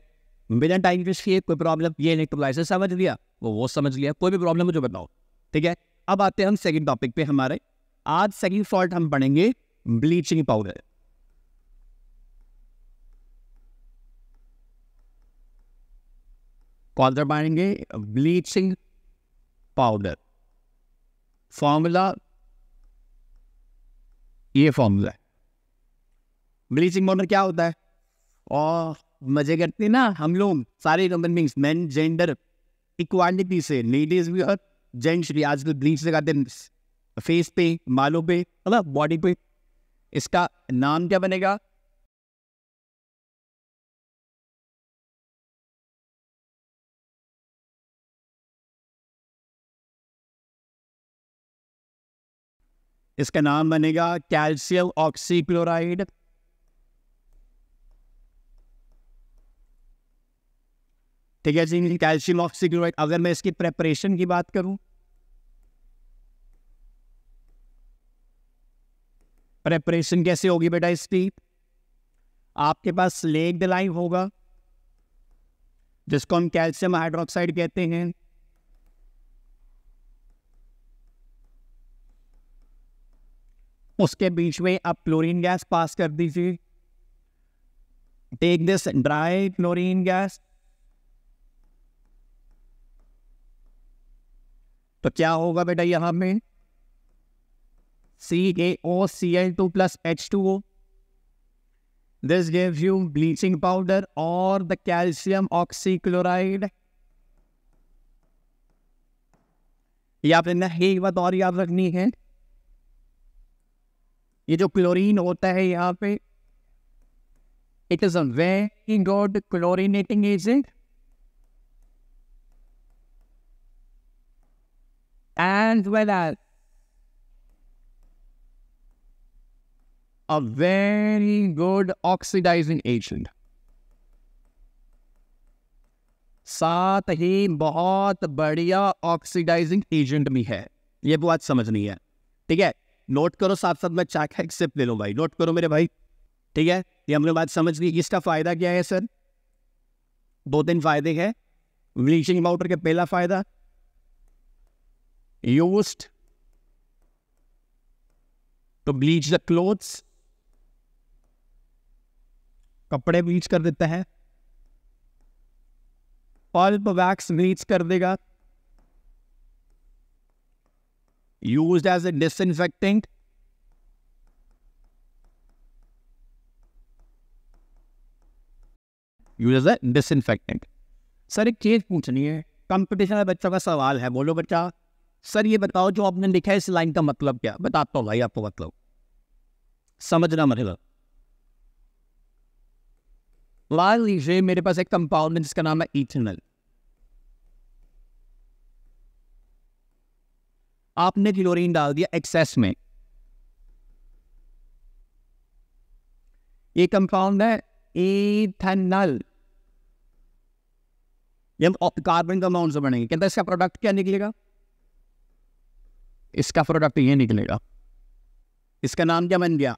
बिना टाइम वेस्ट किए कोई प्रॉब्लम ये इलेक्ट्रोलाइजर समझ लिया वो वो समझ लिया कोई भी प्रॉब्लम मुझे बताओ ठीक है अब आते हैं हम सेकंड टॉपिक पे हमारे आज सेकंड फॉल्ट हम पढ़ेंगे ब्लीचिंग पाउडर कौन सा बनाएंगे ब्लीचिंग पाउडर फॉर्मूला ये फॉर्मूला है ब्लीचिंग पाउडर क्या होता है और मजे करते हैं ना हम लोग सारे human beings man gender equality से लेडीज भी और जेंट्स भी आजकल ब्लीच लगाते हैं फेस पे मालों पे मतलब बॉडी पे इसका नाम क्या बनेगा इसका नाम बनेगा कैल्शियम ऑक्सीक्लोराइड ठीक है जी कैल्शियम ऑक्सीक्लोराइड अगर मैं इसकी प्रेपरेशन की बात करूं प्रेपरेशन कैसे होगी बेटा इसकी आपके पास लेग लाइव होगा जिसको हम कैल्शियम हाइड्रोक्साइड कहते हैं उसके बीच में आप क्लोरीन गैस पास कर दीजिए take this dry chlorine gas तो क्या होगा बेटा यहां में C A O C L two plus H two O this gives you bleaching powder और द कैल्शियम ऑक्सीक्लोराइड ये आपने एक बात और याद रखनी है ये जो क्लोरीन होता है यहाँ पे it is a very good chlorinating agent and well as a very good oxidizing agent साथ ही बहुत बढ़िया ऑक्सीडाइजिंग एजेंट भी है ये बात समझनी है ठीक है नोट करो साथ साथ मैं चाक एक्सेप्ट ले लूँ भाई नोट करो मेरे भाई ठीक है ये हमने बात समझ ली इसका फ़ायदा क्या है सर दो तीन फायदे हैं ब्लीचिंग पाउडर का पहला फ़ायदा use to bleach the clothes कपड़े ब्लीच कर देता है पल्प वैक्स ब्लीच कर देगा used as a disinfectant. Use a dis disinfectant. Sir एक चीज पूछनी है कंपटीशन बच्चों का सवाल है बोलो बच्चा सर ये बताओ जो आपने लिखा है इस लाइन का मतलब क्या बताता हूँ भाई आपको मतलब समझना मतलब मान लीजिए मेरे पास एक कंपाउंड है जिसका नाम है इथेनल आपने क्लोरीन डाल दिया एक्सेस में ये कंपाउंड है इथेनल ये कार्बन कंपाउंड से बनेंगे कहते इसका प्रोडक्ट क्या निकलेगा इसका प्रोडक्ट ये निकलेगा इसका नाम क्या बन गया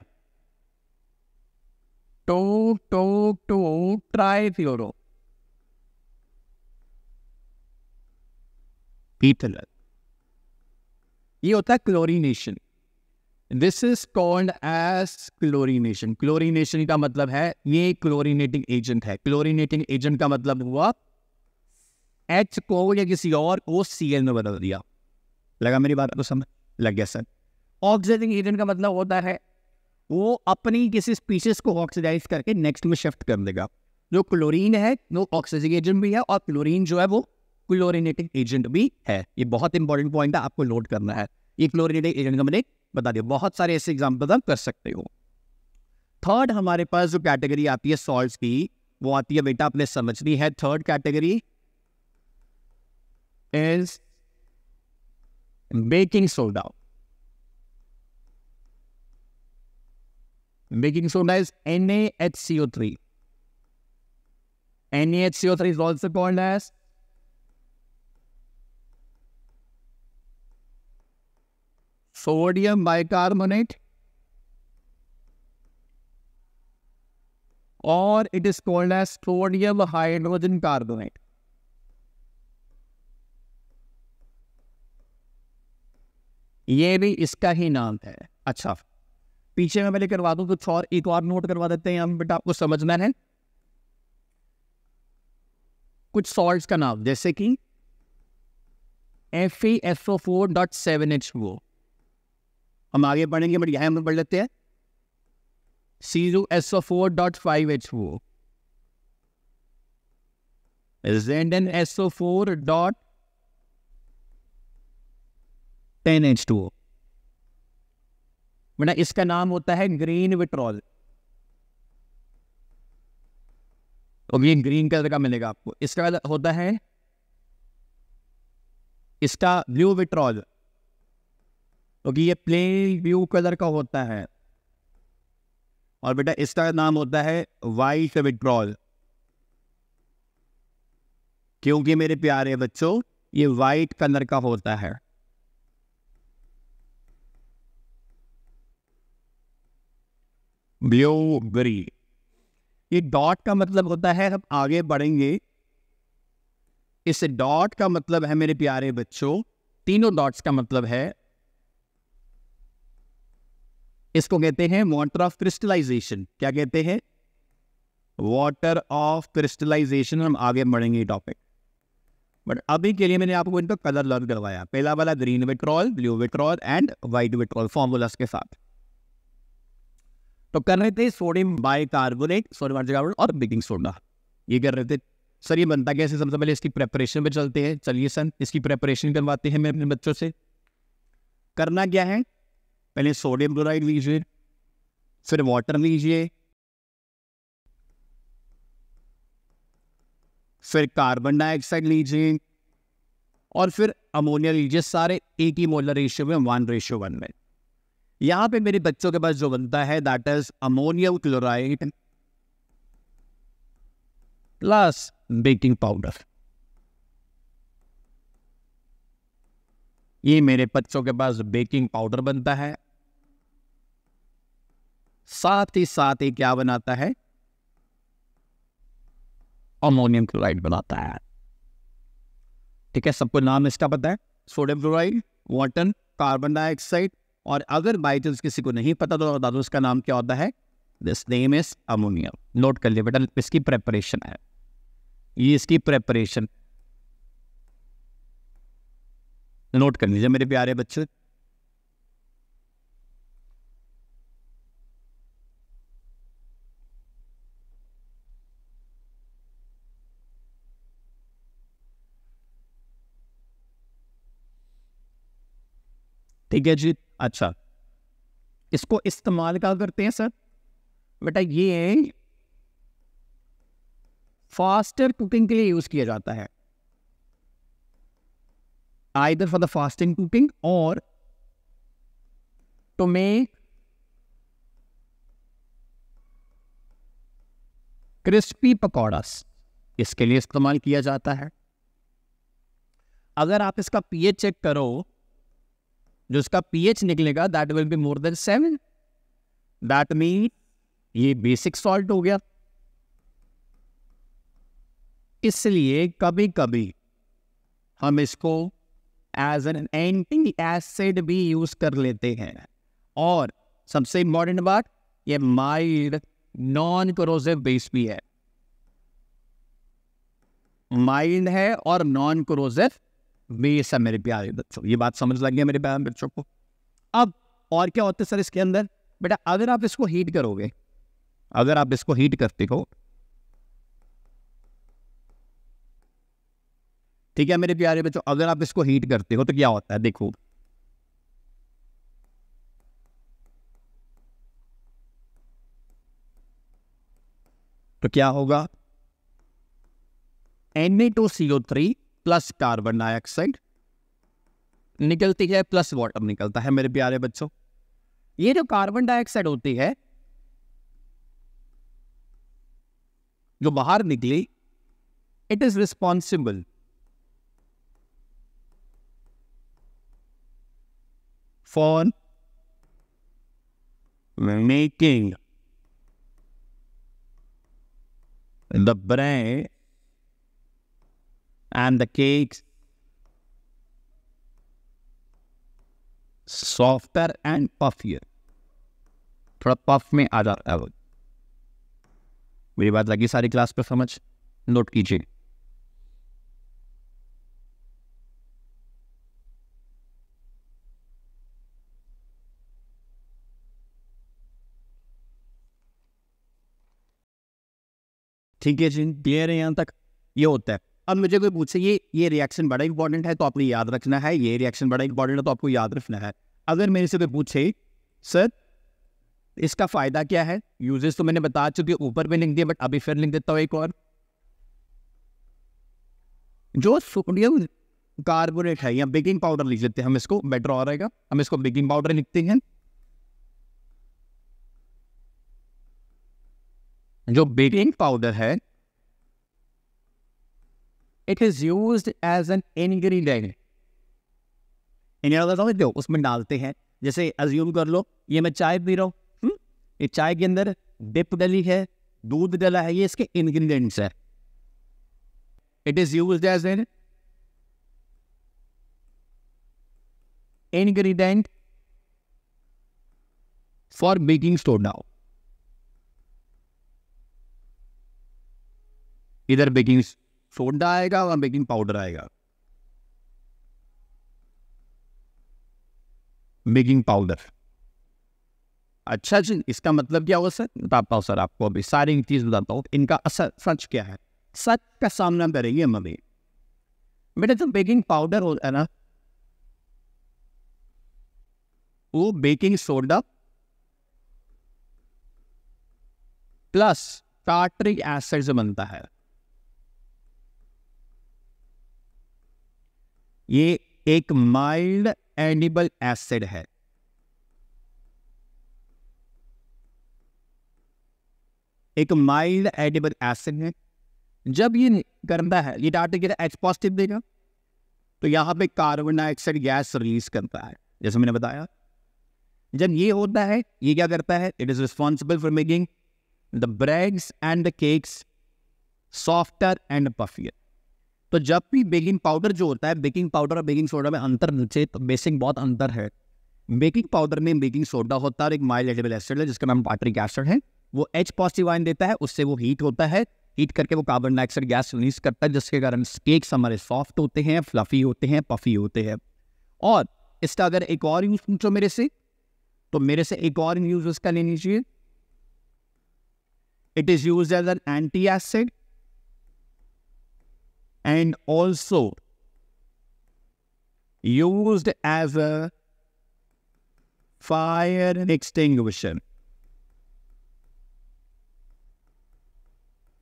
टो टो टो ट्राईफ्लोरो पीथलर ये होता है chlorination this is called as chlorination chlorination का मतलब है ये क्लोरीनेटिंग एजेंट है क्लोरीनेटिंग एजेंट का मतलब हुआ एच को या किसी और को सी एल में बदल दिया लगा मेरी बात को समझ लग गया सर ऑक्सीडाइजिंग एजेंट का मतलब होता है वो अपनी किसी स्पीशीज को ऑक्सीडाइज करके नेक्स्ट में शिफ्ट कर देगा जो क्लोरीन है वो ऑक्सीजन एजेंट भी है और क्लोरीन जो है वो क्लोरिनेटिंग एजेंट भी है ये बहुत इंपॉर्टेंट पॉइंट है आपको नोट करना है ये क्लोरिनेटिंग एजेंट का मैंने बता दिया बहुत सारे ऐसे एग्जाम्पल आप कर सकते हो थर्ड हमारे पास जो कैटेगरी आती है सॉल्ट की वो आती है बेटा आपने समझनी है third category is baking soda baking soda is N N H three soda is NaHCO3. Three is also called as sodium bicarbonate और it is called as sodium hydrogen carbonate ये भी इसका ही नाम है अच्छा पीछे मैं पहले करवा दूं कुछ और एक और नोट करवा देते हैं हम बेटा आपको समझना है कुछ सॉल्ट का नाम जैसे कि F E F O four dot seven H वो हम आगे बढ़ेंगे बट यहाँ हम पढ़ लेते हैं C U S O four dot five H O Z N S O four dot ten H two O बेटा इसका नाम होता है ग्रीन विट्रॉल तो ये ग्रीन कलर का मिलेगा आपको इसका होता है इसका ब्लू विट्रॉल क्योंकि तो ये प्लेन व्यू कलर का होता है और बेटा इसका नाम होता है वाइट विड्रॉल क्योंकि मेरे प्यारे बच्चों ये वाइट कलर का होता है ब्लू ग्री ये डॉट का मतलब होता है हम आगे बढ़ेंगे इस डॉट का मतलब है मेरे प्यारे बच्चों तीनों डॉट्स का मतलब है इसको कहते हैं वाटर ऑफ क्रिस्टलाइजेशन क्या कहते हैं वाटर ऑफ क्रिस्टलाइजेशन हम आगे बढ़ेंगे टॉपिक बट अभी के लिए मैंने आपको इनका कलर लर्न करवाया पहला वाला green vitriol blue vitriol and white vitriol formulas के साथ तो कर रहे थे सोडियम बाई कार्बोनेट सोडियम और बेकिंग सोडा ये कर रहे थे सर ये बनता कैसे सबसे पहले इसकी प्रेपरेशन पे चलते हैं चलिए सर इसकी प्रेपरेशन करवाते हैं मैं अपने बच्चों से करना क्या है पहले सोडियम क्लोराइड लीजिए फिर वाटर लीजिए फिर कार्बन डाइऑक्साइड लीजिए और फिर अमोनिया लीजिए सारे एक ही मोलर रेशियो में वन रेशियो वन में यहां पे मेरे बच्चों के पास जो बनता है that is ammonium chloride plus baking powder ये मेरे बच्चों के पास बेकिंग पाउडर बनता है साथ ही साथ ही क्या बनाता है अमोनियम क्लोराइड बनाता है ठीक है सबको नाम इसका पता है sodium chloride water carbon dioxide और अगर बाई चांस किसी को नहीं पता तो बता दो इसका नाम क्या होता है this name is ammonium note कर लिया बेटा इसकी प्रेपरेशन है ये इसकी प्रेपरेशन नोट कर लीजिए मेरे प्यारे बच्चे ठीक है जी अच्छा इसको इस्तेमाल क्या करते हैं सर बेटा ये फास्टर कुकिंग के लिए यूज किया जाता है either for the fasting cooking और टू तो मेक क्रिस्पी पकौड़ास इसके लिए इस्तेमाल किया जाता है अगर आप इसका पीएच चेक करो जो इसका पीएच निकलेगा that will be more than seven that mean ये बेसिक सॉल्ट हो गया इसलिए कभी कभी हम इसको एज एन एंटी एसिड भी यूज कर लेते हैं और सबसे इंपॉर्टेंट बात ये माइल्ड नॉन क्रोजिव बेस भी है माइल्ड है और नॉन क्रोजिव वे सब मेरे प्यारे बच्चों ये बात समझ लग गया मेरे प्यारे बच्चों को अब और क्या होता है सर इसके अंदर बेटा अगर आप इसको हीट करोगे अगर आप इसको हीट करते हो ठीक है मेरे प्यारे बच्चों अगर आप इसको हीट करते हो तो क्या होता है देखो तो क्या होगा N A two three plus carbon dioxide निकलती है प्लस वाटर निकलता है मेरे प्यारे बच्चों ये जो कार्बन डाइऑक्साइड होती है जो बाहर निकली it is responsible for making the bread and the cakes softer and puffier थोड़ा पफ में आ जाता है वो मेरी बात लगी सारी क्लास पर समझ नोट कीजिए ठीक है जी क्लियर है यहां तक ये होता है अब मुझे कोई पूछे ये ये रिएक्शन बड़ा इंपॉर्टेंट है तो आपने याद रखना है ये रिएक्शन बड़ा इंपॉर्टेंट है तो आपको याद रखना है अगर मेरे से कोई पूछे सर इसका फायदा क्या है यूजेस तो मैंने बता चुके ऊपर में लिख दिया बट अभी फिर लिख देता हूँ एक और जो सोडियम कार्बोनेट है या बेकिंग पाउडर लिख लेते हैं हम इसको बेटर और रहेगा हम इसको बेकिंग पाउडर लिखते हैं जो बेकिंग पाउडर है it is use as an ingredient दो उसमें डालते हैं जैसे अज्यूम कर लो ये मैं चाय पी रहा हूँ हम्म, ये चाय के अंदर डिप डली है दूध डला है ये इसके इंग्रेडिएंट्स है it is use as an ingredient for baking dough इधर बेकिंग सोडा आएगा और बेकिंग पाउडर आएगा बेकिंग पाउडर अच्छा जी इसका मतलब क्या होगा सर बताता हूँ सर आपको अभी सारी चीज़ बताता हूँ इनका असर सच क्या है सच का सामना करेंगे हम अभी बेटा जो बेकिंग पाउडर होता है ना वो baking soda plus tartaric acid से बनता है ये एक माइल्ड एनिबल एसिड है एक माइल्ड एडिबल एसिड है जब ये करता है ये डाटा एच पॉजिटिव देगा तो यहां पे कार्बन डाइऑक्साइड गैस रिलीज करता है जैसे मैंने बताया जब ये होता है ये क्या करता है it is responsible for making the breads and the cakes softer and puffier तो जब भी बेकिंग पाउडर जो होता है बेकिंग पाउडर और बेकिंग सोडा में अंतर नीचे तो बेसिक बहुत अंतर है बेकिंग पाउडर में बेकिंग सोडा होता है और एक माइल्ड एडेबल एसिड है जिसका नाम पाटरिक एसिड है वो एच पॉजिटिव आयन देता है उससे वो हीट होता है हीट करके वो कार्बन डाइऑक्साइड गैस रिलीज करता है जिसके कारण केक्स हमारे सॉफ्ट होते हैं फ्लफी होते हैं पफी होते हैं और इसका अगर एक और यूज पूछो मेरे से तो मेरे से एक और यूज उसका ले लीजिए it is use as an anti acid and also used as a fire extinguisher.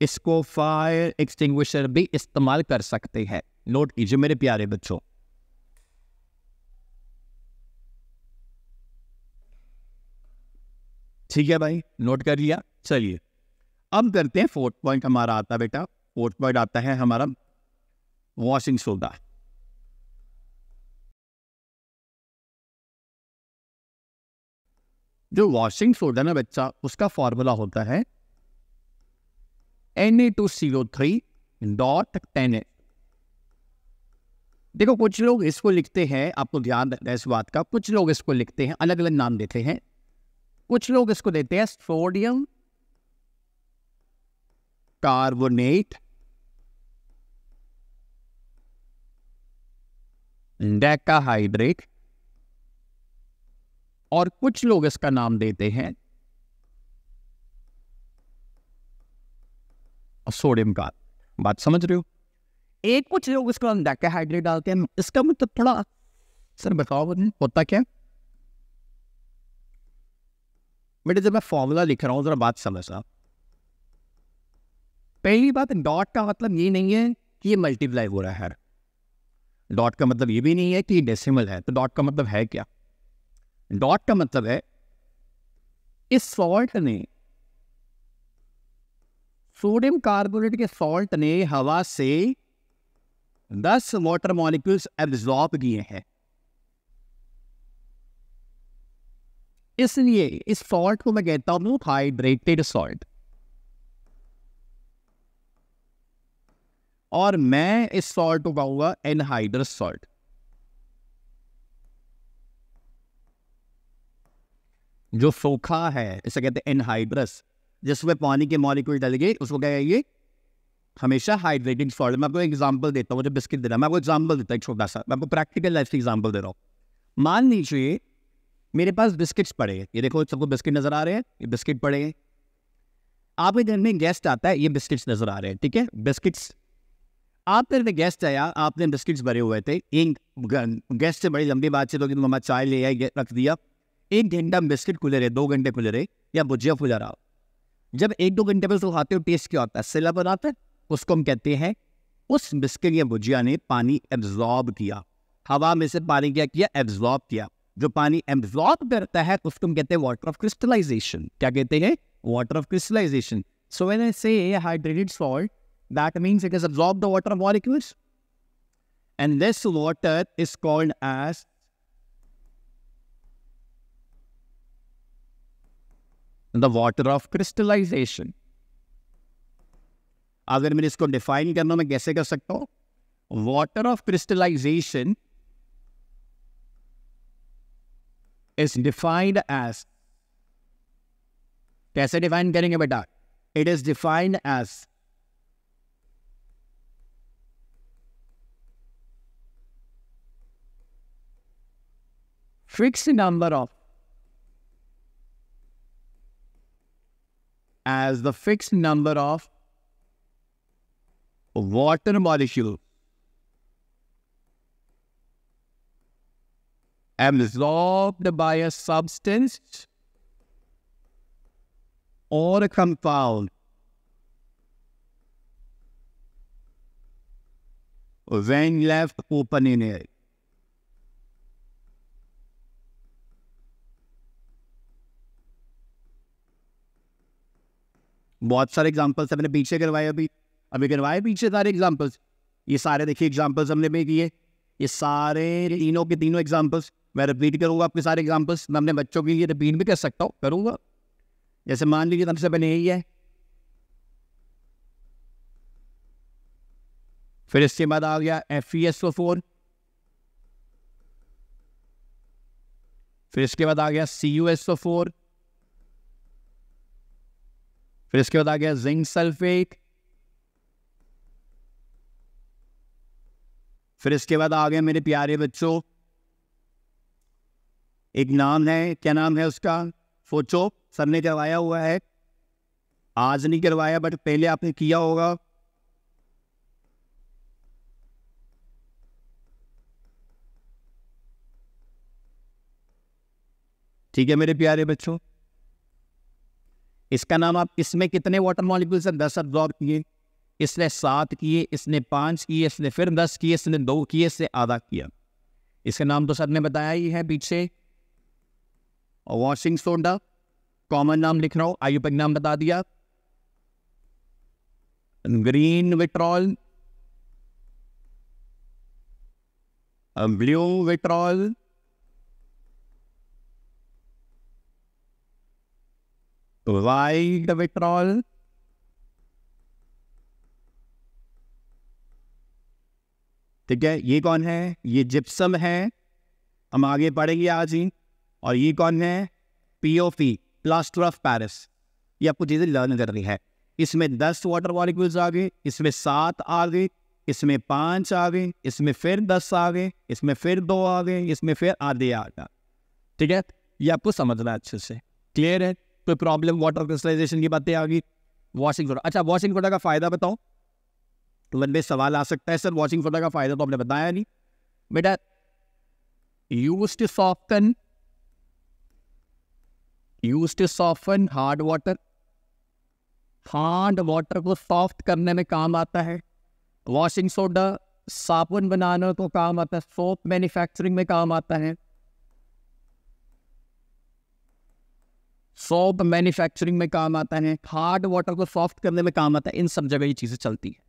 इसको फायर एक्सटिंग्विशर भी इस्तेमाल कर सकते हैं नोट कीजिए मेरे प्यारे बच्चों ठीक है भाई नोट कर लिया चलिए अब करते हैं फोर्थ पॉइंट हमारा आता है बेटा फोर्थ पॉइंट आता है हमारा वॉशिंग सोडा जो वॉशिंग सोडा ना बच्चा उसका फॉर्मूला होता है N A two CO three dot ten A देखो कुछ लोग इसको लिखते हैं आपको ध्यान रखना है इस बात का कुछ लोग इसको लिखते हैं अलग अलग नाम देते हैं कुछ लोग इसको देते हैं सोडियम कार्बोनेट डेकाहाइड्रेट और कुछ लोग इसका नाम देते हैं सोडियम का बात समझ रहे हो एक कुछ लोग इसका नाम डेकाहाइड्रेट डालते हैं इसका मतलब थोड़ा सर बताओ होता क्या बेटे जब मैं फॉर्मूला लिख रहा हूं जरा बात समझना पहली बात डॉट का मतलब ये नहीं है कि ये मल्टीप्लाई हो रहा है डॉट का मतलब ये भी नहीं है कि डेसिमल है तो डॉट का मतलब है क्या डॉट का मतलब है इस सॉल्ट ने सोडियम कार्बोनेट के सॉल्ट ने हवा से 10 वाटर मॉलिक्यूल्स एब्जॉर्ब किए हैं इसलिए इस सॉल्ट को मैं कहता हूं हाइड्रेटेड सॉल्ट और मैं इस सॉल्ट को कहूंगा एनहाइड्रस सॉल्ट जो सोखा है इसे कहते हैं एनहाइड्रस जिसमें पानी के मॉलिक्यूल डल गए उसको क्या कहेंगे हमेशा हाइड्रेटिंग सॉल्ट मैं आपको एग्जांपल देता हूँ मुझे बिस्किट देना मैं आपको एग्जांपल देता हूँ एक छोटा सा मैं आपको प्रैक्टिकल लाइफ से एग्जांपल दे रहा हूँ मान लीजिए मेरे पास बिस्किट्स पड़े हैं ये देखो सबको बिस्किट नजर आ रहे हैं ये बिस्किट पड़े हैं आपके घर में गेस्ट आता है ये बिस्किट्स नजर आ रहे हैं ठीक है बिस्किट्स आप मेरे गेस्ट आया आपने बिस्किट्स भरे हुए थे एक गेस्ट से बड़ी लंबी बातचीत होगी तो मम्मा चाय ले आई रख दिया एक घंटा बिस्किट खुले रहे दो घंटे खुले रहे या भुजिया खुला रहा जब एक दो घंटे में उसको खाते हो टेस्ट क्या होता है सिला बनाता है उसको हम कहते हैं उस बिस्किट या भुजिया ने पानी एब्जॉर्ब किया हवा में से पानी क्या किया एब्जॉर्ब किया जो पानी एब्जॉर्ब करता है उसको हम कहते हैं वाटर ऑफ क्रिस्टलाइजेशन क्या कहते हैं water of crystallization so when I say hydrated salt That means it has absorbed the water molecules. And this water is called as the water of crystallization. अगर मैं इसको डिफाइन करना मैं कैसे कर सकता हूँ water of crystallization is defined as कैसे डिफाइन करेंगे बेटा it is defined as fixed number of as the fixed number of water molecule absorbed by a substance or a compound when left open in air. बहुत सारे examples हमने पीछे करवाए अभी अभी करवाए पीछे सारे एग्जाम्पल्स ये सारे देखिए एग्जाम्पल्स हमने भी किए ये सारे तीनों के तीनों एग्जाम्पल्स मैं रिपीट करूँगा आपके सारे एग्जाम्पल्स मैं अपने बच्चों के लिए रिपीट भी कर सकता हूँ करूँगा जैसे मान लीजिए से पहले यही है फिर इसके बाद आ गया F E S O four फिर इसके बाद आ गया C U S O four फिर तो इसके बाद आ गया जिंक सल्फेट फिर इसके बाद आ गया मेरे प्यारे बच्चों एक नाम है क्या नाम है उसका सोचो सर ने करवाया हुआ है आज नहीं करवाया बट पहले आपने किया होगा ठीक है मेरे प्यारे बच्चों इसका नाम आप इसमें कितने वाटर मॉलिक्यूल्स हैं दस अब्जॉर्ब किए इसने सात किए इसने पाँच किए इसने फिर दस किए इसने दो किए इसने आधा किया इसका नाम तो सर ने बताया ही है पीछे वॉशिंग सोडा कॉमन नाम लिख रहा हूँ आयुपक नाम बता दिया green vitriol blue vitriol Why the withdrawal? ठीक है ये कौन है ये जिप्सम है हम आगे पढ़ेंगे आज ही और ये कौन है पीओपी प्लास्टर ऑफ पैरिस ये आपको चीज़ें लर्न करनी है इसमें दस वाटर वॉलिक्यूल्स आ गए इसमें सात आ गए इसमें पांच आ गए इसमें फिर दस आ गए इसमें फिर दो आ गए इसमें फिर आधे आ गया ठीक है ये आपको समझना अच्छे से क्लियर है कोई प्रॉब्लम वाटर क्रिस्टलाइजेशन की बातें आ गई वॉशिंग सोडा अच्छा वॉशिंग सोडा का फ़ायदा बताओ तो मन में सवाल आ सकता है सर वॉशिंग सोडा का फ़ायदा तो आपने बताया नहीं बेटा use to soften use to soften hard water hard water को सॉफ्ट करने में काम आता है वॉशिंग सोडा साबुन बनाने को तो काम आता है सोप मैन्युफैक्चरिंग में काम आता है सॉफ्ट मैन्युफैक्चरिंग तो में काम आता है हार्ड वाटर को सॉफ्ट करने में काम आता है इन सब जगह ये चीज़ें चलती है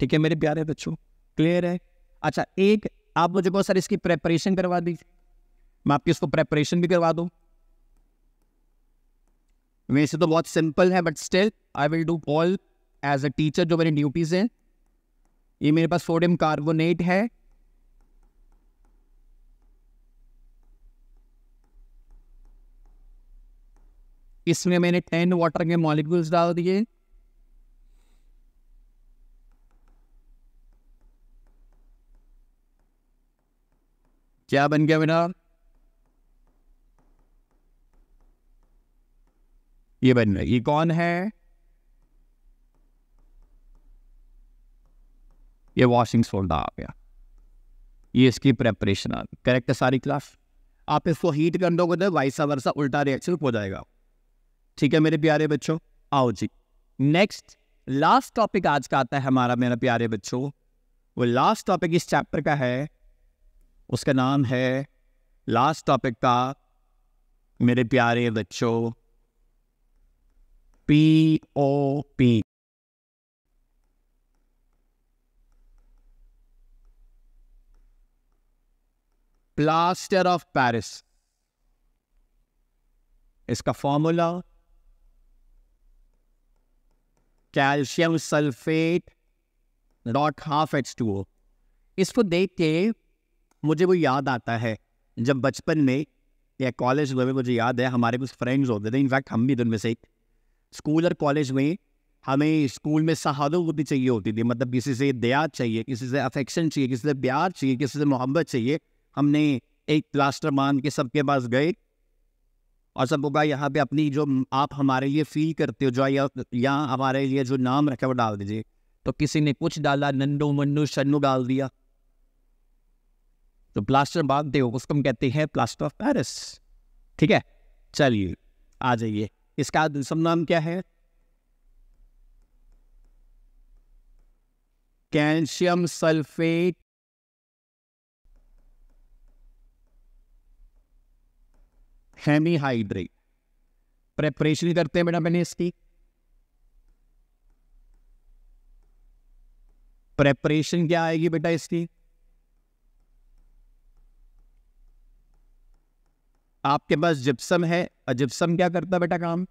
ठीक है मेरे प्यारे बच्चों क्लियर है अच्छा एक आप मुझे बहुत सारी इसकी प्रेपरेशन करवा दीजिए मैं आपकी इसको प्रेपरेशन भी करवा दूँ वैसे तो बहुत सिंपल है but still I will do all as a teacher जो मेरी ड्यूटीज़ हैं ये मेरे पास सोडियम कार्बोनेट है इसमें मैंने टेन वाटर के मॉलिक्यूल्स डाल दिए क्या बन गया बेटा ये बन गया ये कौन है ये वॉशिंग सोल्ड आ गया ये इसकी प्रेपरेशन आ करेक्ट है सारी क्लास आप इसको हीट कर दोगे तो वाइसा वर्षा उल्टा रिएक्शन हो जाएगा ठीक है मेरे प्यारे बच्चों आओ जी नेक्स्ट लास्ट टॉपिक आज का आता है हमारा मेरा प्यारे बच्चों वो लास्ट टॉपिक इस चैप्टर का है उसका नाम है लास्ट टॉपिक का मेरे प्यारे बच्चों P O P plaster of Paris इसका formula calcium sulphate dot half H two O इसको देख के मुझे वो याद आता है जब बचपन में या कॉलेज में मुझे याद है हमारे कुछ फ्रेंड्स होते थे इनफैक्ट हम भी उनमें से एक स्कूल और कॉलेज में हमें स्कूल में सहानुभूति चाहिए होती थी मतलब किसी से दया चाहिए किसी से अफेक्शन चाहिए किसी से प्यार चाहिए किसी से मोहब्बत चाहिए हमने एक प्लास्टर मान के सबके पास गए और सब होगा यहाँ पे अपनी जो आप हमारे लिए फील करते हो जो यहाँ हमारे लिए जो नाम रखे वो डाल दीजिए तो किसी ने कुछ डाला नन्नो मन्नू शन्नू डाल दिया तो प्लास्टर बांधते हो उसको हम कहते हैं प्लास्टर ऑफ पैरिस ठीक है चलिए आ जाइए इसका सब नाम क्या है calcium sulphate hemihydrate preparation करते हैं बेटा मैंने इसकी प्रेपरेशन क्या आएगी बेटा इसकी आपके पास जिप्सम है जिप्सम क्या करता है बेटा काम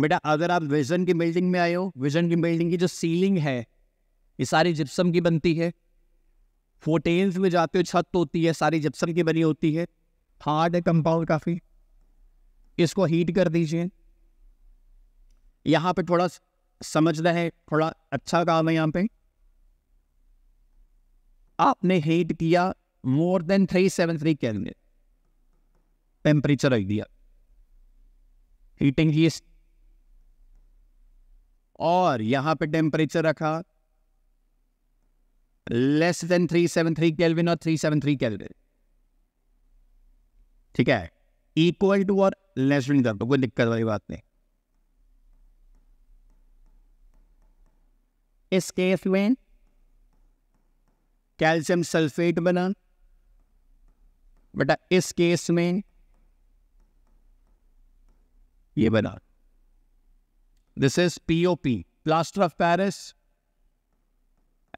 बेटा अगर आप विजन की बिल्डिंग में आए हो विजन की बिल्डिंग की जो सीलिंग है ये सारी जिप्सम की बनती है फोटेल्स में जाते हो छत होती है सारी जिप्सम की बनी होती है हार्ड है कंपाउंड काफ़ी इसको हीट कर दीजिए यहाँ पे थोड़ा समझना है थोड़ा अच्छा काम है यहाँ पे आपने हीट किया more than three seven three के अंदर टेम्परेचर रख दिया हीटिंग की और यहां पे टेम्परेचर रखा less than three seven three kelvin और थ्री सेवन थ्री केल्विन ठीक है इक्वल टू और लेस नहीं कोई दिक्कत वाली बात नहीं इस केस में कैल्शियम सल्फेट बना बेटा इस केस में ये बना this is POP plaster of Paris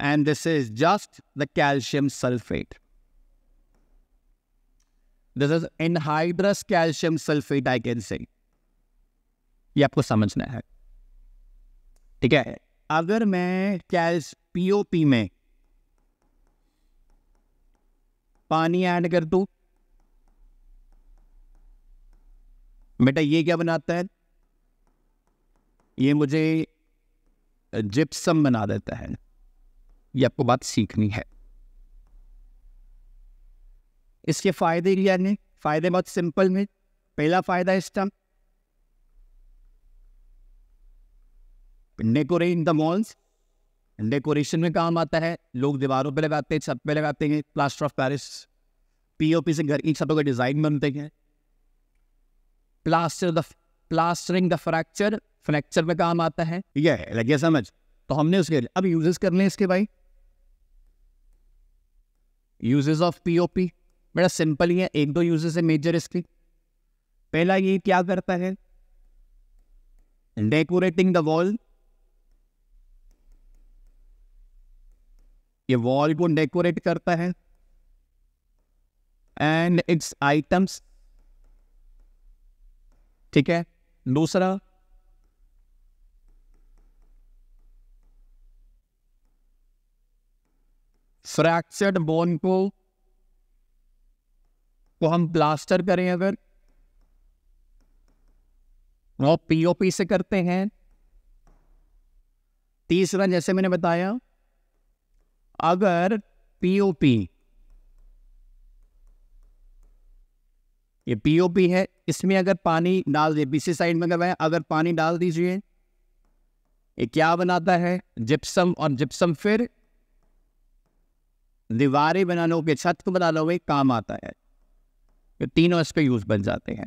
and this is just the calcium sulphate this is anhydrous calcium sulphate I can say ये आपको समझना है ठीक है अगर मैं कैल्स पीओपी में पानी ऐड कर दू बेटा ये क्या बनाता है ये मुझे जिप्सम बना देता है ये आपको बात सीखनी है इसके फायदे क्या ने फायदे बहुत सिंपल में पहला फायदा decor in the malls decoration में काम आता है लोग दीवारों पे लगाते हैं छत पे लगाते हैं प्लास्टर ऑफ पैरिस पीओपी से घर की छतों के डिजाइन बनते हैं plaster the plastering the fracture fracture में काम आता है ये लगे समझ तो हमने उसके अब यूजेस कर लें इसके भाई यूजेस ऑफ पीओपी बड़ा सिंपल ही है एक दो यूजेस है मेजर इसकी पहला ये क्या करता है डेकोरेटिंग द वॉल ये वॉल को डेकोरेट करता है एंड इट्स आइटम्स ठीक है दूसरा फ्रैक्चर्ड बोन को को हम प्लास्टर करें अगर और पीओपी से करते हैं तीसरा जैसे मैंने बताया अगर पीओपी ये पीओपी है इसमें अगर पानी डाल दिए बीसी साइड में करवाए अगर पानी डाल दीजिए ये क्या बनाता है जिप्सम और जिप्सम फिर दीवारें बना लो के छत को बना लो काम आता है ये तीनों इसके यूज़ बन जाते हैं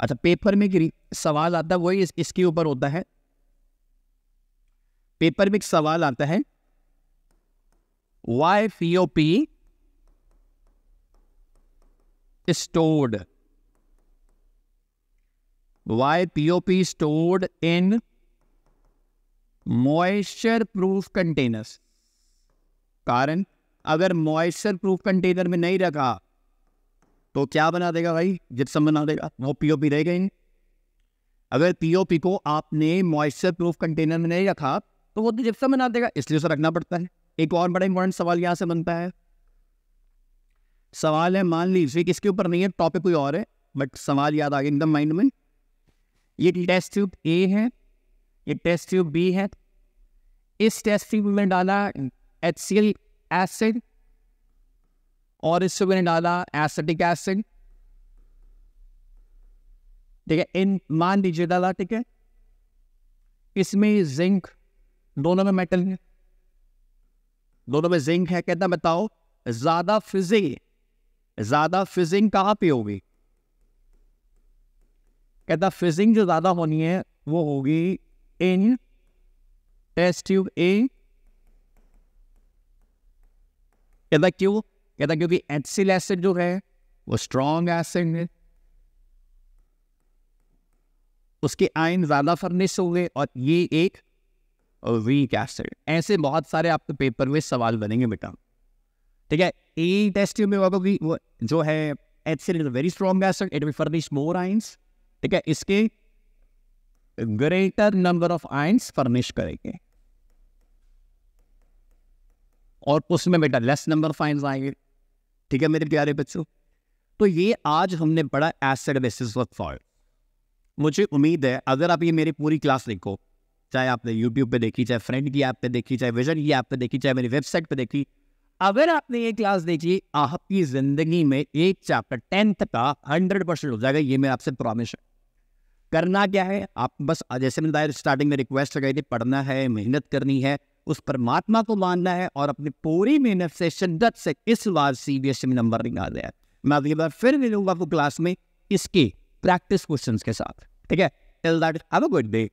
अच्छा पेपर में सवाल आता है वही इस, इसके ऊपर होता है पेपर में एक सवाल आता है why P O P stored why P O P stored in moisture proof containers कारण अगर मॉइस्चर प्रूफ कंटेनर में नहीं रखा तो क्या बना देगा भाई जिप्सम बना देगा वो पी ओ पी रह गए अगर पी ओ पी को आपने मॉइस्चर प्रूफ कंटेनर में नहीं रखा तो वो तो जिप्सम बना देगा इसलिए उसे रखना पड़ता है एक और बड़ा इंपॉर्टेंट सवाल यहाँ से बनता है सवाल है मान लीजिए किसके ऊपर नहीं है टॉपिक कोई और है बट सवाल याद आ गया एकदम माइंड में ये टेस्ट ट्यूब ए है ये टेस्ट ट्यूब बी है इस टेस्ट ट्यूब में डाला एच सी एल एसिड और इससे मैंने डाला एसिटिक एसिड ठीक है इन मान लीजिए डाला ठीक है इसमें जिंक दोनों में मेटल है दोनों में जिंक है कहता बताओ ज्यादा फिजिंग ज्यादा फिजिंग कहां पे होगी कहता फिजिंग जो ज्यादा होनी है वो होगी इन टेस्ट ट्यूब ए कहता क्यों कहता क्योंकि एथसिल एसिड जो है वो स्ट्रॉन्ग एसिड है उसके आयन ज़्यादा फर्निश होंगे और ये एक वीक एसिड ऐसे बहुत सारे आपके पेपर में सवाल बनेंगे बेटा ठीक है ए टेस्ट में होगा वो जो है एथसिल is very strong acid it will furnish more ions ठीक है इसके greater number of ions furnish करेंगे और उसमें बेटा लेस नंबर ऑफ आइंस आएंगे ठीक है मेरे प्यारे बच्चों तो ये आज हमने बड़ा एसिड बेसिस वर्क फॉर मुझे उम्मीद है अगर आप ये मेरी पूरी क्लास देखो चाहे आपने यूट्यूब पे देखी चाहे फ्रेंड की ऐप पे देखी चाहे विजन की ऐप पे देखी चाहे मेरी वेबसाइट पे देखी अगर आपने ये क्लास देखी आपकी जिंदगी में एक चैप्टर टेंथ का हंड्रेड परसेंट हो जाएगा ये मेरा आपसे प्रॉमिस है करना क्या है आप बस जैसे मैंने स्टार्टिंग में रिक्वेस्ट लगाई थी पढ़ना है मेहनत करनी है उस परमात्मा को मानना है और अपनी पूरी मेहनत से शिद्दत से इस बार सी बी एस में नंबर निकाल है मैं अगली बार फिर मिलूंगा आपको क्लास में इसके प्रैक्टिस क्वेश्चन के साथ ठीक है till that have a good day